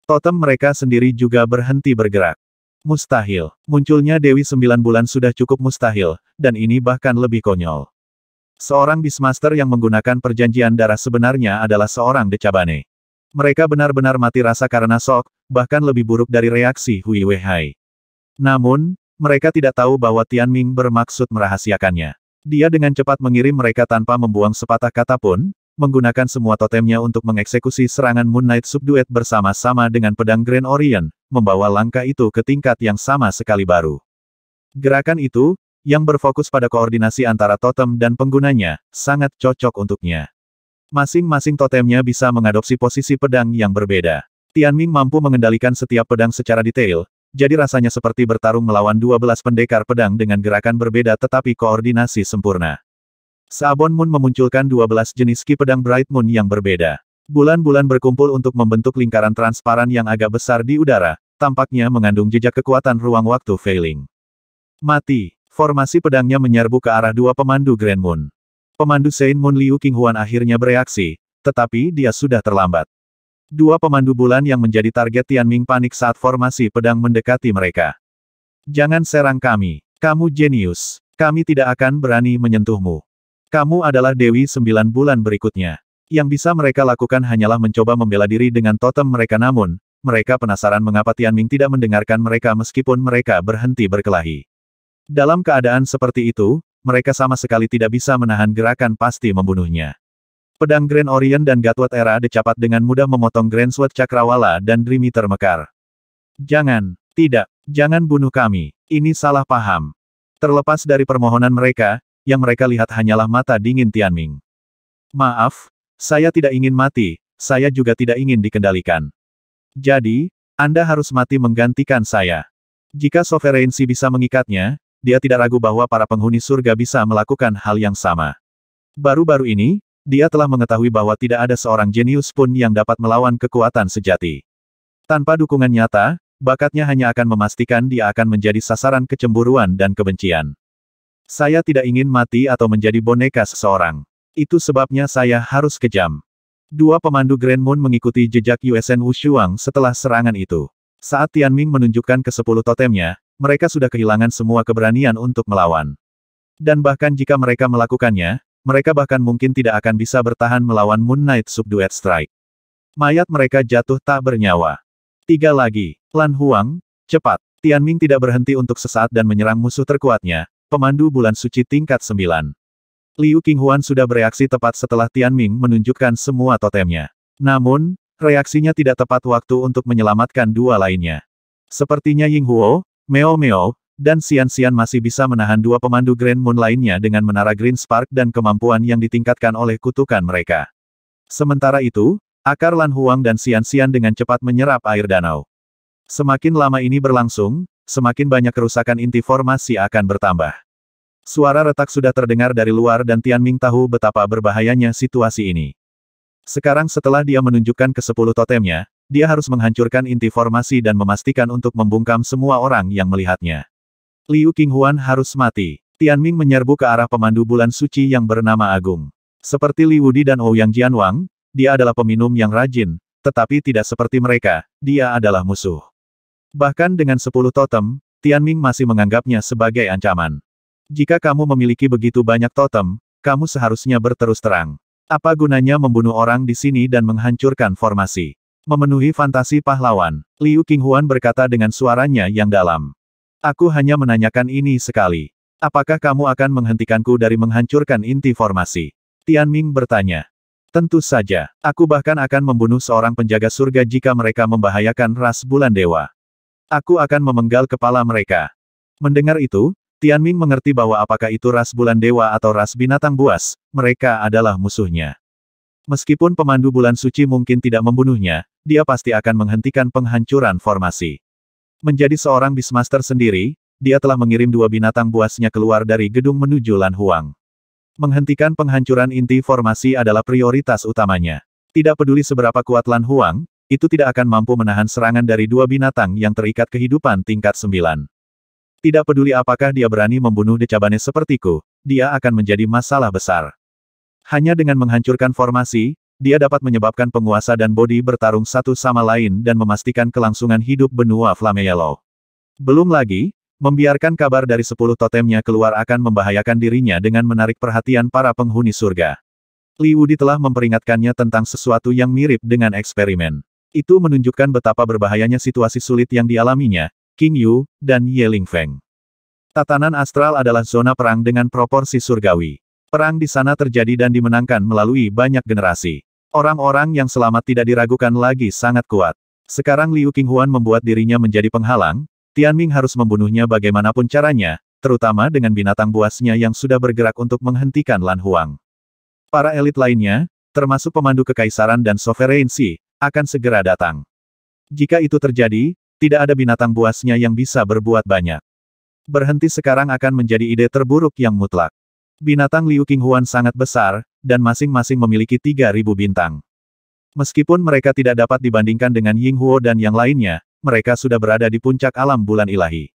Totem mereka sendiri juga berhenti bergerak. Mustahil. Munculnya Dewi Sembilan Bulan sudah cukup mustahil, dan ini bahkan lebih konyol. Seorang Beastmaster yang menggunakan perjanjian darah sebenarnya adalah seorang Decabane. Mereka benar-benar mati rasa karena sok, bahkan lebih buruk dari reaksi Hui Weihai. Namun, mereka tidak tahu bahwa Tian Ming bermaksud merahasiakannya. Dia dengan cepat mengirim mereka tanpa membuang sepatah kata pun, menggunakan semua totemnya untuk mengeksekusi serangan Moon Knight Subduet bersama-sama dengan pedang Grand Orient, membawa langkah itu ke tingkat yang sama sekali baru. Gerakan itu, yang berfokus pada koordinasi antara totem dan penggunanya, sangat cocok untuknya. Masing-masing totemnya bisa mengadopsi posisi pedang yang berbeda. Tianming mampu mengendalikan setiap pedang secara detail, jadi rasanya seperti bertarung melawan 12 pendekar pedang dengan gerakan berbeda tetapi koordinasi sempurna. Sabon Moon memunculkan 12 jenis ki pedang Bright Moon yang berbeda. Bulan-bulan berkumpul untuk membentuk lingkaran transparan yang agak besar di udara, tampaknya mengandung jejak kekuatan ruang waktu failing. Mati. Formasi pedangnya menyerbu ke arah dua pemandu Grand Moon. Pemandu Saint Moon Liu Huan akhirnya bereaksi, tetapi dia sudah terlambat. Dua pemandu bulan yang menjadi target Tian Ming panik saat formasi pedang mendekati mereka. Jangan serang kami. Kamu jenius. Kami tidak akan berani menyentuhmu. Kamu adalah Dewi sembilan bulan berikutnya. Yang bisa mereka lakukan hanyalah mencoba membela diri dengan totem mereka namun, mereka penasaran mengapa Tianming tidak mendengarkan mereka meskipun mereka berhenti berkelahi. Dalam keadaan seperti itu, mereka sama sekali tidak bisa menahan gerakan pasti membunuhnya. Pedang Grand Orient dan Gatwat Era decapat dengan mudah memotong Grand Sword Cakrawala dan Dreamy termekar. Jangan, tidak, jangan bunuh kami, ini salah paham. Terlepas dari permohonan mereka, yang mereka lihat hanyalah mata dingin Tianming. Maaf, saya tidak ingin mati, saya juga tidak ingin dikendalikan. Jadi, Anda harus mati menggantikan saya. Jika sovereignty bisa mengikatnya, dia tidak ragu bahwa para penghuni surga bisa melakukan hal yang sama. Baru-baru ini, dia telah mengetahui bahwa tidak ada seorang jenius pun yang dapat melawan kekuatan sejati. Tanpa dukungan nyata, bakatnya hanya akan memastikan dia akan menjadi sasaran kecemburuan dan kebencian. Saya tidak ingin mati atau menjadi boneka seseorang. Itu sebabnya saya harus kejam. Dua pemandu Grand Moon mengikuti jejak USN Wushuang setelah serangan itu. Saat Tian Ming menunjukkan ke sepuluh totemnya, mereka sudah kehilangan semua keberanian untuk melawan. Dan bahkan jika mereka melakukannya, mereka bahkan mungkin tidak akan bisa bertahan melawan Moon Knight Subduet Strike. Mayat mereka jatuh tak bernyawa. Tiga lagi, Lan Huang, cepat. Tian Ming tidak berhenti untuk sesaat dan menyerang musuh terkuatnya, Pemandu Bulan Suci tingkat 9. Liu Qinghuan sudah bereaksi tepat setelah Tianming menunjukkan semua totemnya. Namun, reaksinya tidak tepat waktu untuk menyelamatkan dua lainnya. Sepertinya Ying Huo, Meo Meo, dan Xian Xian masih bisa menahan dua pemandu Grand Moon lainnya dengan menara Green Spark dan kemampuan yang ditingkatkan oleh kutukan mereka. Sementara itu, akar Lan Huang dan Xian Xian dengan cepat menyerap air danau. Semakin lama ini berlangsung, semakin banyak kerusakan inti formasi akan bertambah. Suara retak sudah terdengar dari luar dan Tianming tahu betapa berbahayanya situasi ini. Sekarang setelah dia menunjukkan ke sepuluh totemnya, dia harus menghancurkan inti formasi dan memastikan untuk membungkam semua orang yang melihatnya. Liu Qinghuan harus mati. Tianming menyerbu ke arah pemandu bulan suci yang bernama Agung. Seperti Li Wudi dan Ouyang Jianwang, dia adalah peminum yang rajin, tetapi tidak seperti mereka, dia adalah musuh. Bahkan dengan sepuluh totem, Tian Ming masih menganggapnya sebagai ancaman. Jika kamu memiliki begitu banyak totem, kamu seharusnya berterus terang. Apa gunanya membunuh orang di sini dan menghancurkan formasi? Memenuhi fantasi pahlawan, Liu Qinghuan berkata dengan suaranya yang dalam. Aku hanya menanyakan ini sekali. Apakah kamu akan menghentikanku dari menghancurkan inti formasi? Tian Ming bertanya. Tentu saja, aku bahkan akan membunuh seorang penjaga surga jika mereka membahayakan ras bulan dewa. Aku akan memenggal kepala mereka. Mendengar itu, Tianming mengerti bahwa apakah itu ras bulan dewa atau ras binatang buas, mereka adalah musuhnya. Meskipun pemandu bulan suci mungkin tidak membunuhnya, dia pasti akan menghentikan penghancuran formasi. Menjadi seorang bismaster sendiri, dia telah mengirim dua binatang buasnya keluar dari gedung menuju Lan Huang. Menghentikan penghancuran inti formasi adalah prioritas utamanya. Tidak peduli seberapa kuat Lan Huang, itu tidak akan mampu menahan serangan dari dua binatang yang terikat kehidupan tingkat sembilan. Tidak peduli apakah dia berani membunuh Decabane sepertiku, dia akan menjadi masalah besar. Hanya dengan menghancurkan formasi, dia dapat menyebabkan penguasa dan bodi bertarung satu sama lain dan memastikan kelangsungan hidup benua Flameyelo. Belum lagi, membiarkan kabar dari sepuluh totemnya keluar akan membahayakan dirinya dengan menarik perhatian para penghuni surga. Li Wudi telah memperingatkannya tentang sesuatu yang mirip dengan eksperimen. Itu menunjukkan betapa berbahayanya situasi sulit yang dialaminya, King Yu, dan Ye Ling Feng. Tatanan astral adalah zona perang dengan proporsi surgawi. Perang di sana terjadi dan dimenangkan melalui banyak generasi. Orang-orang yang selamat tidak diragukan lagi sangat kuat. Sekarang Liu Qinghuan membuat dirinya menjadi penghalang, Tianming harus membunuhnya bagaimanapun caranya, terutama dengan binatang buasnya yang sudah bergerak untuk menghentikan Lan Huang. Para elit lainnya, termasuk pemandu kekaisaran dan sovereignty, akan segera datang. Jika itu terjadi, tidak ada binatang buasnya yang bisa berbuat banyak. Berhenti sekarang akan menjadi ide terburuk yang mutlak. Binatang Liu Qinghuan sangat besar, dan masing-masing memiliki 3.000 bintang. Meskipun mereka tidak dapat dibandingkan dengan Ying Huo dan yang lainnya, mereka sudah berada di puncak alam bulan ilahi.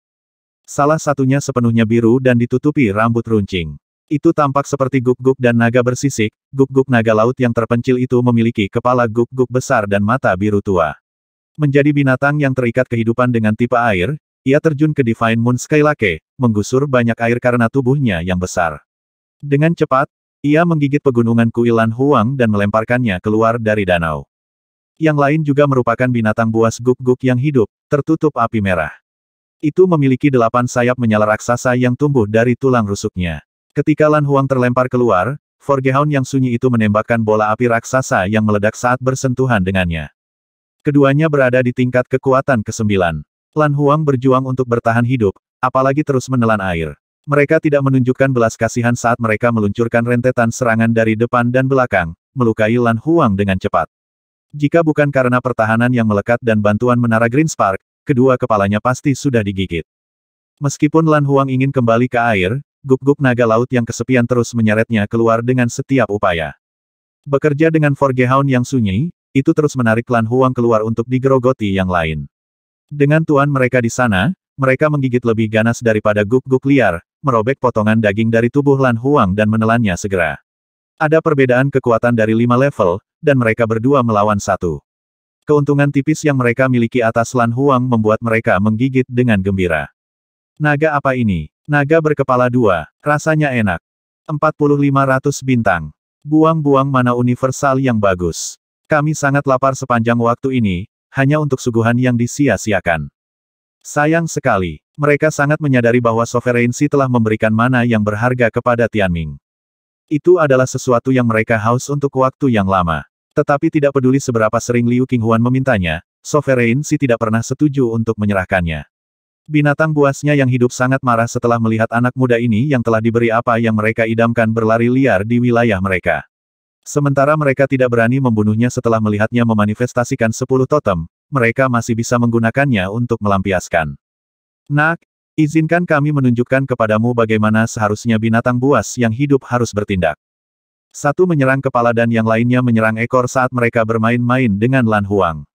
Salah satunya sepenuhnya biru dan ditutupi rambut runcing. Itu tampak seperti guk-guk dan naga bersisik, guk-guk naga laut yang terpencil itu memiliki kepala guk-guk besar dan mata biru tua. Menjadi binatang yang terikat kehidupan dengan tipe air, ia terjun ke Divine Moon Skylake, menggusur banyak air karena tubuhnya yang besar. Dengan cepat, ia menggigit pegunungan Kuilan Huang dan melemparkannya keluar dari danau. Yang lain juga merupakan binatang buas guk-guk yang hidup, tertutup api merah. Itu memiliki delapan sayap menyala raksasa yang tumbuh dari tulang rusuknya. Ketika Lan Huang terlempar keluar, Forgehound yang sunyi itu menembakkan bola api raksasa yang meledak saat bersentuhan dengannya. Keduanya berada di tingkat kekuatan ke kesembilan. Lan Huang berjuang untuk bertahan hidup, apalagi terus menelan air. Mereka tidak menunjukkan belas kasihan saat mereka meluncurkan rentetan serangan dari depan dan belakang, melukai Lan Huang dengan cepat. Jika bukan karena pertahanan yang melekat dan bantuan menara Green Spark, kedua kepalanya pasti sudah digigit. Meskipun Lan Huang ingin kembali ke air, gup-gup naga laut yang kesepian terus menyeretnya keluar dengan setiap upaya. Bekerja dengan Forgehound yang sunyi, itu terus menarik Lan Huang keluar untuk digerogoti yang lain. Dengan tuan mereka di sana, mereka menggigit lebih ganas daripada gup-gup liar, merobek potongan daging dari tubuh Lan Huang dan menelannya segera. Ada perbedaan kekuatan dari lima level, dan mereka berdua melawan satu. Keuntungan tipis yang mereka miliki atas Lan Huang membuat mereka menggigit dengan gembira. Naga apa ini? Naga berkepala dua, rasanya enak. 4500 bintang. Buang-buang mana universal yang bagus. Kami sangat lapar sepanjang waktu ini, hanya untuk suguhan yang disia-siakan. Sayang sekali, mereka sangat menyadari bahwa sovereignty telah memberikan mana yang berharga kepada Tianming. Itu adalah sesuatu yang mereka haus untuk waktu yang lama. Tetapi tidak peduli seberapa sering Liu Qinghuan memintanya, Sovereign Si tidak pernah setuju untuk menyerahkannya. Binatang buasnya yang hidup sangat marah setelah melihat anak muda ini yang telah diberi apa yang mereka idamkan berlari liar di wilayah mereka. Sementara mereka tidak berani membunuhnya setelah melihatnya memanifestasikan sepuluh totem, mereka masih bisa menggunakannya untuk melampiaskan. Nak, izinkan kami menunjukkan kepadamu bagaimana seharusnya binatang buas yang hidup harus bertindak. Satu menyerang kepala dan yang lainnya menyerang ekor saat mereka bermain-main dengan Lan Huang.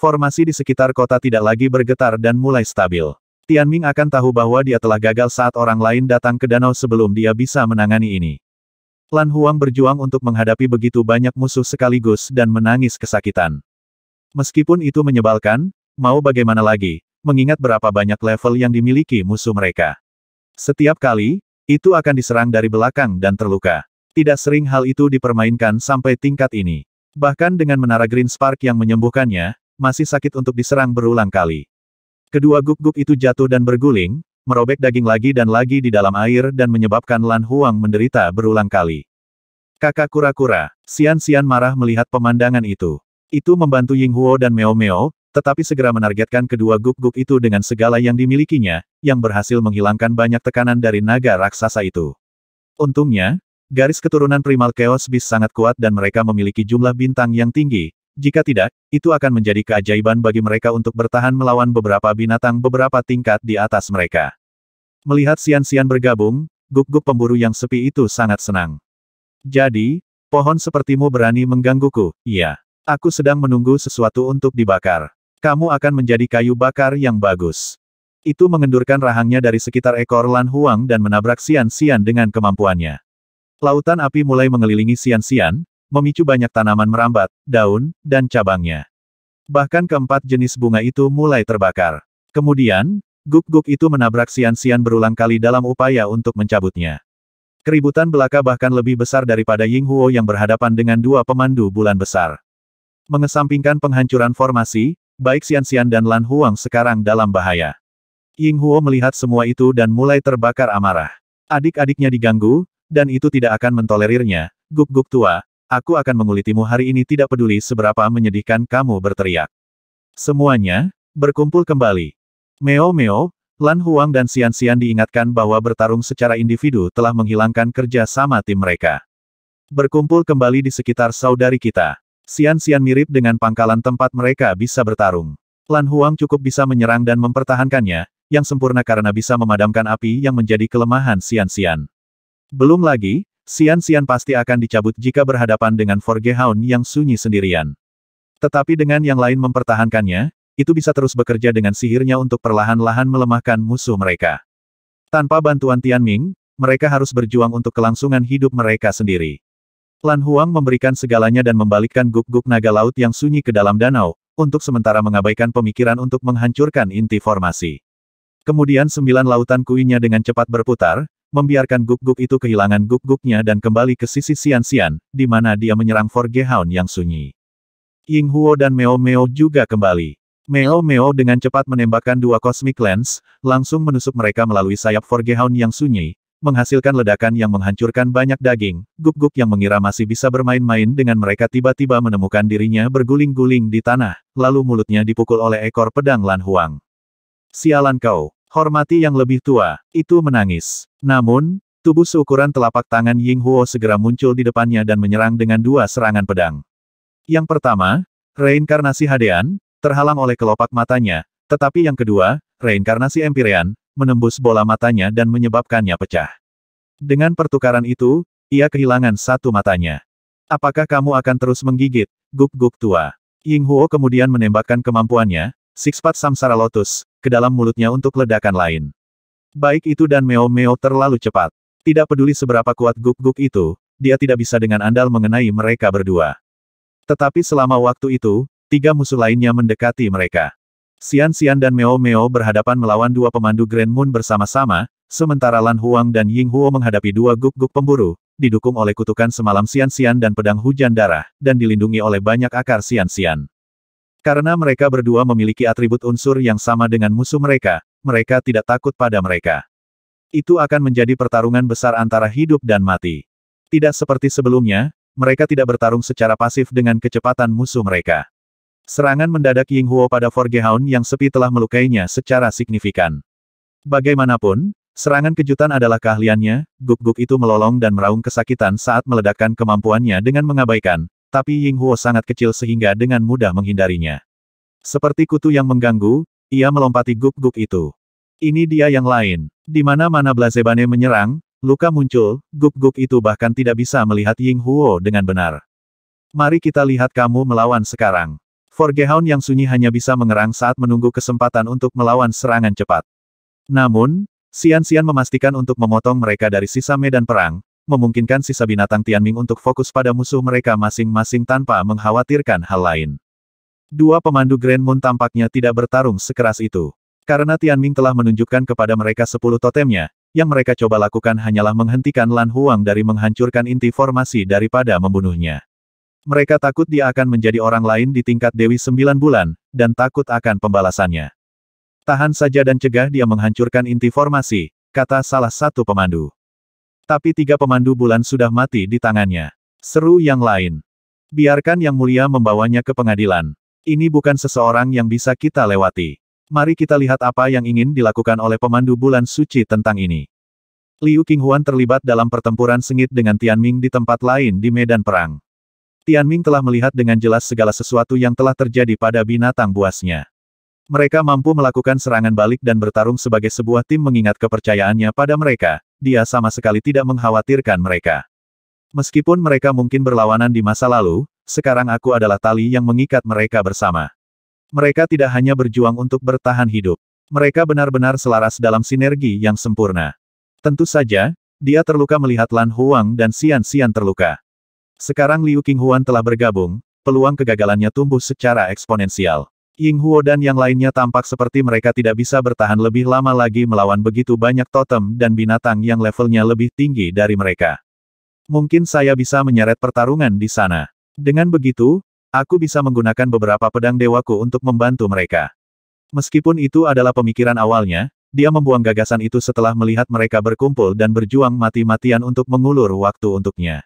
Formasi di sekitar kota tidak lagi bergetar dan mulai stabil. Tianming akan tahu bahwa dia telah gagal saat orang lain datang ke danau sebelum dia bisa menangani ini. Lan Huang berjuang untuk menghadapi begitu banyak musuh sekaligus dan menangis kesakitan. Meskipun itu menyebalkan, mau bagaimana lagi, mengingat berapa banyak level yang dimiliki musuh mereka. Setiap kali, itu akan diserang dari belakang dan terluka. Tidak sering hal itu dipermainkan sampai tingkat ini. Bahkan dengan menara Green Spark yang menyembuhkannya, masih sakit untuk diserang berulang kali. Kedua guk-guk itu jatuh dan berguling, merobek daging lagi dan lagi di dalam air dan menyebabkan Lan Huang menderita berulang kali. Kakak kura-kura, Sian-Sian marah melihat pemandangan itu. Itu membantu Ying Huo dan Meo Meo, tetapi segera menargetkan kedua guk-guk itu dengan segala yang dimilikinya, yang berhasil menghilangkan banyak tekanan dari naga raksasa itu. Untungnya, garis keturunan primal chaos bis sangat kuat dan mereka memiliki jumlah bintang yang tinggi, jika tidak, itu akan menjadi keajaiban bagi mereka untuk bertahan melawan beberapa binatang beberapa tingkat di atas mereka. Melihat Sian-Sian bergabung, guk-guk pemburu yang sepi itu sangat senang. Jadi, pohon sepertimu berani menggangguku, iya. Aku sedang menunggu sesuatu untuk dibakar. Kamu akan menjadi kayu bakar yang bagus. Itu mengendurkan rahangnya dari sekitar ekor Lan Huang dan menabrak Sian-Sian dengan kemampuannya. Lautan api mulai mengelilingi Sian-Sian, memicu banyak tanaman merambat, daun, dan cabangnya. Bahkan keempat jenis bunga itu mulai terbakar. Kemudian, guk-guk itu menabrak sian-sian berulang kali dalam upaya untuk mencabutnya. Keributan belaka bahkan lebih besar daripada Ying Huo yang berhadapan dengan dua pemandu bulan besar. Mengesampingkan penghancuran formasi, baik Xian-Xian dan Lan Huang sekarang dalam bahaya. Ying Huo melihat semua itu dan mulai terbakar amarah. Adik-adiknya diganggu, dan itu tidak akan mentolerirnya, guk-guk tua, Aku akan mengulitimu hari ini tidak peduli seberapa menyedihkan kamu berteriak. Semuanya, berkumpul kembali. Meo Meo, Lan Huang dan Xian Xian diingatkan bahwa bertarung secara individu telah menghilangkan kerja sama tim mereka. Berkumpul kembali di sekitar saudari kita. Xian Xian mirip dengan pangkalan tempat mereka bisa bertarung. Lan Huang cukup bisa menyerang dan mempertahankannya, yang sempurna karena bisa memadamkan api yang menjadi kelemahan Xian Xian. Belum lagi, Sian Sian pasti akan dicabut jika berhadapan dengan Forge Hound yang sunyi sendirian. Tetapi dengan yang lain mempertahankannya, itu bisa terus bekerja dengan sihirnya untuk perlahan-lahan melemahkan musuh mereka. Tanpa bantuan Tian Ming, mereka harus berjuang untuk kelangsungan hidup mereka sendiri. Lan Huang memberikan segalanya dan membalikkan guk-guk naga laut yang sunyi ke dalam danau, untuk sementara mengabaikan pemikiran untuk menghancurkan inti formasi. Kemudian sembilan lautan kuinya dengan cepat berputar, membiarkan guk-guk itu kehilangan guk-guknya dan kembali ke sisi Sian Sian, di mana dia menyerang Forge Hound yang sunyi. Ying Huo dan Meo Meo juga kembali. Meo Meo dengan cepat menembakkan dua Cosmic Lens, langsung menusuk mereka melalui sayap Forge Hound yang sunyi, menghasilkan ledakan yang menghancurkan banyak daging, guk-guk yang mengira masih bisa bermain-main dengan mereka tiba-tiba menemukan dirinya berguling-guling di tanah, lalu mulutnya dipukul oleh ekor pedang Lan Huang. Sialan kau, Hormati yang lebih tua, itu menangis. Namun, tubuh seukuran telapak tangan Ying Huo segera muncul di depannya dan menyerang dengan dua serangan pedang. Yang pertama, reinkarnasi Hadean, terhalang oleh kelopak matanya, tetapi yang kedua, reinkarnasi Empyrean, menembus bola matanya dan menyebabkannya pecah. Dengan pertukaran itu, ia kehilangan satu matanya. Apakah kamu akan terus menggigit, gup-gup tua? Ying Huo kemudian menembakkan kemampuannya, Sixpat samsara lotus, ke dalam mulutnya untuk ledakan lain. Baik itu dan meo-meo terlalu cepat. Tidak peduli seberapa kuat guk-guk itu, dia tidak bisa dengan andal mengenai mereka berdua. Tetapi selama waktu itu, tiga musuh lainnya mendekati mereka. Sian Sian dan Meo Meo berhadapan melawan dua pemandu Grand Moon bersama-sama, sementara Lan Huang dan Ying Huo menghadapi dua guk-guk pemburu, didukung oleh kutukan semalam Sian Sian dan pedang hujan darah, dan dilindungi oleh banyak akar Sian Sian. Karena mereka berdua memiliki atribut unsur yang sama dengan musuh mereka, mereka tidak takut pada mereka. Itu akan menjadi pertarungan besar antara hidup dan mati. Tidak seperti sebelumnya, mereka tidak bertarung secara pasif dengan kecepatan musuh mereka. Serangan mendadak Ying Huo pada Forgehound yang sepi telah melukainya secara signifikan. Bagaimanapun, serangan kejutan adalah keahliannya, guk-guk itu melolong dan meraung kesakitan saat meledakkan kemampuannya dengan mengabaikan, tapi Ying Huo sangat kecil sehingga dengan mudah menghindarinya. Seperti kutu yang mengganggu, ia melompati guk-guk itu. Ini dia yang lain. Di mana-mana Blazebane menyerang, luka muncul, guk-guk itu bahkan tidak bisa melihat Ying Huo dengan benar. Mari kita lihat kamu melawan sekarang. Forgehound yang sunyi hanya bisa mengerang saat menunggu kesempatan untuk melawan serangan cepat. Namun, Sian Sian memastikan untuk memotong mereka dari sisa medan perang, memungkinkan sisa binatang Tianming untuk fokus pada musuh mereka masing-masing tanpa mengkhawatirkan hal lain. Dua pemandu Grand Moon tampaknya tidak bertarung sekeras itu. Karena Tianming telah menunjukkan kepada mereka sepuluh totemnya, yang mereka coba lakukan hanyalah menghentikan Lan Huang dari menghancurkan inti formasi daripada membunuhnya. Mereka takut dia akan menjadi orang lain di tingkat Dewi Sembilan Bulan, dan takut akan pembalasannya. Tahan saja dan cegah dia menghancurkan inti formasi, kata salah satu pemandu. Tapi tiga pemandu bulan sudah mati di tangannya. Seru yang lain. Biarkan yang mulia membawanya ke pengadilan. Ini bukan seseorang yang bisa kita lewati. Mari kita lihat apa yang ingin dilakukan oleh pemandu bulan suci tentang ini. Liu Qinghuan terlibat dalam pertempuran sengit dengan Tianming di tempat lain di medan perang. Tianming telah melihat dengan jelas segala sesuatu yang telah terjadi pada binatang buasnya. Mereka mampu melakukan serangan balik dan bertarung sebagai sebuah tim mengingat kepercayaannya pada mereka, dia sama sekali tidak mengkhawatirkan mereka. Meskipun mereka mungkin berlawanan di masa lalu, sekarang aku adalah tali yang mengikat mereka bersama. Mereka tidak hanya berjuang untuk bertahan hidup. Mereka benar-benar selaras dalam sinergi yang sempurna. Tentu saja, dia terluka melihat Lan Huang dan Xian Xian terluka. Sekarang Liu Qinghuan telah bergabung, peluang kegagalannya tumbuh secara eksponensial. Ying Huo dan yang lainnya tampak seperti mereka tidak bisa bertahan lebih lama lagi melawan begitu banyak totem dan binatang yang levelnya lebih tinggi dari mereka. Mungkin saya bisa menyeret pertarungan di sana. Dengan begitu, aku bisa menggunakan beberapa pedang dewaku untuk membantu mereka. Meskipun itu adalah pemikiran awalnya, dia membuang gagasan itu setelah melihat mereka berkumpul dan berjuang mati-matian untuk mengulur waktu untuknya.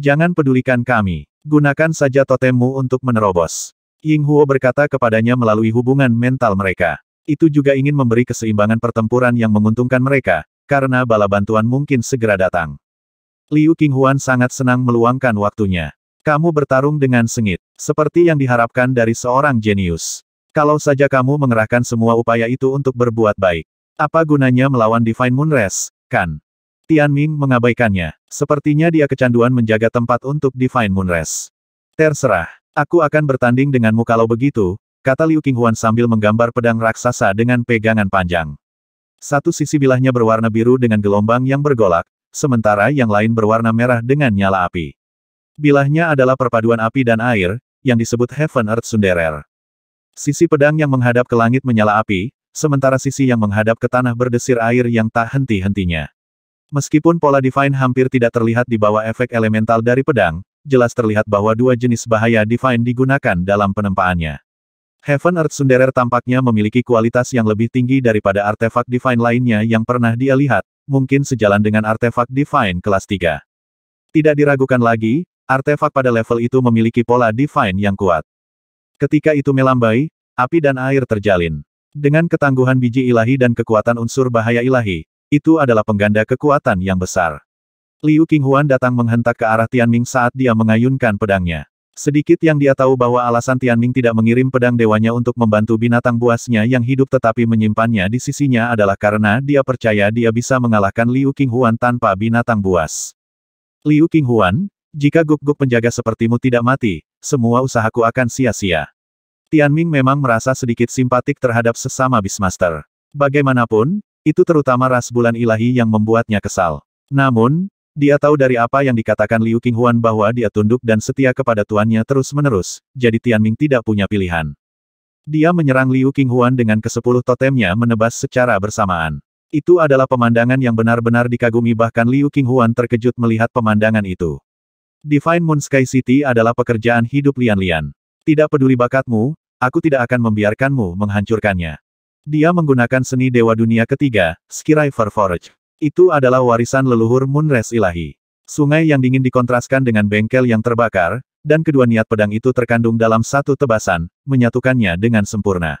Jangan pedulikan kami. Gunakan saja totemmu untuk menerobos. Ying Huo berkata kepadanya melalui hubungan mental mereka. Itu juga ingin memberi keseimbangan pertempuran yang menguntungkan mereka, karena bala bantuan mungkin segera datang. Liu Huan sangat senang meluangkan waktunya. Kamu bertarung dengan sengit, seperti yang diharapkan dari seorang jenius. Kalau saja kamu mengerahkan semua upaya itu untuk berbuat baik. Apa gunanya melawan Divine Moonres, kan? Tian Ming mengabaikannya. Sepertinya dia kecanduan menjaga tempat untuk Divine Moonres. Terserah. Aku akan bertanding denganmu kalau begitu, kata Liu Qinghuan sambil menggambar pedang raksasa dengan pegangan panjang. Satu sisi bilahnya berwarna biru dengan gelombang yang bergolak, sementara yang lain berwarna merah dengan nyala api. Bilahnya adalah perpaduan api dan air, yang disebut Heaven Earth Sunderer. Sisi pedang yang menghadap ke langit menyala api, sementara sisi yang menghadap ke tanah berdesir air yang tak henti-hentinya. Meskipun pola divine hampir tidak terlihat di bawah efek elemental dari pedang, jelas terlihat bahwa dua jenis bahaya Divine digunakan dalam penempaannya. Heaven Earth Sunderer tampaknya memiliki kualitas yang lebih tinggi daripada artefak Divine lainnya yang pernah dia lihat, mungkin sejalan dengan artefak Divine kelas 3. Tidak diragukan lagi, artefak pada level itu memiliki pola Divine yang kuat. Ketika itu melambai, api dan air terjalin. Dengan ketangguhan biji ilahi dan kekuatan unsur bahaya ilahi, itu adalah pengganda kekuatan yang besar. Liu Qinghuan datang menghentak ke arah Tian Ming saat dia mengayunkan pedangnya. Sedikit yang dia tahu bahwa alasan Tian Ming tidak mengirim pedang dewanya untuk membantu binatang buasnya yang hidup tetapi menyimpannya di sisinya adalah karena dia percaya dia bisa mengalahkan Liu Qinghuan tanpa binatang buas. Liu Qinghuan, jika guk-guk penjaga sepertimu tidak mati, semua usahaku akan sia-sia. Tian Ming memang merasa sedikit simpatik terhadap sesama bismaster. Bagaimanapun, itu terutama ras bulan ilahi yang membuatnya kesal. Namun, dia tahu dari apa yang dikatakan Liu Qinghuan bahwa dia tunduk dan setia kepada tuannya terus-menerus, jadi Tian Ming tidak punya pilihan. Dia menyerang Liu Qinghuan dengan kesepuluh totemnya menebas secara bersamaan. Itu adalah pemandangan yang benar-benar dikagumi bahkan Liu Qinghuan terkejut melihat pemandangan itu. Divine Moon Sky City adalah pekerjaan hidup Lian-Lian. Tidak peduli bakatmu, aku tidak akan membiarkanmu menghancurkannya. Dia menggunakan seni Dewa Dunia Ketiga, Skyriver Forge. Itu adalah warisan leluhur Munres Ilahi. Sungai yang dingin dikontraskan dengan bengkel yang terbakar, dan kedua niat pedang itu terkandung dalam satu tebasan, menyatukannya dengan sempurna.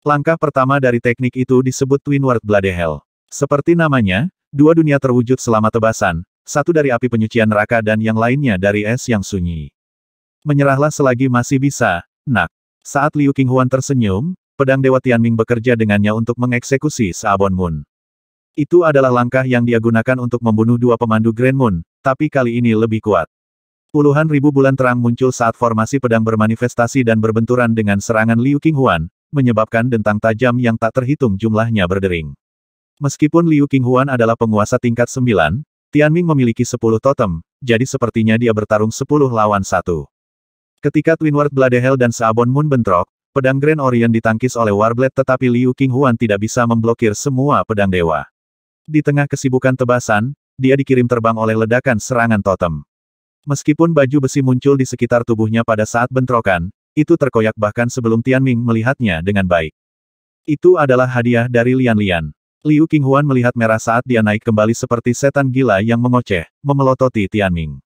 Langkah pertama dari teknik itu disebut Twinward Hell. Seperti namanya, dua dunia terwujud selama tebasan, satu dari api penyucian neraka dan yang lainnya dari es yang sunyi. Menyerahlah selagi masih bisa, nak. Saat Liu Qinghuan tersenyum, pedang Dewa Tianming bekerja dengannya untuk mengeksekusi Saabon Moon. Itu adalah langkah yang dia gunakan untuk membunuh dua pemandu Grand Moon, tapi kali ini lebih kuat. Puluhan ribu bulan terang muncul saat formasi pedang bermanifestasi dan berbenturan dengan serangan Liu Qinghuan, menyebabkan dentang tajam yang tak terhitung jumlahnya berdering. Meskipun Liu Qinghuan adalah penguasa tingkat 9, Tianming memiliki sepuluh totem, jadi sepertinya dia bertarung sepuluh lawan satu. Ketika Twinward Hell dan Saabon Moon bentrok, pedang Grand Orion ditangkis oleh Warblade tetapi Liu Qinghuan tidak bisa memblokir semua pedang dewa. Di tengah kesibukan tebasan, dia dikirim terbang oleh ledakan serangan totem. Meskipun baju besi muncul di sekitar tubuhnya pada saat bentrokan, itu terkoyak bahkan sebelum Tianming melihatnya dengan baik. Itu adalah hadiah dari Lian-Lian. Liu Qinghuan melihat merah saat dia naik kembali seperti setan gila yang mengoceh, memelototi Tianming.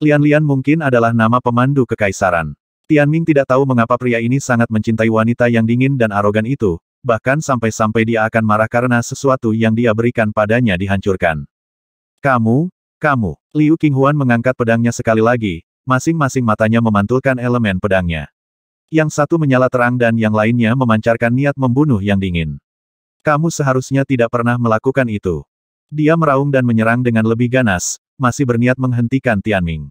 Lian-Lian mungkin adalah nama pemandu kekaisaran. Tianming tidak tahu mengapa pria ini sangat mencintai wanita yang dingin dan arogan itu, bahkan sampai-sampai dia akan marah karena sesuatu yang dia berikan padanya dihancurkan. Kamu, kamu, Liu Qinghuan mengangkat pedangnya sekali lagi, masing-masing matanya memantulkan elemen pedangnya. Yang satu menyala terang dan yang lainnya memancarkan niat membunuh yang dingin. Kamu seharusnya tidak pernah melakukan itu. Dia meraung dan menyerang dengan lebih ganas, masih berniat menghentikan Tianming.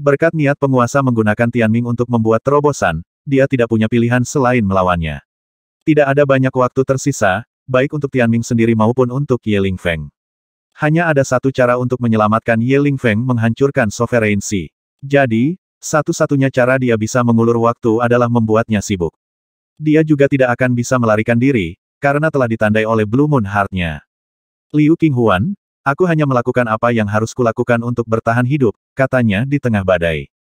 Berkat niat penguasa menggunakan Tianming untuk membuat terobosan, dia tidak punya pilihan selain melawannya. Tidak ada banyak waktu tersisa, baik untuk Tianming sendiri maupun untuk Ye Ling Feng. Hanya ada satu cara untuk menyelamatkan Ye Ling Feng menghancurkan Sea. Jadi, satu-satunya cara dia bisa mengulur waktu adalah membuatnya sibuk. Dia juga tidak akan bisa melarikan diri, karena telah ditandai oleh Blue Moon Heart-nya. Liu Qinghuan, aku hanya melakukan apa yang harus kulakukan untuk bertahan hidup, katanya di tengah badai.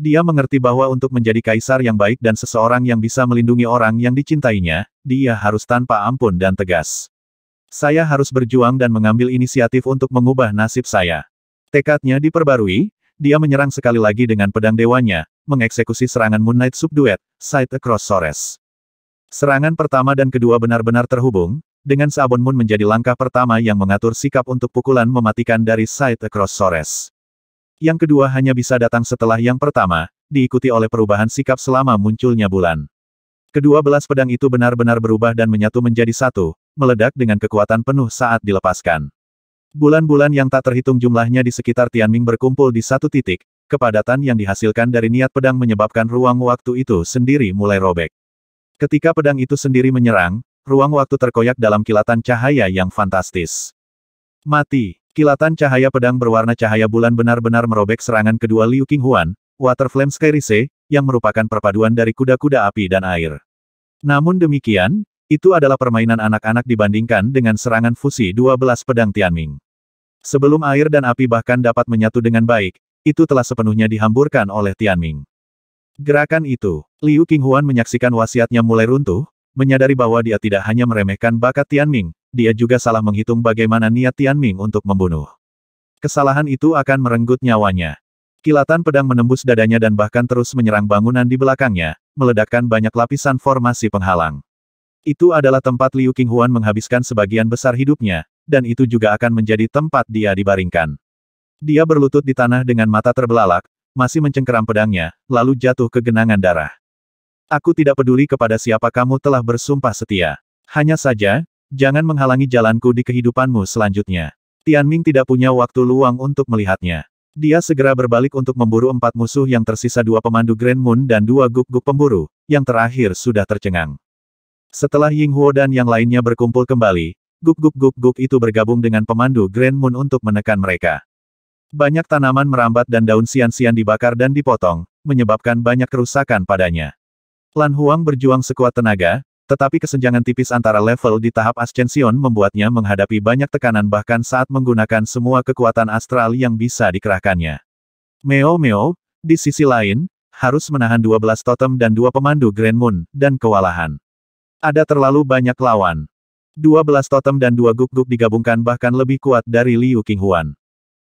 Dia mengerti bahwa untuk menjadi kaisar yang baik dan seseorang yang bisa melindungi orang yang dicintainya, dia harus tanpa ampun dan tegas. Saya harus berjuang dan mengambil inisiatif untuk mengubah nasib saya. Tekadnya diperbarui, dia menyerang sekali lagi dengan pedang dewanya, mengeksekusi serangan Moon Knight Subduet, Side Across Sores. Serangan pertama dan kedua benar-benar terhubung, dengan Sabon Moon menjadi langkah pertama yang mengatur sikap untuk pukulan mematikan dari Side Across Sores. Yang kedua hanya bisa datang setelah yang pertama, diikuti oleh perubahan sikap selama munculnya bulan. Kedua belas pedang itu benar-benar berubah dan menyatu menjadi satu, meledak dengan kekuatan penuh saat dilepaskan. Bulan-bulan yang tak terhitung jumlahnya di sekitar Tianming berkumpul di satu titik, kepadatan yang dihasilkan dari niat pedang menyebabkan ruang waktu itu sendiri mulai robek. Ketika pedang itu sendiri menyerang, ruang waktu terkoyak dalam kilatan cahaya yang fantastis. Mati. Kilatan cahaya pedang berwarna cahaya bulan benar-benar merobek serangan kedua Liu Qinghuan, Water Flame Skyrise, yang merupakan perpaduan dari kuda-kuda api dan air. Namun demikian, itu adalah permainan anak-anak dibandingkan dengan serangan fusi 12 pedang Tianming. Sebelum air dan api bahkan dapat menyatu dengan baik, itu telah sepenuhnya dihamburkan oleh Tianming. Gerakan itu, Liu Qinghuan menyaksikan wasiatnya mulai runtuh, menyadari bahwa dia tidak hanya meremehkan bakat Tianming, dia juga salah menghitung bagaimana niat Tianming untuk membunuh. Kesalahan itu akan merenggut nyawanya. Kilatan pedang menembus dadanya dan bahkan terus menyerang bangunan di belakangnya, meledakkan banyak lapisan formasi penghalang. Itu adalah tempat Liu Qinghuan menghabiskan sebagian besar hidupnya, dan itu juga akan menjadi tempat dia dibaringkan. Dia berlutut di tanah dengan mata terbelalak, masih mencengkeram pedangnya, lalu jatuh ke genangan darah. Aku tidak peduli kepada siapa kamu telah bersumpah setia. Hanya saja, Jangan menghalangi jalanku di kehidupanmu selanjutnya. Tianming tidak punya waktu luang untuk melihatnya. Dia segera berbalik untuk memburu empat musuh yang tersisa dua pemandu Grand Moon dan dua guk-guk pemburu, yang terakhir sudah tercengang. Setelah Ying Huo dan yang lainnya berkumpul kembali, guk-guk-guk-guk itu bergabung dengan pemandu Grand Moon untuk menekan mereka. Banyak tanaman merambat dan daun sian-sian dibakar dan dipotong, menyebabkan banyak kerusakan padanya. Lan Huang berjuang sekuat tenaga, tetapi kesenjangan tipis antara level di tahap Ascension membuatnya menghadapi banyak tekanan bahkan saat menggunakan semua kekuatan astral yang bisa dikerahkannya. Meo-meo, di sisi lain, harus menahan 12 totem dan dua pemandu Grand Moon, dan kewalahan. Ada terlalu banyak lawan. 12 totem dan dua guk-guk digabungkan bahkan lebih kuat dari Liu Qinghuan.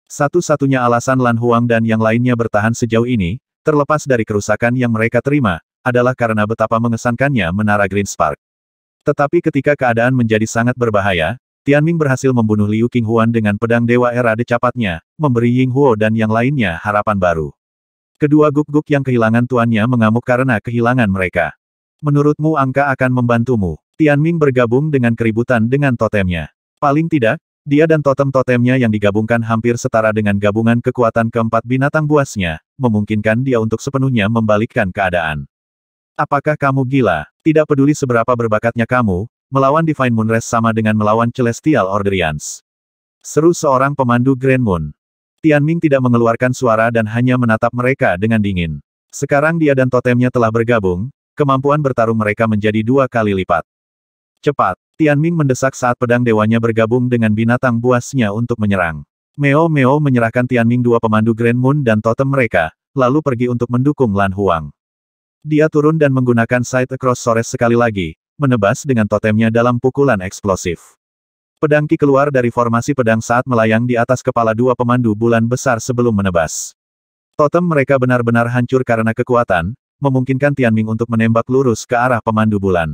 Satu-satunya alasan Lan Huang dan yang lainnya bertahan sejauh ini, terlepas dari kerusakan yang mereka terima, adalah karena betapa mengesankannya menara Green Spark. Tetapi ketika keadaan menjadi sangat berbahaya, Tianming berhasil membunuh Liu Qinghuan dengan pedang Dewa Era Decapatnya, memberi Ying Huo dan yang lainnya harapan baru. Kedua guk-guk yang kehilangan tuannya mengamuk karena kehilangan mereka. Menurutmu angka akan membantumu? Tianming bergabung dengan keributan dengan totemnya. Paling tidak, dia dan totem-totemnya yang digabungkan hampir setara dengan gabungan kekuatan keempat binatang buasnya, memungkinkan dia untuk sepenuhnya membalikkan keadaan. Apakah kamu gila? Tidak peduli seberapa berbakatnya kamu, melawan Divine Moonrest sama dengan melawan Celestial Orderians. Seru seorang pemandu Grand Moon. Tian Ming tidak mengeluarkan suara dan hanya menatap mereka dengan dingin. Sekarang dia dan totemnya telah bergabung, kemampuan bertarung mereka menjadi dua kali lipat. Cepat, Tian Ming mendesak saat pedang dewanya bergabung dengan binatang buasnya untuk menyerang. Meo Meo menyerahkan Tian Ming dua pemandu Grand Moon dan totem mereka, lalu pergi untuk mendukung Lan Huang. Dia turun dan menggunakan Side Across Sores sekali lagi, menebas dengan totemnya dalam pukulan eksplosif. Pedang Ki keluar dari formasi pedang saat melayang di atas kepala dua pemandu bulan besar sebelum menebas. Totem mereka benar-benar hancur karena kekuatan, memungkinkan Tianming untuk menembak lurus ke arah pemandu bulan.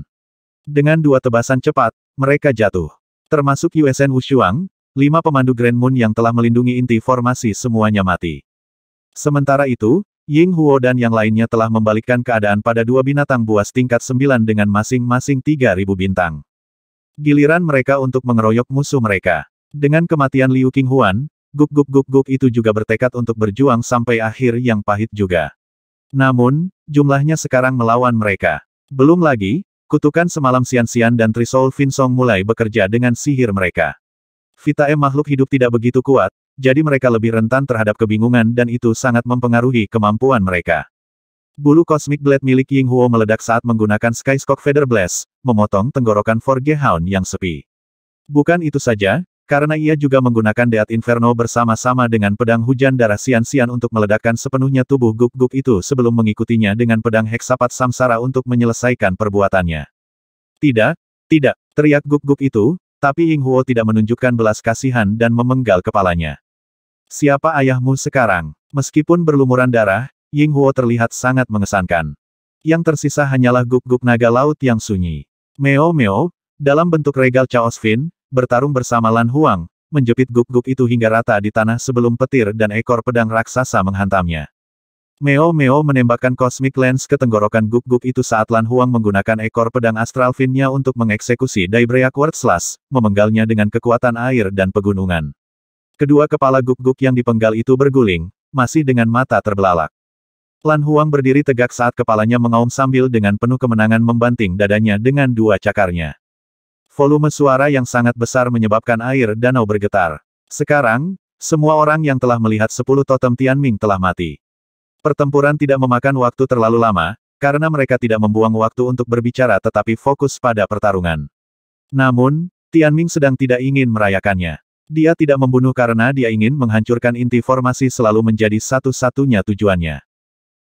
Dengan dua tebasan cepat, mereka jatuh. Termasuk USN Wushuang, lima pemandu Grand Moon yang telah melindungi inti formasi semuanya mati. Sementara itu, Ying Huo dan yang lainnya telah membalikkan keadaan pada dua binatang buas tingkat sembilan dengan masing-masing tiga ribu bintang. Giliran mereka untuk mengeroyok musuh mereka. Dengan kematian Liu Qinghuan, guk guk guk guk itu juga bertekad untuk berjuang sampai akhir yang pahit juga. Namun, jumlahnya sekarang melawan mereka. Belum lagi, kutukan semalam Sian-Sian dan Trisol Vinsong mulai bekerja dengan sihir mereka. Vitae makhluk hidup tidak begitu kuat, jadi mereka lebih rentan terhadap kebingungan dan itu sangat mempengaruhi kemampuan mereka. Bulu kosmik Blade milik Ying Huo meledak saat menggunakan Skyscock Feather Blast, memotong tenggorokan Forge Hound yang sepi. Bukan itu saja, karena ia juga menggunakan Deat Inferno bersama-sama dengan pedang hujan darah sian-sian untuk meledakkan sepenuhnya tubuh guk-guk itu sebelum mengikutinya dengan pedang heksapat samsara untuk menyelesaikan perbuatannya. Tidak, tidak, teriak guk-guk itu, tapi Ying Huo tidak menunjukkan belas kasihan dan memenggal kepalanya. Siapa ayahmu sekarang? Meskipun berlumuran darah, Ying Huo terlihat sangat mengesankan. Yang tersisa hanyalah guk-guk naga laut yang sunyi. Meo Meo, dalam bentuk regal Chaos Fin, bertarung bersama Lan Huang, menjepit guk-guk itu hingga rata di tanah sebelum petir dan ekor pedang raksasa menghantamnya. Meo Meo menembakkan Cosmic Lens ke tenggorokan guk-guk itu saat Lan Huang menggunakan ekor pedang Astral Finnya untuk mengeksekusi Daybreak Word Slash, memenggalnya dengan kekuatan air dan pegunungan. Kedua kepala guk-guk yang dipenggal itu berguling, masih dengan mata terbelalak. Lan Huang berdiri tegak saat kepalanya mengaum sambil dengan penuh kemenangan membanting dadanya dengan dua cakarnya. Volume suara yang sangat besar menyebabkan air danau bergetar. Sekarang, semua orang yang telah melihat sepuluh totem Tianming telah mati. Pertempuran tidak memakan waktu terlalu lama, karena mereka tidak membuang waktu untuk berbicara tetapi fokus pada pertarungan. Namun, Tianming sedang tidak ingin merayakannya. Dia tidak membunuh karena dia ingin menghancurkan inti formasi selalu menjadi satu-satunya tujuannya.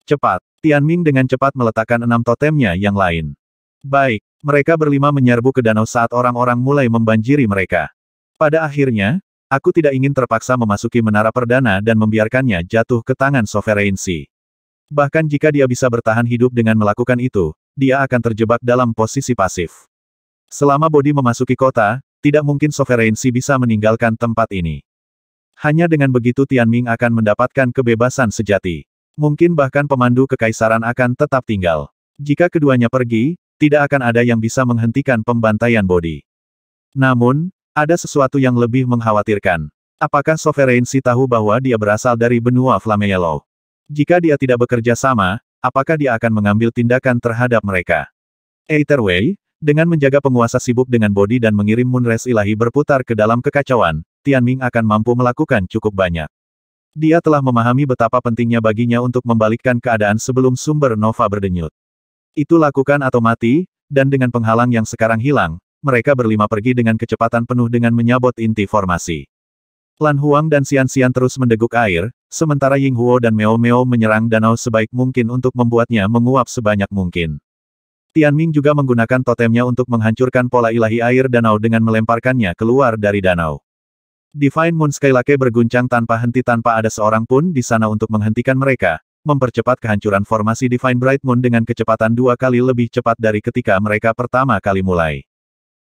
Cepat, Tian Ming dengan cepat meletakkan enam totemnya yang lain. Baik, mereka berlima menyerbu ke danau saat orang-orang mulai membanjiri mereka. Pada akhirnya, aku tidak ingin terpaksa memasuki menara perdana dan membiarkannya jatuh ke tangan sovereignty. Bahkan jika dia bisa bertahan hidup dengan melakukan itu, dia akan terjebak dalam posisi pasif. Selama Bodi memasuki kota, tidak mungkin Si bisa meninggalkan tempat ini. Hanya dengan begitu Tianming akan mendapatkan kebebasan sejati. Mungkin bahkan pemandu kekaisaran akan tetap tinggal. Jika keduanya pergi, tidak akan ada yang bisa menghentikan pembantaian Bodi. Namun, ada sesuatu yang lebih mengkhawatirkan. Apakah Si tahu bahwa dia berasal dari benua Flameello? Jika dia tidak bekerja sama, apakah dia akan mengambil tindakan terhadap mereka? Either dengan menjaga penguasa sibuk dengan bodi dan mengirim munres ilahi berputar ke dalam kekacauan, Tianming akan mampu melakukan cukup banyak. Dia telah memahami betapa pentingnya baginya untuk membalikkan keadaan sebelum sumber Nova berdenyut. Itu lakukan atau mati, dan dengan penghalang yang sekarang hilang, mereka berlima pergi dengan kecepatan penuh dengan menyabot inti formasi. Lan Huang dan Xian Xian terus mendeguk air, sementara Ying Huo dan Meo Meo menyerang danau sebaik mungkin untuk membuatnya menguap sebanyak mungkin. Tianming juga menggunakan totemnya untuk menghancurkan pola ilahi air danau dengan melemparkannya keluar dari danau. Divine Moon Skylake berguncang tanpa henti tanpa ada seorang pun di sana untuk menghentikan mereka, mempercepat kehancuran formasi Divine Bright Moon dengan kecepatan dua kali lebih cepat dari ketika mereka pertama kali mulai.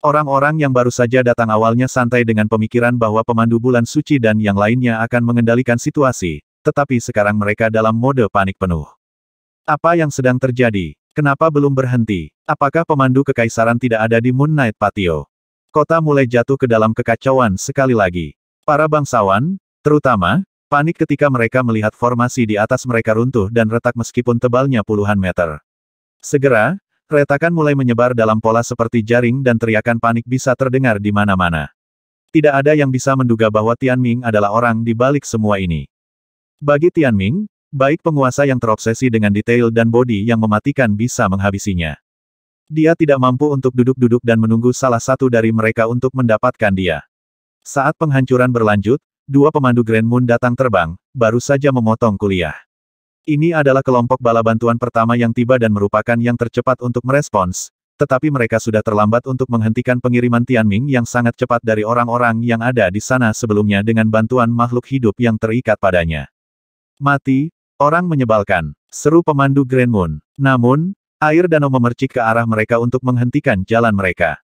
Orang-orang yang baru saja datang awalnya santai dengan pemikiran bahwa pemandu bulan suci dan yang lainnya akan mengendalikan situasi, tetapi sekarang mereka dalam mode panik penuh. Apa yang sedang terjadi? Kenapa belum berhenti? Apakah pemandu kekaisaran tidak ada di Moon Knight Patio? Kota mulai jatuh ke dalam kekacauan sekali lagi. Para bangsawan, terutama, panik ketika mereka melihat formasi di atas mereka runtuh dan retak meskipun tebalnya puluhan meter. Segera, retakan mulai menyebar dalam pola seperti jaring dan teriakan panik bisa terdengar di mana-mana. Tidak ada yang bisa menduga bahwa Tian Ming adalah orang di balik semua ini. Bagi Tian Ming, Baik penguasa yang terobsesi dengan detail dan bodi yang mematikan bisa menghabisinya. Dia tidak mampu untuk duduk-duduk dan menunggu salah satu dari mereka untuk mendapatkan dia. Saat penghancuran berlanjut, dua pemandu Grand Moon datang terbang, baru saja memotong kuliah. Ini adalah kelompok bala bantuan pertama yang tiba dan merupakan yang tercepat untuk merespons, tetapi mereka sudah terlambat untuk menghentikan pengiriman Tianming yang sangat cepat dari orang-orang yang ada di sana sebelumnya dengan bantuan makhluk hidup yang terikat padanya. Mati, Orang menyebalkan, seru pemandu Grand Moon. Namun, air danau memercik ke arah mereka untuk menghentikan jalan mereka.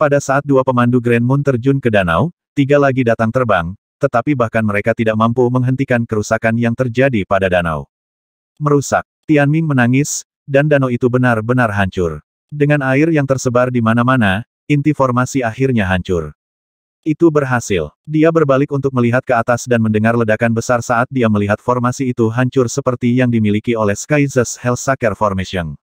Pada saat dua pemandu Grand Moon terjun ke danau, tiga lagi datang terbang, tetapi bahkan mereka tidak mampu menghentikan kerusakan yang terjadi pada danau. Merusak, Tianming menangis, dan danau itu benar-benar hancur. Dengan air yang tersebar di mana-mana, inti formasi akhirnya hancur. Itu berhasil. Dia berbalik untuk melihat ke atas dan mendengar ledakan besar saat dia melihat formasi itu hancur seperti yang dimiliki oleh Skyzes Hellsucker Formation.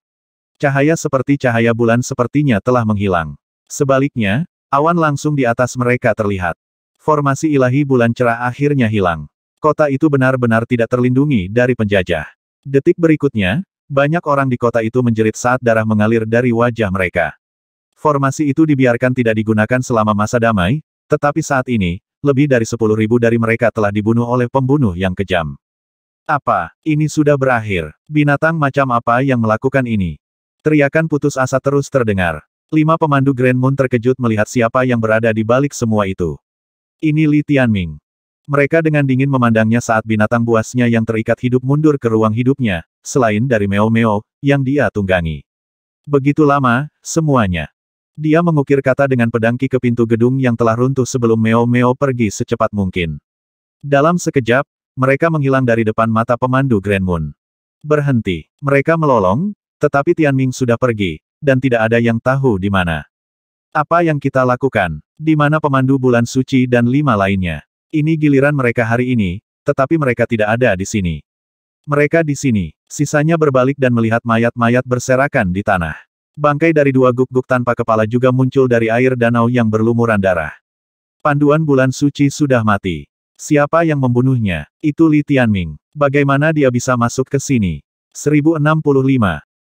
Cahaya seperti cahaya bulan sepertinya telah menghilang. Sebaliknya, awan langsung di atas mereka terlihat. Formasi ilahi bulan cerah akhirnya hilang. Kota itu benar-benar tidak terlindungi dari penjajah. Detik berikutnya, banyak orang di kota itu menjerit saat darah mengalir dari wajah mereka. Formasi itu dibiarkan tidak digunakan selama masa damai, tetapi saat ini, lebih dari sepuluh ribu dari mereka telah dibunuh oleh pembunuh yang kejam. Apa, ini sudah berakhir? Binatang macam apa yang melakukan ini? Teriakan putus asa terus terdengar. Lima pemandu Grand Moon terkejut melihat siapa yang berada di balik semua itu. Ini Li Tianming. Mereka dengan dingin memandangnya saat binatang buasnya yang terikat hidup mundur ke ruang hidupnya, selain dari Meo Meo, yang dia tunggangi. Begitu lama, semuanya. Dia mengukir kata dengan pedangki ke pintu gedung yang telah runtuh sebelum Meo Meo pergi secepat mungkin. Dalam sekejap, mereka menghilang dari depan mata pemandu Grand Moon. Berhenti. Mereka melolong, tetapi Tianming sudah pergi, dan tidak ada yang tahu di mana. Apa yang kita lakukan? Di mana pemandu bulan suci dan lima lainnya? Ini giliran mereka hari ini, tetapi mereka tidak ada di sini. Mereka di sini, sisanya berbalik dan melihat mayat-mayat berserakan di tanah. Bangkai dari dua guk-guk tanpa kepala juga muncul dari air danau yang berlumuran darah. Panduan bulan suci sudah mati. Siapa yang membunuhnya? Itu Li Tianming. Bagaimana dia bisa masuk ke sini? 1065.